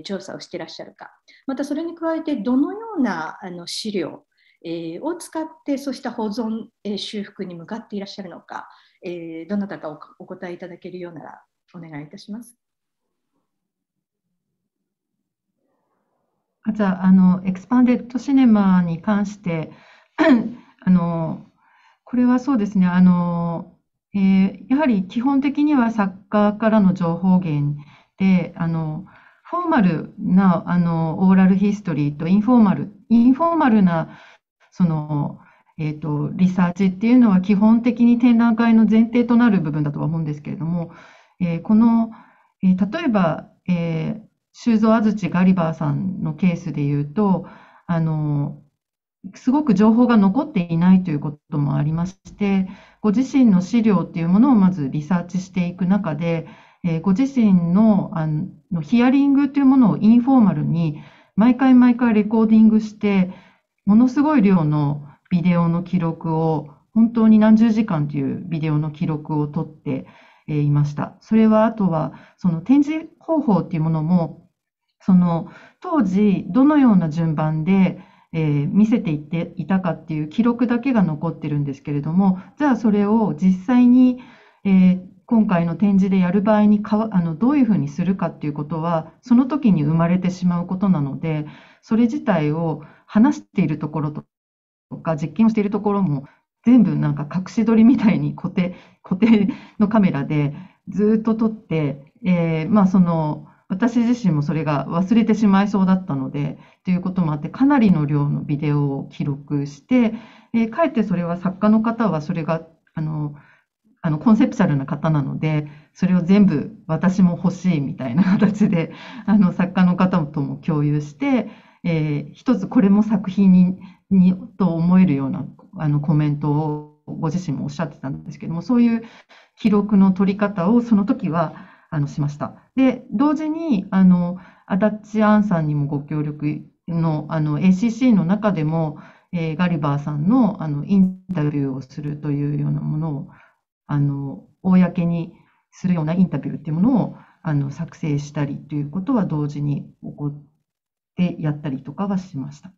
調査をしていらっしゃるかまたそれに加えてどのような資料を使ってそうした保存修復に向かっていらっしゃるのかどなたかお答えいただけるようならお願いいたします。あじゃあ、あの、エクスパンデッドシネマに関して、あの、これはそうですね、あの、えー、やはり基本的には作家からの情報源で、あの、フォーマルな、あの、オーラルヒストリーとインフォーマル、インフォーマルな、その、えっ、ー、と、リサーチっていうのは基本的に展覧会の前提となる部分だとは思うんですけれども、えー、この、え例えば、え修造安土ガリバーさんのケースで言うと、あの、すごく情報が残っていないということもありまして、ご自身の資料っていうものをまずリサーチしていく中で、えー、ご自身のあのヒアリングというものをインフォーマルに毎回毎回レコーディングして、ものすごい量のビデオの記録を、本当に何十時間というビデオの記録を取っていました。それはあとは、その展示方法っていうものもその当時どのような順番で、えー、見せていっていたかっていう記録だけが残ってるんですけれどもじゃあそれを実際に、えー、今回の展示でやる場合にかあのどういうふうにするかっていうことはその時に生まれてしまうことなのでそれ自体を話しているところとか実験をしているところも全部なんか隠し撮りみたいに固定固定のカメラでずっと撮って、えー、まあその私自身もそれが忘れてしまいそうだったのでということもあってかなりの量のビデオを記録して、えかえってそれは作家の方はそれがあのあのコンセプチャルな方なのでそれを全部私も欲しいみたいな形で あの作家の方とも共有して、えー、一つこれも作品ににと思えるようなあのコメントをご自身もおっしゃってたんですけどもそういう記録の取り方をその時はあのしました。で、同時に、あの、アタッチアンさんにもご協力の、あの、ACC の中でも、えー、ガリバーさんの、あの、インタビューをするというようなものを、あの、公にするようなインタビューっていうものを、あの、作成したりということは同時に起こってやったりとかはしました。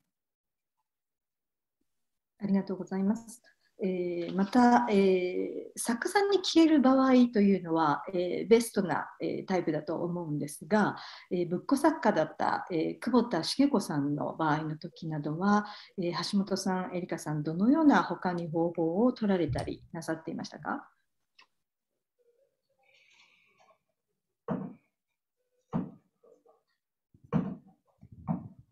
ありがとうございます。えー、また、えー、作さんに消える場合というのは、えー、ベストな、えタイプだと思うんですが、えぶっこ作家だった、え久保田茂子さんの場合の時などは、え橋本さん、えりかさん、どのような他に方法を取られたりなさっていましたか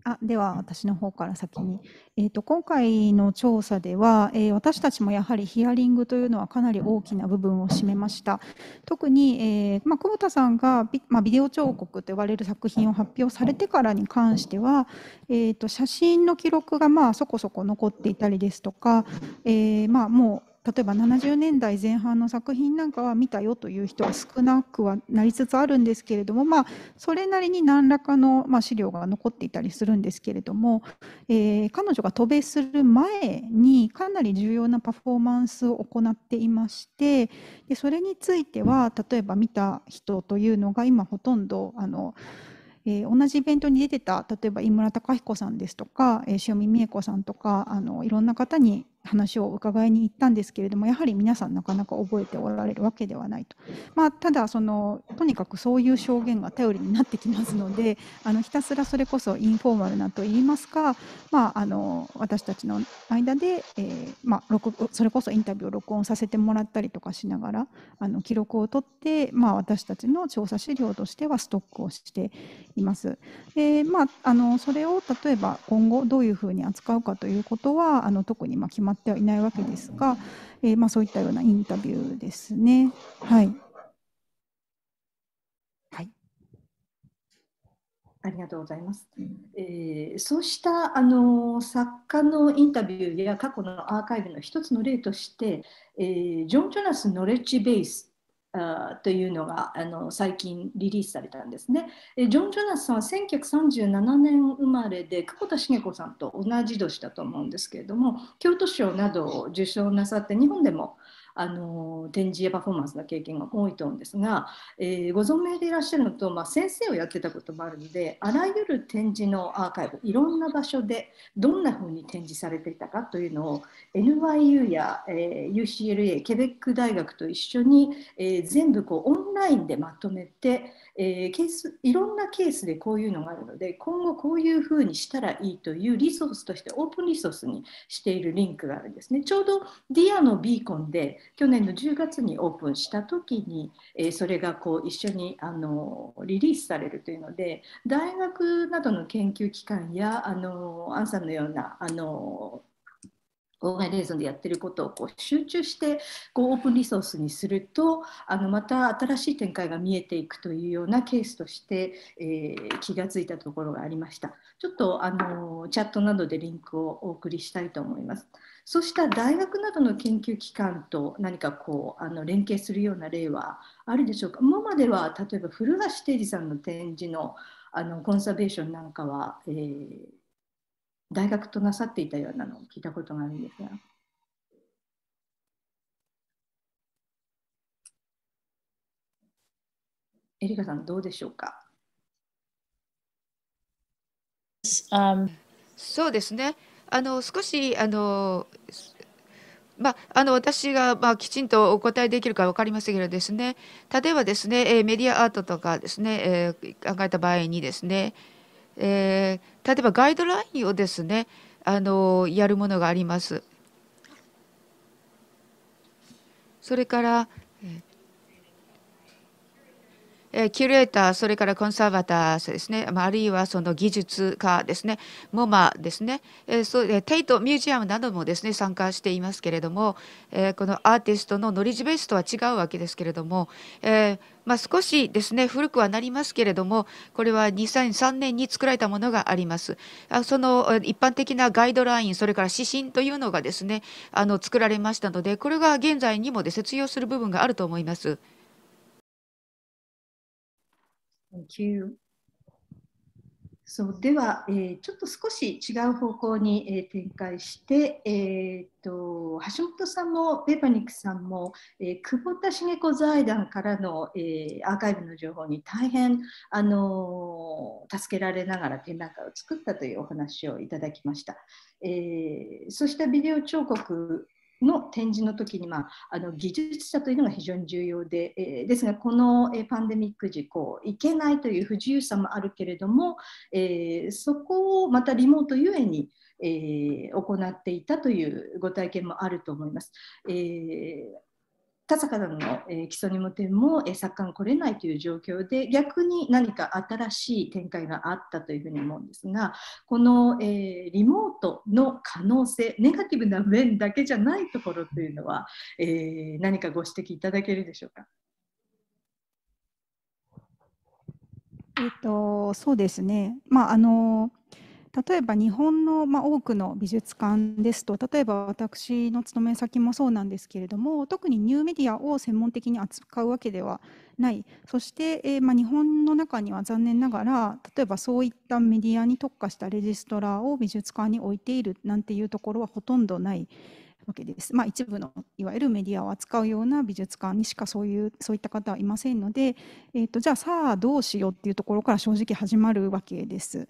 あでは私の方から先に、えーと、今回の調査では、えー、私たちもやはりヒアリングというのはかなり大きな部分を占めました特に、えー、まあ、久保田さんがビ,、まあ、ビデオ彫刻と呼ばれる作品を発表されてからに関しては、えーと、と写真の記録がまあそこそこ残っていたりですとか、えー、まあ、もう例えば70年代前半の作品なんかは見たよという人は少なくはなりつつあるんですけれども、まあ、それなりに何らかの、まあ、資料が残っていたりするんですけれども、えー、彼女が渡米する前にかなり重要なパフォーマンスを行っていましてでそれについては例えば見た人というのが今ほとんどあのえー、同じイベントに出てた例えば井村隆彦さんですとか、えー、塩見美恵子さんとかあのいろんな方に話を伺いに行ったんですけれどもやはり皆さんなかなか覚えておられるわけではないと、まあ、ただそのとにかくそういう証言が頼りになってきますのであのひたすらそれこそインフォーマルなといいますか、まあ、あの私たちの間で、えー、まあ、録それこそインタビューを録音させてもらったりとかしながらあの記録を取って、まあ、私たちの調査資料としてはストックをしています。でまあ、あのそれを例えば今後どういうふうに扱うかということはあの特にま決まってはいないわけですが、えー、まあ、そういったようなインタビューですね。はい、はい、ありがとうございます。えー、そうしたあの作家のインタビューや過去のアーカイブの一つの例として、えジョン・ジョナス・ノレッジ・ベースというのがあの最近リリースされたんですね。ジョン・ジョナスさんは1937年生まれで久保田茂子さんと同じ年だと思うんですけれども京都賞などを受賞なさって日本でもあの展示やパフォーマンスの経験が多いと思うんですが、えー、ご存命でいらっしゃるのと、まあ、先生をやってたこともあるのであらゆる展示のアーカイブいろんな場所でどんなふうに展示されていたかというのを NYU や、えー、UCLA ケベック大学と一緒に、えー、全部こうオンラインでまとめて、えー、ケースいろんなケースでこういうのがあるので今後こういうふうにしたらいいというリソースとしてオープンリソースにしているリンクがあるんですねちょうど DIA のビーコンで去年の10月にオープンした時に、えー、それがこう一緒にあのリリースされるというので大学などの研究機関やあのアンさんのようなあのオーガニレーシンでやってることをこう集中してこうオープンリソースにするとあのまた新しい展開が見えていくというようなケースとして、えー、気がついたところがありましたちょっとあのチャットなどでリンクをお送りしたいと思いますそうした大学などの研究機関と何かこうあの連携するような例はあるでしょうか今までは例えば古橋定治さんの展示のあのコンサベーションなんかは、えー大学となさっていたようなのを聞いたことがあるんですが。エリカさんどうでしょうか、um、そうですねあの少しあのまあ、あの私が、まあ、きちんとお答えできるか分かりませんけどですね例えばですねえメディアアートとかですねえ考えた場合にですねえー、例えばガイドラインをですねあのやるものがあります。それから、えキュレーターそれからコンサバターですね、まあ、るいはその技術家ですねモマですね、えそうテイトミュージアムなどもですね参加していますけれども、えこのアーティストのノリジベースとは違うわけですけれども、えまあ、少しですね古くはなりますけれどもこれは2003年に作られたものがありますあその一般的なガイドラインそれから指針というのがですねあの作られましたのでこれが現在にもですね用する部分があると思います。Thank you. では、えー、ちょっと少し違う方向に、えー、展開して、えーと、橋本さんもペパニックさんも、えー、久保田茂子財団からの、えー、アーカイブの情報に大変、あのー、助けられながら展覧会を作ったというお話をいただきました。えー、そうしたビデオ彫刻の展示の時に、まあ、あの技術者というのが非常に重要で、えー、ですがこの、えー、パンデミック時こう行けないという不自由さもあるけれども、えー、そこをまたリモートゆえに、え行っていたというご体験もあると思います。えさ々の、えー、基礎にも点も、えー、作家が来れないという状況で逆に何か新しい展開があったというふうに思うんですがこの、えー、リモートの可能性ネガティブな面だけじゃないところというのは、えー、何かご指摘いただけるでしょうか。えっと、そうですね、まああのー例えば日本の、まあ、多くの美術館ですと例えば私の勤め先もそうなんですけれども特にニューメディアを専門的に扱うわけではないそして、えー、まあ、日本の中には残念ながら例えばそういったメディアに特化したレジストラを美術館に置いているなんていうところはほとんどない。わけです。まあ、一部のいわゆるメディアを扱うような美術館にしかそういうそういった方はいませんので、えーとじゃあさあどうしようっていうところから正直始まるわけです。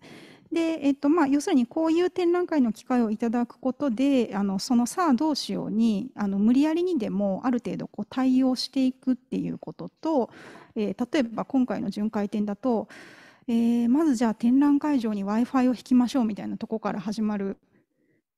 で、えっとまあ、要するにこういう展覧会の機会をいただくことであのそのさあどうしようにあの無理やりにでもある程度こう対応していくっていうことと、えー、例えば今回の巡回展だと、えー、まずじゃあ展覧会場に w i f i を引きましょうみたいなとこから始まる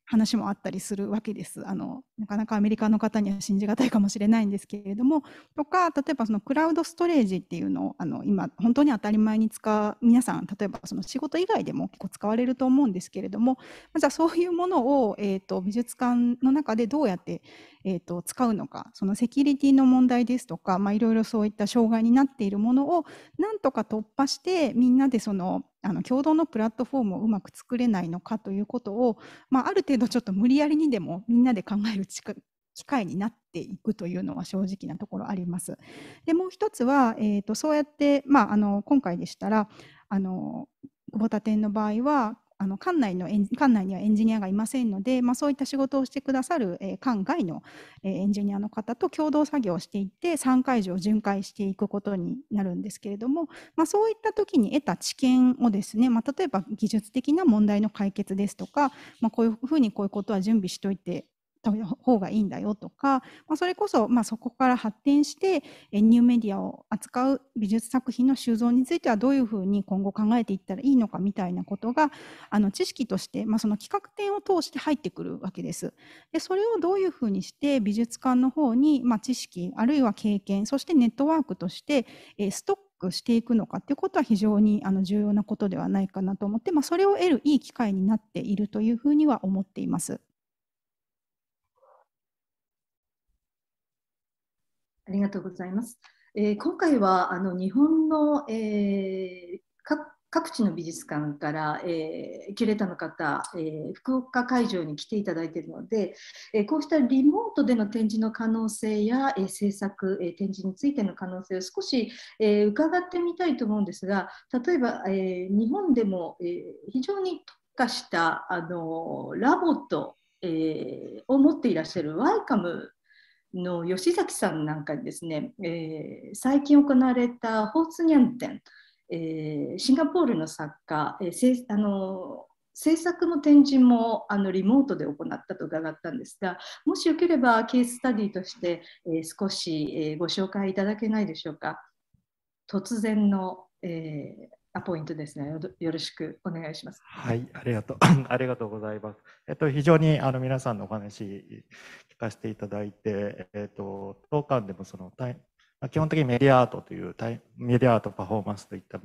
話もあったりするわけです。あのなかなかアメリカの方には信じがたいかもしれないんですけれどもとか例えばそのクラウドストレージっていうのをあの今本当に当たり前に使う皆さん例えばその仕事以外でも結構使われると思うんですけれどもじゃあそういうものを、えーと、美術館の中でどうやって、えーと、と使うのかそのセキュリティの問題ですとか、まあ、いろいろそういった障害になっているものをなんとか突破してみんなでそのあの共同のプラットフォームをうまく作れないのかということを、まあ、ある程度ちょっと無理やりにでもみんなで考える力機会になっていくというのは正直なところあります。でもう一つは、えーと、とそうやって、まあ、あの今回でしたらあの久保田店の場合はあの館内の館内にはエンジニアがいませんので、まあ、そういった仕事をしてくださる、えー、館外の、えー、エンジニアの方と共同作業をしていって3会場を巡回していくことになるんですけれども、まあ、そういった時に得た知見をですね、まあ、例えば技術的な問題の解決ですとか、まあ、こういうふうにこういうことは準備しておいて方がいいんだよとか、まあ、それこそ、まあ、そこから発展してニューメディアを扱う美術作品の収蔵についてはどういうふうに今後考えていったらいいのかみたいなことがあの知識として、まあ、その企画展を通して入ってくるわけです。でそれをどういうふうにして美術館の方に、まあ、知識あるいは経験そしてネットワークとしてストックしていくのかっていうことは非常にあの重要なことではないかなと思って、まあ、それを得るいい機会になっているというふうには思っています。ありがとうございます。えー、今回はあの日本の、えー、各地の美術館から、えー、キュレーターの方、えー、福岡会場に来ていただいているので、えー、こうしたリモートでの展示の可能性や、えー、制作、え展示についての可能性を少し、え伺ってみたいと思うんですが例えば、え日本でも、え非常に特化したあのラボと、えを持っていらっしゃるワイカムの吉崎さんなんかにですね、えー、最近行われたホーツニャン展、えー、シンガポールの作家、えー、あの制作も展示もあのリモートで行ったと伺ったんですがもしよければケーススタディとして、えー、少し、えー、ご紹介いただけないでしょうか突然の、えー、アポイントですね。よろしくお願いします。はい、ありがとう、ありがとうございます。えっと、非常にあの皆さんのお話聞かせていただいて、えっと、当館でもその基本的にメディアアートというメディアアートパフォーマンスといった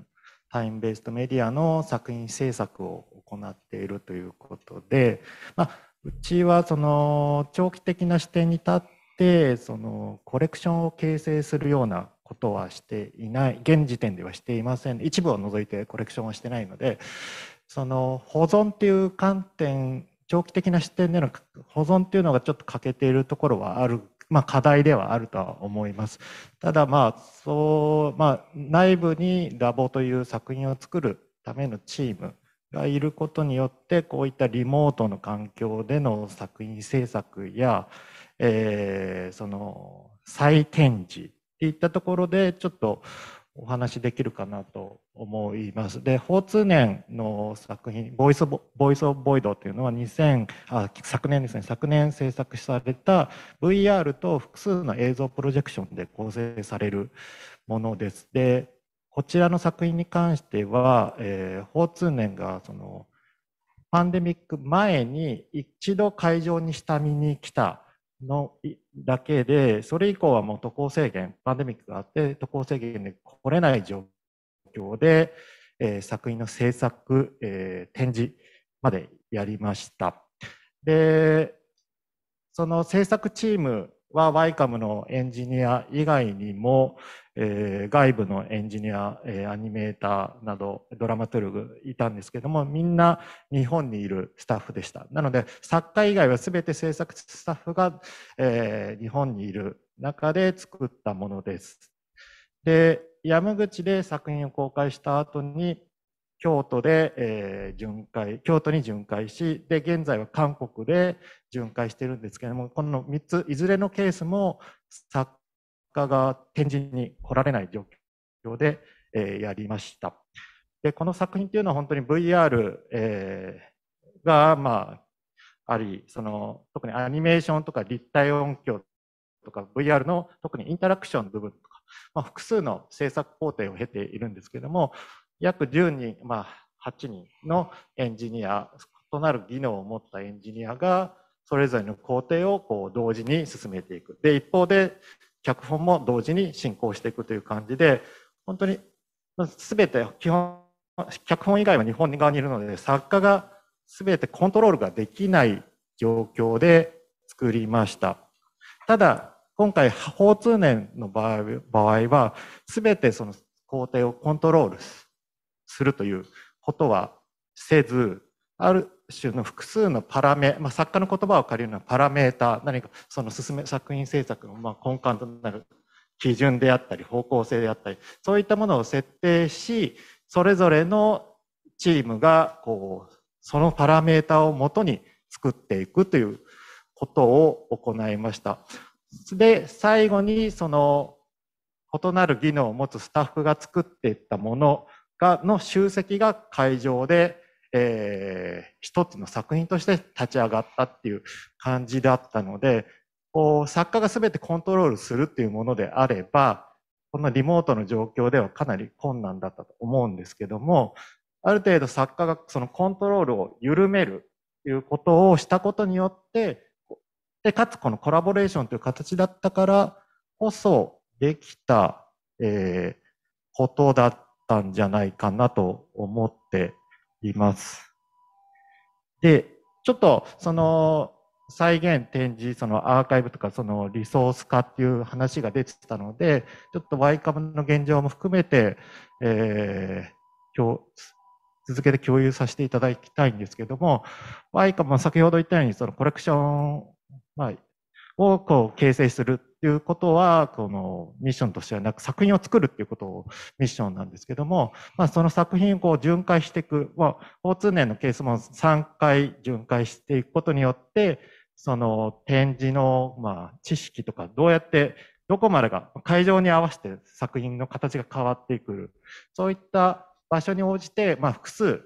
タイムベースとメディアの作品制作を行っているということで、まあ、うちはその長期的な視点に立ってそのコレクションを形成するようなことはしていない現時点ではしていません一部を除いてコレクションはしてないのでその保存っていう観点長期的な視点での保存っていうのがちょっと欠けているところはあるまあ、課題ではあるとは思います。ただまあそう、まあ、内部にラボという作品を作るためのチームがいることによってこういったリモートの環境での作品制作や、えー、その再展示っていったところで、ちょっとお話できるかなと思います。で、法通年の作品、ボイスボ、ボイスオボイドというのは2000あ、昨年ですね、昨年制作された VR と複数の映像プロジェクションで構成されるものです。で、こちらの作品に関しては、えー、法通年がその、パンデミック前に一度会場に下見に来たのだけで、それ以降はもう渡航制限、パンデミックがあって、渡航制限で来れない状況で、えー、作品の制作、えー、展示までやりました。で、その制作チームはワイカムのエンジニア以外にも、えー、外部のエンジニア、えー、アニメーターなどドラマトゥルグいたんですけどもみんな日本にいるスタッフでしたなので作家以外は全て制作スタッフが、えー、日本にいる中で作ったものですで山口で作品を公開した後に京都で、えー、巡回、京都に巡回し、で、現在は韓国で巡回してるんですけども、この3つ、いずれのケースも作家が展示に来られない状況で、えやりました。で、この作品っていうのは本当に VR、えー、が、まあ、あり、その、特にアニメーションとか立体音響とか VR の特にインタラクションの部分とか、まあ、複数の制作工程を経ているんですけども、約10人、まあ、8人のエンジニア、異なる技能を持ったエンジニアが、それぞれの工程をこう同時に進めていく。で、一方で、脚本も同時に進行していくという感じで、本当に全て基本、脚本以外は日本側にいるので、作家が全てコントロールができない状況で作りました。ただ、今回、法通年の場合は、全てその工程をコントロールするということはせず、ある、種の複数のパラメ、まあ、作家の言葉を借りるのはパラメーター、何かその進め、作品制作のまあ根幹となる基準であったり、方向性であったり、そういったものを設定し、それぞれのチームが、こう、そのパラメーターをもとに作っていくということを行いました。で、最後にその異なる技能を持つスタッフが作っていったものが、の集積が会場でえー、一つの作品として立ち上がったっていう感じだったので、こう作家が全てコントロールするっていうものであれば、このリモートの状況ではかなり困難だったと思うんですけども、ある程度作家がそのコントロールを緩めるということをしたことによって、で、かつこのコラボレーションという形だったからこそできた、えー、ことだったんじゃないかなと思っています。で、ちょっとその再現、展示、そのアーカイブとかそのリソース化っていう話が出てたので、ちょっとワイカムの現状も含めて、えー、続けて共有させていただきたいんですけども、ワイカムも先ほど言ったようにそのコレクション、まあ、をこう形成するっていうことは、このミッションとしてはなく作品を作るっていうことをミッションなんですけども、まあその作品をこう巡回していく、まあ、交通年のケースも3回巡回していくことによって、その展示のまあ知識とかどうやってどこまでが会場に合わせて作品の形が変わってくる。そういった場所に応じて、まあ、複数、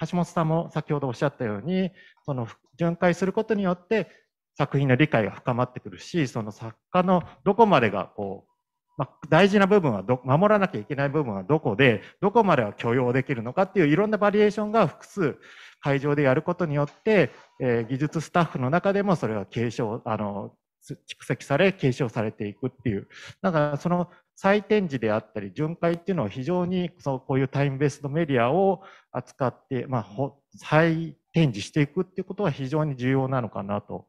橋本さんも先ほどおっしゃったように、その巡回することによって、作品の理解が深まってくるし、その作家のどこまでがこう、まあ、大事な部分はど、守らなきゃいけない部分はどこで、どこまでは許容できるのかっていういろんなバリエーションが複数会場でやることによって、えー、技術スタッフの中でもそれが継承、あの、蓄積され、継承されていくっていう。だからその再展示であったり、巡回っていうのは非常に、そのこういうタイムベースのメディアを扱って、まあ、再展示していくっていうことは非常に重要なのかなと。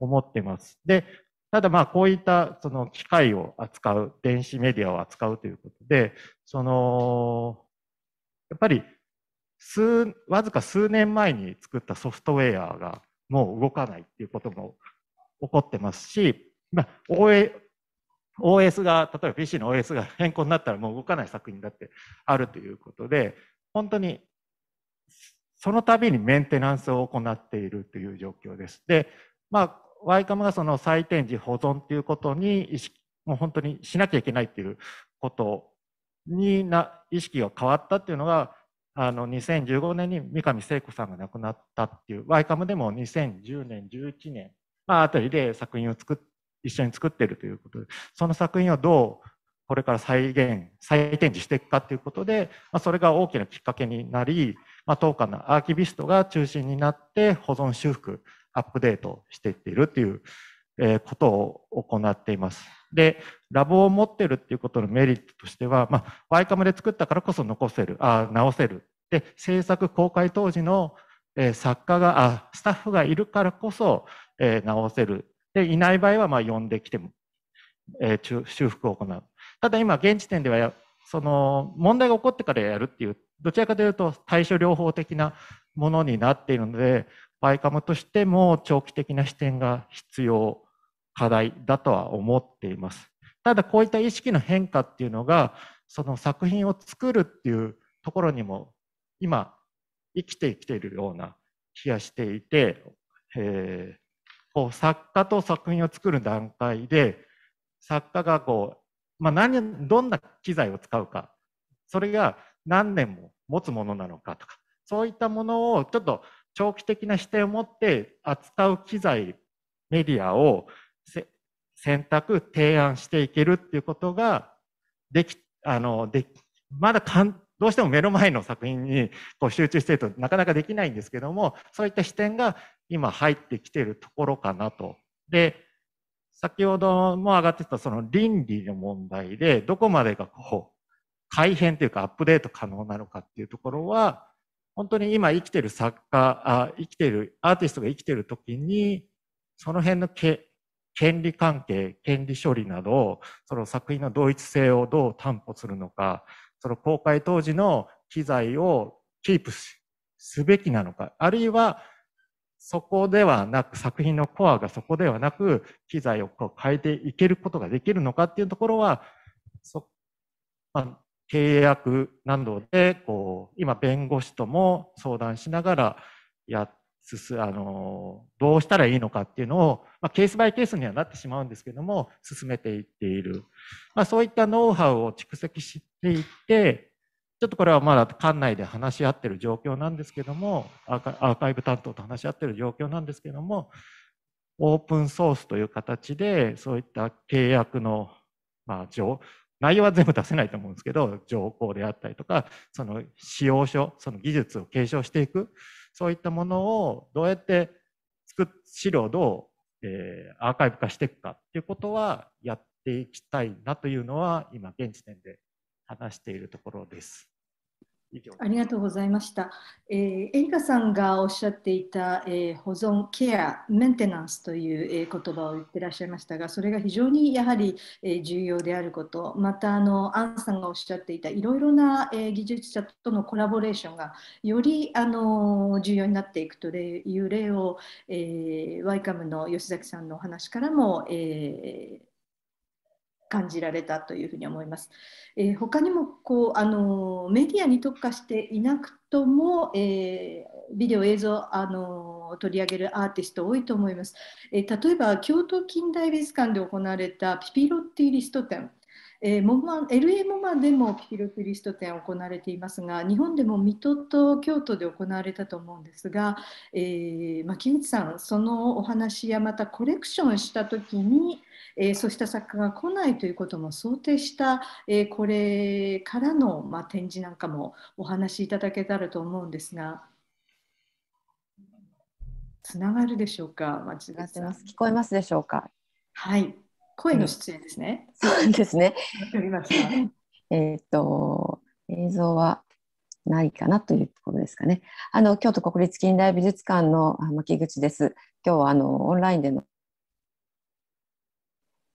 思ってます。で、ただまあこういったその機械を扱う、電子メディアを扱うということで、その、やっぱり数、わずか数年前に作ったソフトウェアがもう動かないっていうことも起こってますし、まあ、OS が、例えば PC の OS が変更になったらもう動かない作品だってあるということで、本当にその度にメンテナンスを行っているという状況です。で、まあ、ワイカムがその再展示保存っていうことに意識、もう本当にしなきゃいけないっていうことにな、意識が変わったっていうのが、あの、2015年に三上聖子さんが亡くなったっていう、ワイカムでも2010年、11年、まあ、あたりで作品を作っ、一緒に作ってるということで、その作品をどうこれから再現、再展示していくかということで、まあ、それが大きなきっかけになり、まあ、当館のアーキビストが中心になって保存修復、アップデートしていっているっていうことを行っています。で、ラボを持ってるっていうことのメリットとしては、まあ、ワイカムで作ったからこそ残せる、あ直せる。で、制作公開当時の作家が、あスタッフがいるからこそ、え直せる。で、いない場合は、まあ、呼んできても、え修復を行う。ただ今、現時点ではその問題が起こってからやるっていう、どちらかというと対処療法的なものになっているので、バイカムとしても長期的な視点が必要、課題だとは思っています。ただこういった意識の変化っていうのが、その作品を作るっていうところにも今生きてきているような気がしていて、えー、こう作家と作品を作る段階で作家がこう、まあ何、何どんな機材を使うかそれが何年も持つものなのかとかそういったものをちょっと長期的な視点を持って扱う機材、メディアを選択、提案していけるっていうことができ、あの、でまだかん、どうしても目の前の作品にこう集中してるとなかなかできないんですけども、そういった視点が今入ってきてるところかなと。で、先ほども上がってたその倫理の問題で、どこまでがこう、改変というかアップデート可能なのかっていうところは、本当に今生きてる作家あ、生きてる、アーティストが生きてる時に、その辺のけ権利関係、権利処理など、その作品の同一性をどう担保するのか、その公開当時の機材をキープすべきなのか、あるいはそこではなく、作品のコアがそこではなく、機材をこう変えていけることができるのかっていうところは、そ、まあ、契約などで、こう、今弁護士とも相談しながらや、すす、あの、どうしたらいいのかっていうのを、まあ、ケースバイケースにはなってしまうんですけども、進めていっている。まあ、そういったノウハウを蓄積していって、ちょっとこれはまだ館内で話し合ってる状況なんですけども、アーカイブ担当と話し合ってる状況なんですけども、オープンソースという形で、そういった契約の、まあ、内容は全部出せないと思うんですけど、情報であったりとか、その使用書、その技術を継承していく、そういったものをどうやって作資料をどう、えー、アーカイブ化していくかっていうことはやっていきたいなというのは、今現時点で話しているところです。ありがとうございました。えー、エリカさんがおっしゃっていた、えー、保存、ケア、メンテナンスという、えー、言葉を言ってらっしゃいましたが、それが非常にやはり、えー、重要であること、またあのアンさんがおっしゃっていたいろいろな、えー、技術者とのコラボレーションがよりあの重要になっていくという例を、えー、ワイカムの吉崎さんのお話からも、えー、感じられたというふうに思います。えー、他にもこうあのメディアに特化していなくとも、えー、ビデオ映像あの取り上げるアーティスト多いと思います。えー、例えば京都近代美術館で行われたピピロッティリスト展。えー、モマ LA モマでもピピロッティリスト展行われていますが日本でも水戸と京都で行われたと思うんですが、えー、牧口さんそのお話やまたコレクションした時にえー、そうした作家が来ないということも想定した、えー、これからの、まあ、展示なんかもお話しいただけたらと思うんですが。つながるでしょうか。間違ってます。聞こえますでしょうか。はい。声の出演ですね。うん、そうですね。えっと、映像はないかなというところですかね。あの京都国立近代美術館のあ、牧口です。今日はあのオンラインでの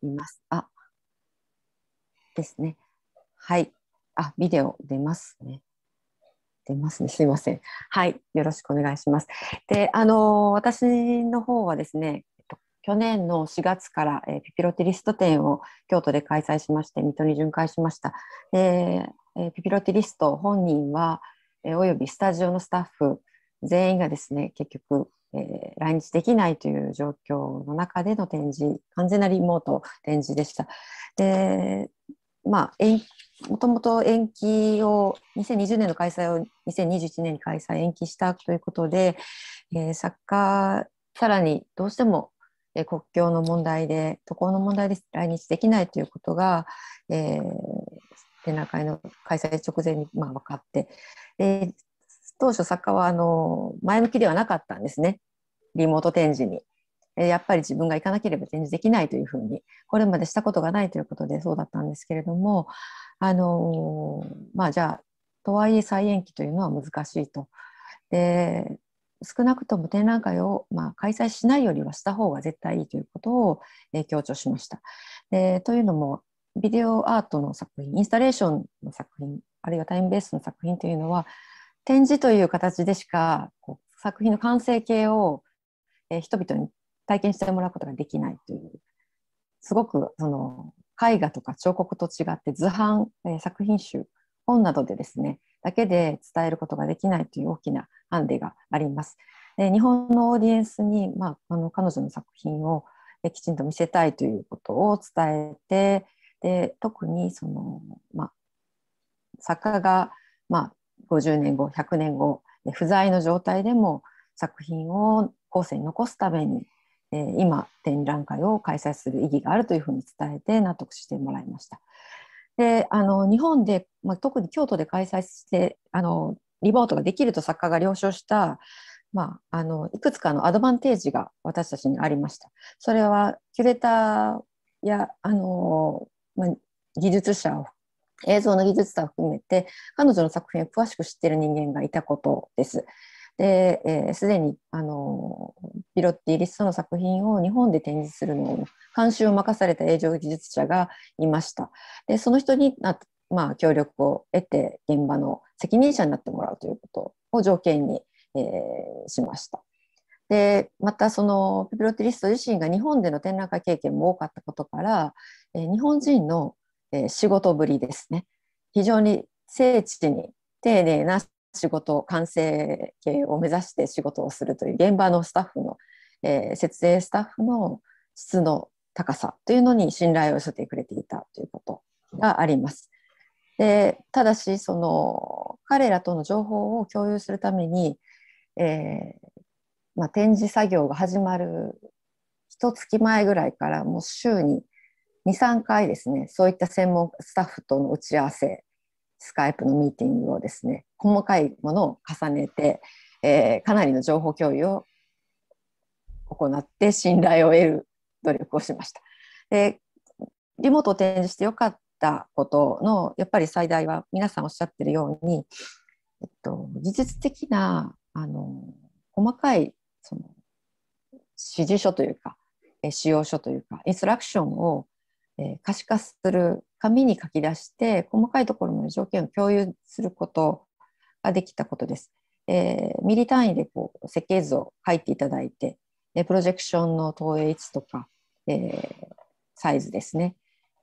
います。あ、ですね。はい。あ、ビデオ出ますね。出ますね。すいません。はい。よろしくお願いします。で、あの私の方はですね、去年の4月から、えー、ピピロティリスト展を京都で開催しまして水戸に巡回しました。でえー、ピピロティリスト本人は、えー、およびスタジオのスタッフ全員がですね結局えー、来日できないという状況の中での展示完全なリモート展示でした。でまあ、もともと延期を2020年の開催を2021年に開催延期したということで、えー、作家さらにどうしても、えー、国境の問題で渡航の問題で来日できないということが、えー、展覧会の開催直前に、まあ、分かって当初作家はあの前向きではなかったんですねリモート展示に。やっぱり自分が行かなければ展示できないというふうにこれまでしたことがないということでそうだったんですけれどもあのまあじゃあとはいえ再延期というのは難しいと。で少なくとも展覧会を、まあ、開催しないよりはした方が絶対いいということを、え強調しました。でというのもビデオアートの作品インスタレーションの作品あるいはタイムベースの作品というのは展示という形でしかこう作品の完成形を、えー、人々に体験してもらうことができないというすごくその絵画とか彫刻と違って図版、えー、作品集本などでですねだけで伝えることができないという大きなハンデがあります。で日本のオーディエンスに、まあ、あの彼女の作品をきちんと見せたいということを伝えてで特にその、まあ、作家が、まあ、50年後100年後不在の状態でも作品を後世に残すために、えー、今展覧会を開催する意義があるというふうに伝えて納得してもらいました。であの日本で、まあ、特に京都で開催してあのリモートができると作家が了承したまあ、あのいくつかのアドバンテージが私たちにありました。それはキュレーターやあの、まあ、技術者を映像の技術者を含めて彼女の作品を詳しく知っている人間がいたことです。で、えー、すでにあのピロッティ・リストの作品を日本で展示するのを監修を任された映像技術者がいました。でその人にな、まあ、協力を得て現場の責任者になってもらうということを条件に、えー、しました。でまたそのピロッティ・リスト自身が日本での展覧会経験も多かったことから、えー、日本人のえー、仕事ぶりですね非常に精緻に丁寧な仕事完成形を目指して仕事をするという現場のスタッフの、えー、節税スタッフの質の高さというのに信頼を寄せてくれていたということがあります。でただしその彼らとの情報を共有するために、えー、まあ、展示作業が始まる一月前ぐらいからもう週に23回ですねそういった専門スタッフとの打ち合わせスカイプのミーティングをですね細かいものを重ねて、えー、かなりの情報共有を行って信頼を得る努力をしました。でリモートを展示してよかったことのやっぱり最大は皆さんおっしゃってるように、えっと、技術的なあの細かいその指示書というか使用書というかインストラクションをえ可視化する紙に書き出して細かいところまで条件を共有することができたことです。えー、ミリ単位でこう設計図を書いていただいて、えプロジェクションの投影位置とか、えー、サイズですね、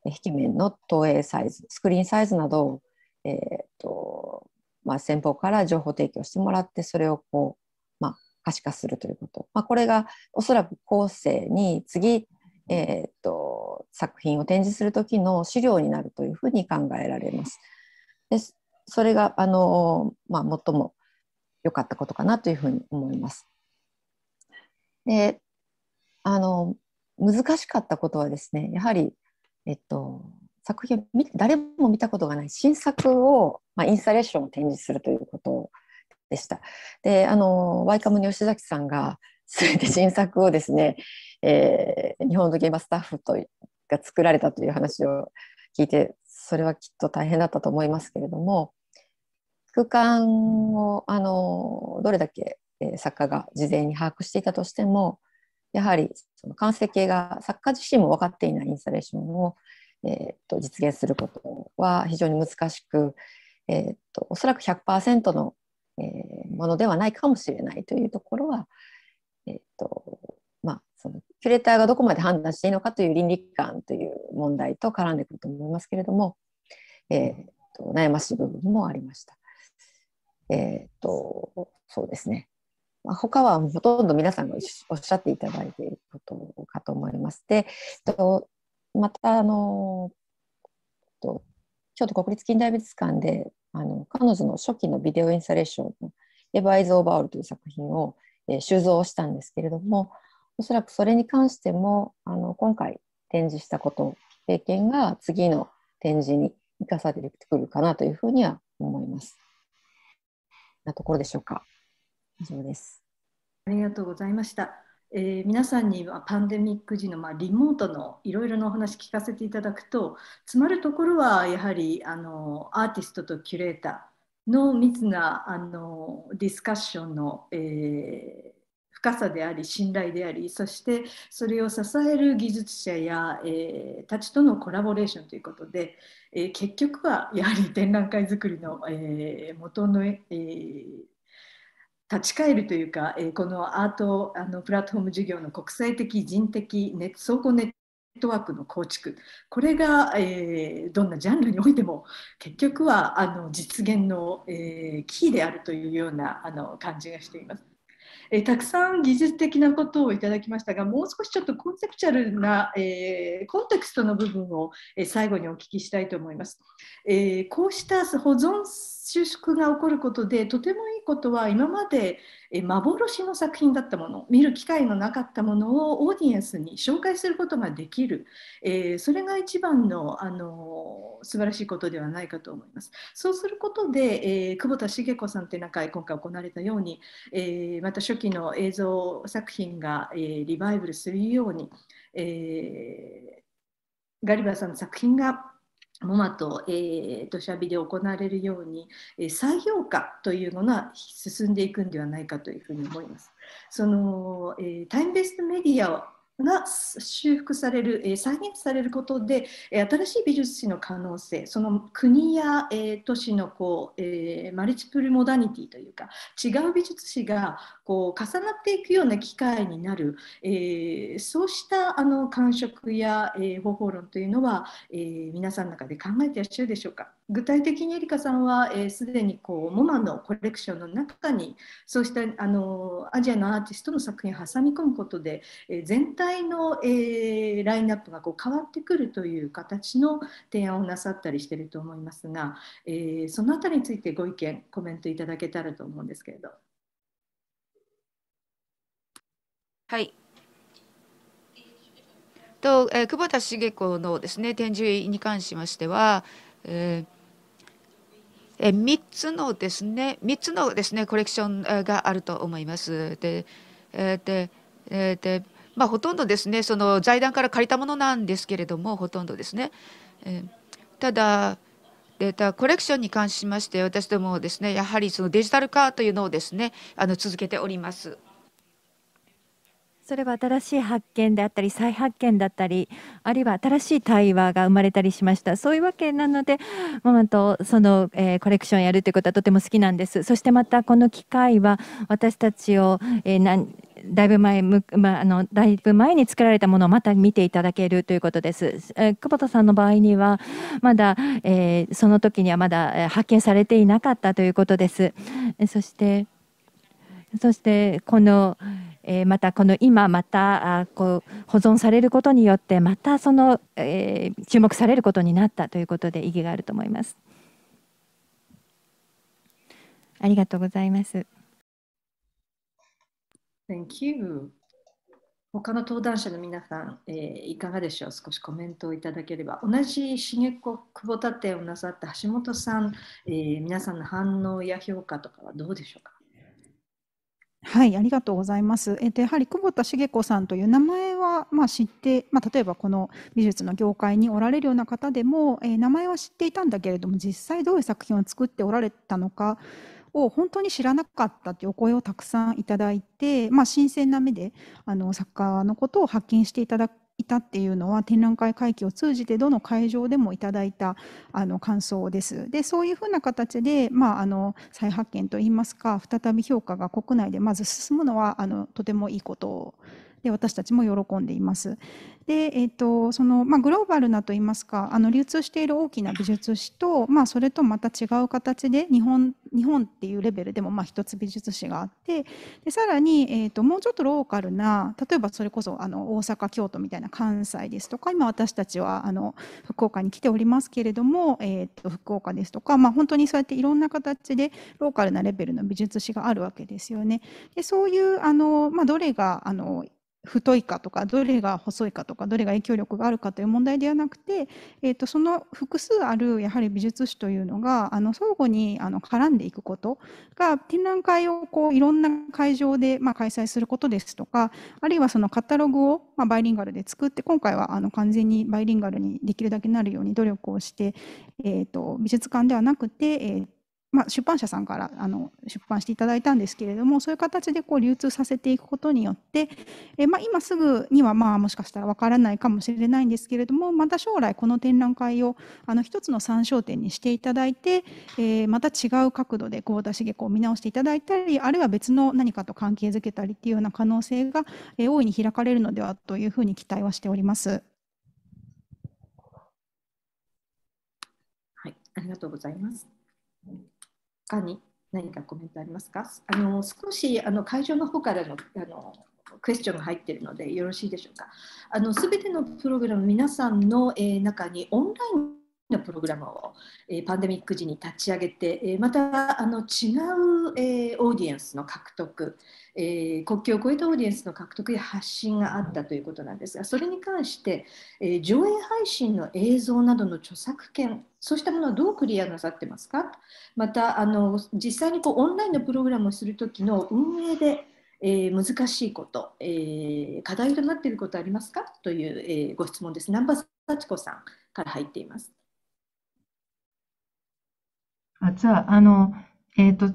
え壁面の投影サイズスクリーンサイズなどを、えーとまあ、先方から情報提供してもらってそれをこう、まあ、可視化するということ、まあ、これがおそらく後世に次えー、っと作品を展示する時の資料になるというふうに考えられます。でそれがあの、まあ、最も良かったことかなというふうに思います。であの難しかったことはですねやはり、えっと、作品誰も見たことがない新作を、まあ、インスタレーションを展示するということでした。であのワイカムに吉崎さんがそれで新作をですね、えー、日本の現場スタッフとが作られたという話を聞いてそれはきっと大変だったと思いますけれども空間をあのどれだけ作家が事前に把握していたとしてもやはりその完成形が作家自身も分かっていないインスタレーションを、えー、と実現することは非常に難しく、えー、とおそらく100%の、えー、ものではないかもしれないというところは、えーとまあ、そのキュレーターがどこまで判断していいのかという倫理観という問題と絡んでくると思いますけれども、えーと、悩ましい部分もありました。えーと、そうですね、まあ、他はほとんど皆さんがおっしゃっていただいていることかと思います。で、えっと、またあのと京都国立近代美術館であの彼女の初期のビデオインサレーションの「エヴァイズ・オーバーオール」という作品をえ収蔵をしたんですけれどもおそらくそれに関してもあの今回展示したこと経験が次の展示に生かされてくるかなというふうには思います。なところでしょうか。以上です。ありがとうございました。えー、皆さんにはパンデミック時の、まあ、リモートのいろいろなお話聞かせていただくと詰まるところはやはりあのアーティストとキュレーターの密なあのディスカッションの、えー、深さであり信頼でありそしてそれを支える技術者や、えー、たちとのコラボレーションということで、えー、結局はやはり展覧会作りの、えー、元の、えー、立ち返るというか、えー、このアートあのプラットフォーム事業の国際的人的、倉。相ネットワークの構築これが、えー、どんなジャンルにおいても結局はあの実現の、えー、キーであるというようなあの感じがしています。えー、たくさん技術的なことをいただきましたがもう少しちょっとコンセプチャルな、えー、コンテクストの部分を、え最後にお聞きしたいと思います。えこうした保存収縮が起こることでとてもいいことは今まで、え幻の作品だったもの見る機会のなかったものをオーディエンスに紹介することができる、えそれが一番の、あの素晴らしいことではないかと思います。そうすることで、え久保田茂子さんって今回行われたように、えまた期の映像作品が、えー、リバイバルするように、えー、ガリバーさんの作品がモマと、え土砂ビで行われるように、えー、再評価というものは進んでいくんではないかというふうに思います。その、えー、タイムベストメディアが修復される、えー、再現されることで、え新しい美術史の可能性その国や、えー、都市のこう、えマルチプルモダニティというか違う美術史がこう重なっていくような機会になる、えそうしたあの感触や、え方法論というのは、え皆さんの中で考えていらっしゃるでしょうか。具体的にエリカさんはすで、えー、にこうモマのコレクションの中にそうしたあのアジアのアーティストの作品を挟み込むことで、えー、全体の、えー、ラインナップがこう変わってくるという形の提案をなさったりしてると思いますが、えー、そのあたりについてご意見コメントいただけたらと思うんですけれど。はいと、えー、久保田茂子のですね展示に関しましては、えーえ3つのですね3つのですねコレクションがあると思います。でででまあ、ほとんどですねその財団から借りたものなんですけれどもほとんどですね。えただデータコレクションに関しまして私どもですねやはりそのデジタル化というのをですねあの続けております。それは新しい発見であったり再発見だったりあるいは新しい対話が生まれたりしましたそういうわけなのでママとその、えー、コレクションやるということはとても好きなんですそしてまたこの機会は私たちを、えー、だいぶ前む、まあ、あのだいぶ前に作られたものをまた見ていただけるということです。えー、久保田さんの場合にはまだ、えー、その時にはまだ、え発見されていなかったということです。そしてそしてこの、えまたこの今またこう保存されることによってまたその、え注目されることになったということで意義があると思います。ありがとうございます。Thank you. 他の登壇者の皆さん、えー、いかがでしょう少しコメントをいただければ同じ茂子久保建てをなさった橋本さん、えー、皆さんの反応や評価とかはどうでしょうかはい、ありがとうございます。えっと、やはり久保田茂子さんという名前は、まあ、知って、まあ、例えばこの美術の業界におられるような方でも、えー、名前は知っていたんだけれども実際どういう作品を作っておられたのかを本当に知らなかったというお声をたくさんいただいて、まあ、新鮮な目であの作家のことを発見していただいたっていうのは展覧会会期を通じてどの会場でもいただいたあの感想です。でそういうふうな形で、まあ、あの再発見といいますか再び評価が国内でまず進むのはあのとてもいいことで私たちも喜んでいます。で、えっとそのまあ、グローバルなといいますかあの流通している大きな美術史と、まあ、それとまた違う形で日本日本っていうレベルでもまあ一つ美術史があってでさらに、えっと、もうちょっとローカルな例えばそれこそあの大阪京都みたいな関西ですとか今私たちはあの福岡に来ておりますけれども、えっと福岡ですとか、まあ、本当にそうやっていろんな形でローカルなレベルの美術史があるわけですよね。でそういうあの、まあ、どれがあの太いかとかどれが細いかとかどれが影響力があるかという問題ではなくて、えーと、その複数あるやはり美術史というのがあの相互にあの絡んでいくことが展覧会をこういろんな会場で、まあ、開催することですとかあるいはそのカタログを、まあ、バイリンガルで作って今回はあの完全にバイリンガルにできるだけなるように努力をして、えーと、美術館ではなくて、えーまあ、出版社さんからあの出版していただいたんですけれどもそういう形でこう流通させていくことによって、えまあ、今すぐにはまあもしかしたらわからないかもしれないんですけれどもまた将来この展覧会をあの一つの参照点にしていただいて、えー、また違う角度で合田茂子を見直していただいたりあるいは別の何かと関係づけたりっていうような可能性が、え大いに開かれるのではというふうに期待はしております。はい、ありがとうございます。他に何かコメントありますかあの少しあの会場の方からのあのクエスチョンが入っているのでよろしいでしょうか。あの全てのプログラム皆さんの、えー、中にオンラインのプログラムを、えー、パンデミック時に立ち上げて、えー、またあの違う、えー、オーディエンスの獲得、えー、国境を越えたオーディエンスの獲得や発信があったということなんですがそれに関して、えー、上映配信の映像などの著作権そうしたものをどうクリアなさってますかまたあの実際にこうオンラインのプログラムをする時の運営でえー、難しいこと、えー、課題となっていることありますかという、えー、ご質問です。南波幸子さんから入っています。あじゃああの、えーと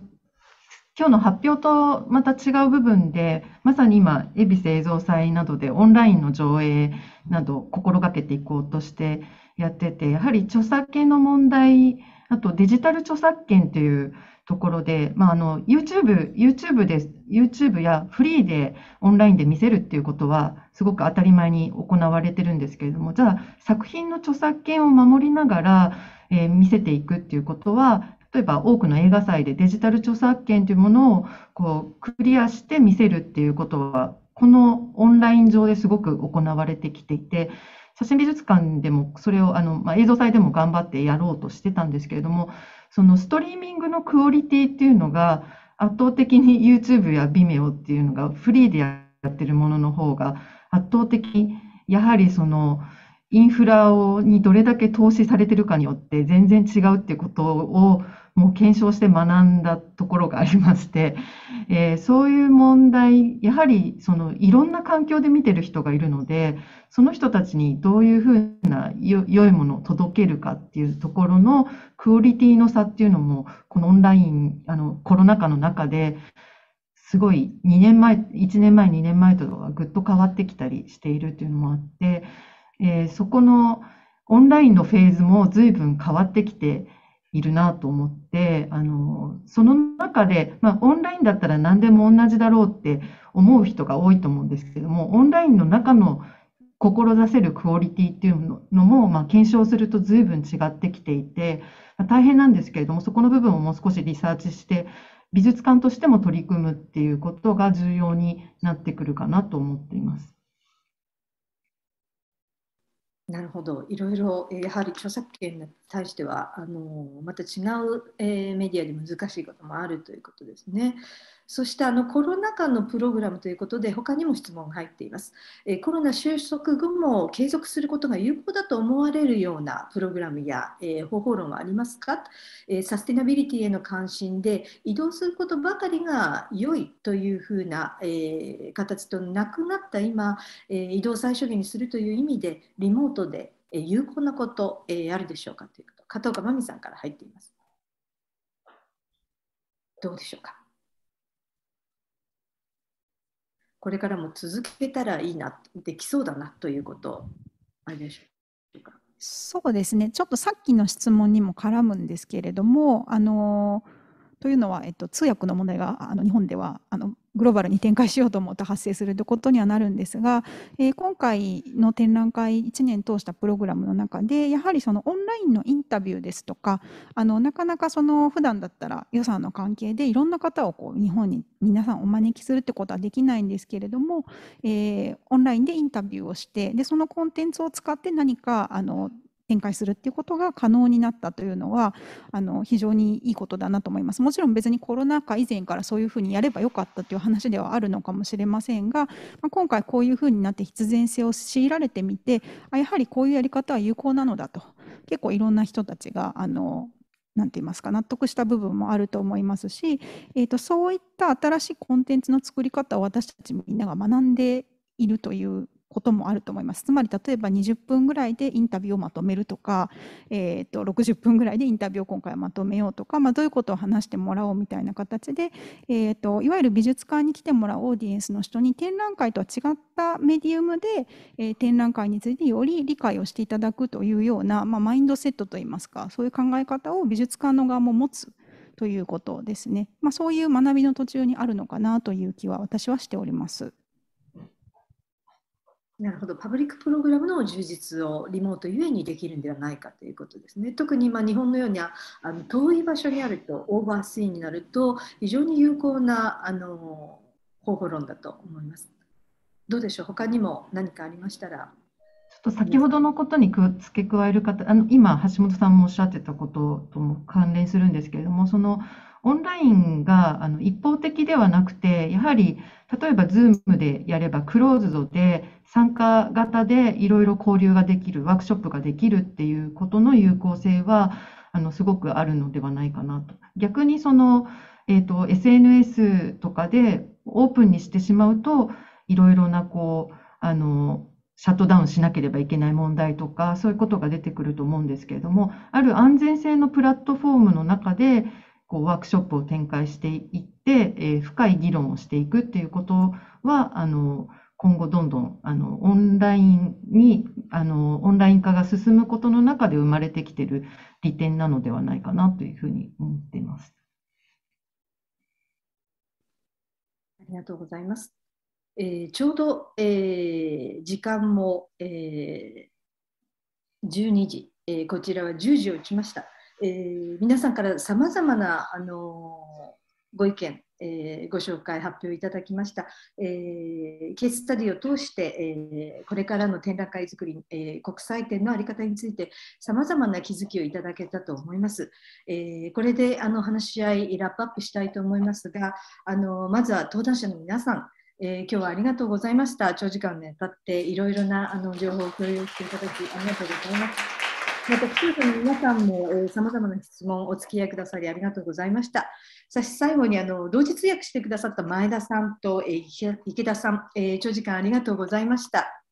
今日の発表とまた違う部分で、まさに今、恵比寿映像祭などでオンラインの上映など心がけていこうとしてやってて、やはり著作権の問題、あとデジタル著作権というところで、まあ、あの YouTube, YouTube, で YouTube やフリーでオンラインで見せるっていうことはすごく当たり前に行われてるんですけれどもじゃあ作品の著作権を守りながら、えー、見せていくっていうことは例えば多くの映画祭でデジタル著作権というものをこうクリアして見せるっていうことはこのオンライン上ですごく行われてきていて写真美術館でもそれをあの、まあ、映像祭でも頑張ってやろうとしてたんですけれどもそのストリーミングのクオリティっていうのが圧倒的に YouTube や Vimeo っていうのがフリーでやってるものの方が圧倒的やはりそのインフラをにどれだけ投資されてるかによって全然違うっていうことをもう検証して学んだところがありまして、えー、そういう問題やはりそのいろんな環境で見てる人がいるのでその人たちにどういうふうな良いものを届けるかっていうところのクオリティの差っていうのもこのオンラインあのコロナ禍の中ですごい2年前1年前2年前とはぐっと変わってきたりしているっていうのもあって、えー、そこのオンラインのフェーズも随分変わってきているなと思って、あの、その中で、まあ、オンラインだったら何でも同じだろうって思う人が多いと思うんですけども、オンラインの中の志せるクオリティっていうのも、まあ、検証すると随分違ってきていて、大変なんですけれども、そこの部分をもう少しリサーチして、美術館としても取り組むっていうことが重要になってくるかなと思っています。なるほど、いろいろ、やはり著作権に対してはあのまた違う、えー、メディアで難しいこともあるということですね。そしてあのコロナ禍のプログラムということで他にも質問が入っています、えコロナ収束後も継続することが有効だと思われるようなプログラムや、え方法論はありますか、えサステナビリティへの関心で移動することばかりが良いというふうな、え形となくなった今、え移動最小限にするという意味でリモートで有効なこと、えあるでしょうかということ加藤川美さんから入っていますどうでしょうかこれからも続けたらいいなできそうだなということあれでしょうかそうですねちょっとさっきの質問にも絡むんですけれどもあのーというのは、えっと、通訳の問題があの日本ではあのグローバルに展開しようと思うと発生するということにはなるんですが、えー、今回の展覧会1年通したプログラムの中でやはりそのオンラインのインタビューですとかあのなかなかその普段だったら予算の関係でいろんな方をこう日本に皆さんお招きするってことはできないんですけれども、えー、オンラインでインタビューをしてでそのコンテンツを使って何かあの展開するっていうことが可能になったというのはあの非常にいいことだなと思います。もちろん別にコロナ禍以前からそういうふうにやればよかったという話ではあるのかもしれませんが、まあ、今回こういうふうになって必然性を強いられてみてあやはりこういうやり方は有効なのだと結構いろんな人たちがあのなんて言いますか納得した部分もあると思いますし、えー、とそういった新しいコンテンツの作り方を私たちみんなが学んでいるということもあると思います。つまり例えば20分ぐらいでインタビューをまとめるとか、えー、と60分ぐらいでインタビューを今回はまとめようとか、まあ、どういうことを話してもらおうみたいな形で、えーと、いわゆる美術館に来てもらうオーディエンスの人に展覧会とは違ったメディウムで、えー、展覧会についてより理解をしていただくというような、まあ、マインドセットといいますかそういう考え方を美術館の側も持つ。ということですね、まあ、そういう学びの途中にあるのかなという気は私はしております。なるほどパブリックプログラムの充実をリモートゆえにできるんではないかということですね。特にま日本のようにあの遠い場所にあるとオーバースインになると非常に有効なあの方法論だと思います。どうでしょう他にも何かありましたら。ちょっと先ほどのことに付け加える方あの今橋本さんもおっしゃってたこととも関連するんですけれどもそのオンラインがあの一方的ではなくて、やはり例えば Zoom でやればクローズドで参加型でいろいろ交流ができる、ワークショップができるっていうことの有効性は、あの、すごくあるのではないかなと。逆にその、えっ、ー、と、SNS とかでオープンにしてしまうと、いろいろな、こう、あの、シャットダウンしなければいけない問題とか、そういうことが出てくると思うんですけれども、ある安全性のプラットフォームの中で、こうワークショップを展開していって、えー、深い議論をしていくっていうことは、あの、今後どんどんあのオンラインにあのオンライン化が進むことの中で生まれてきてる利点なのではないかなというふうに思っています。ありがとうございます。えー、ちょうど、えー、時間も、えー、12時、えー、こちらは10時を打ちました。えー、皆さんからさまざまな、あのご意見、えー、ご紹介発表いただきました、えー、ケーススタディを通して、えー、これからの展覧会作り、え国際展の在り方についてさまざまな気づきをいただけたと思います、えこれであの話し合いラップアップしたいと思いますがあのまずは登壇者の皆さんえー、今日はありがとうございました。長時間にあたっていろいろなあの情報を共有していただきありがとうございます。また、視聴者の皆さんもさまざまな質問お付き合いくださりありがとうございました。そして最後にあの同時通訳してくださった前田さんと、えー、池田さん、えー、長時間ありがとうございました。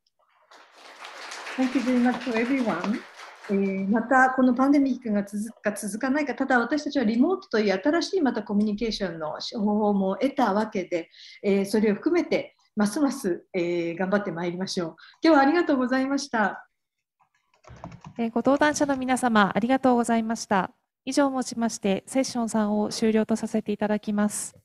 Thank you very much for everyone. えー、またこのパンデミックが続くか続かないかただ私たちはリモートという新しいまたコミュニケーションの方法も得たわけで、えー、それを含めてますます、えー、頑張ってまいりましょう今日はありがとうございました、えご登壇者の皆様ありがとうございました以上をもちまして、セッション3を終了とさせていただきます。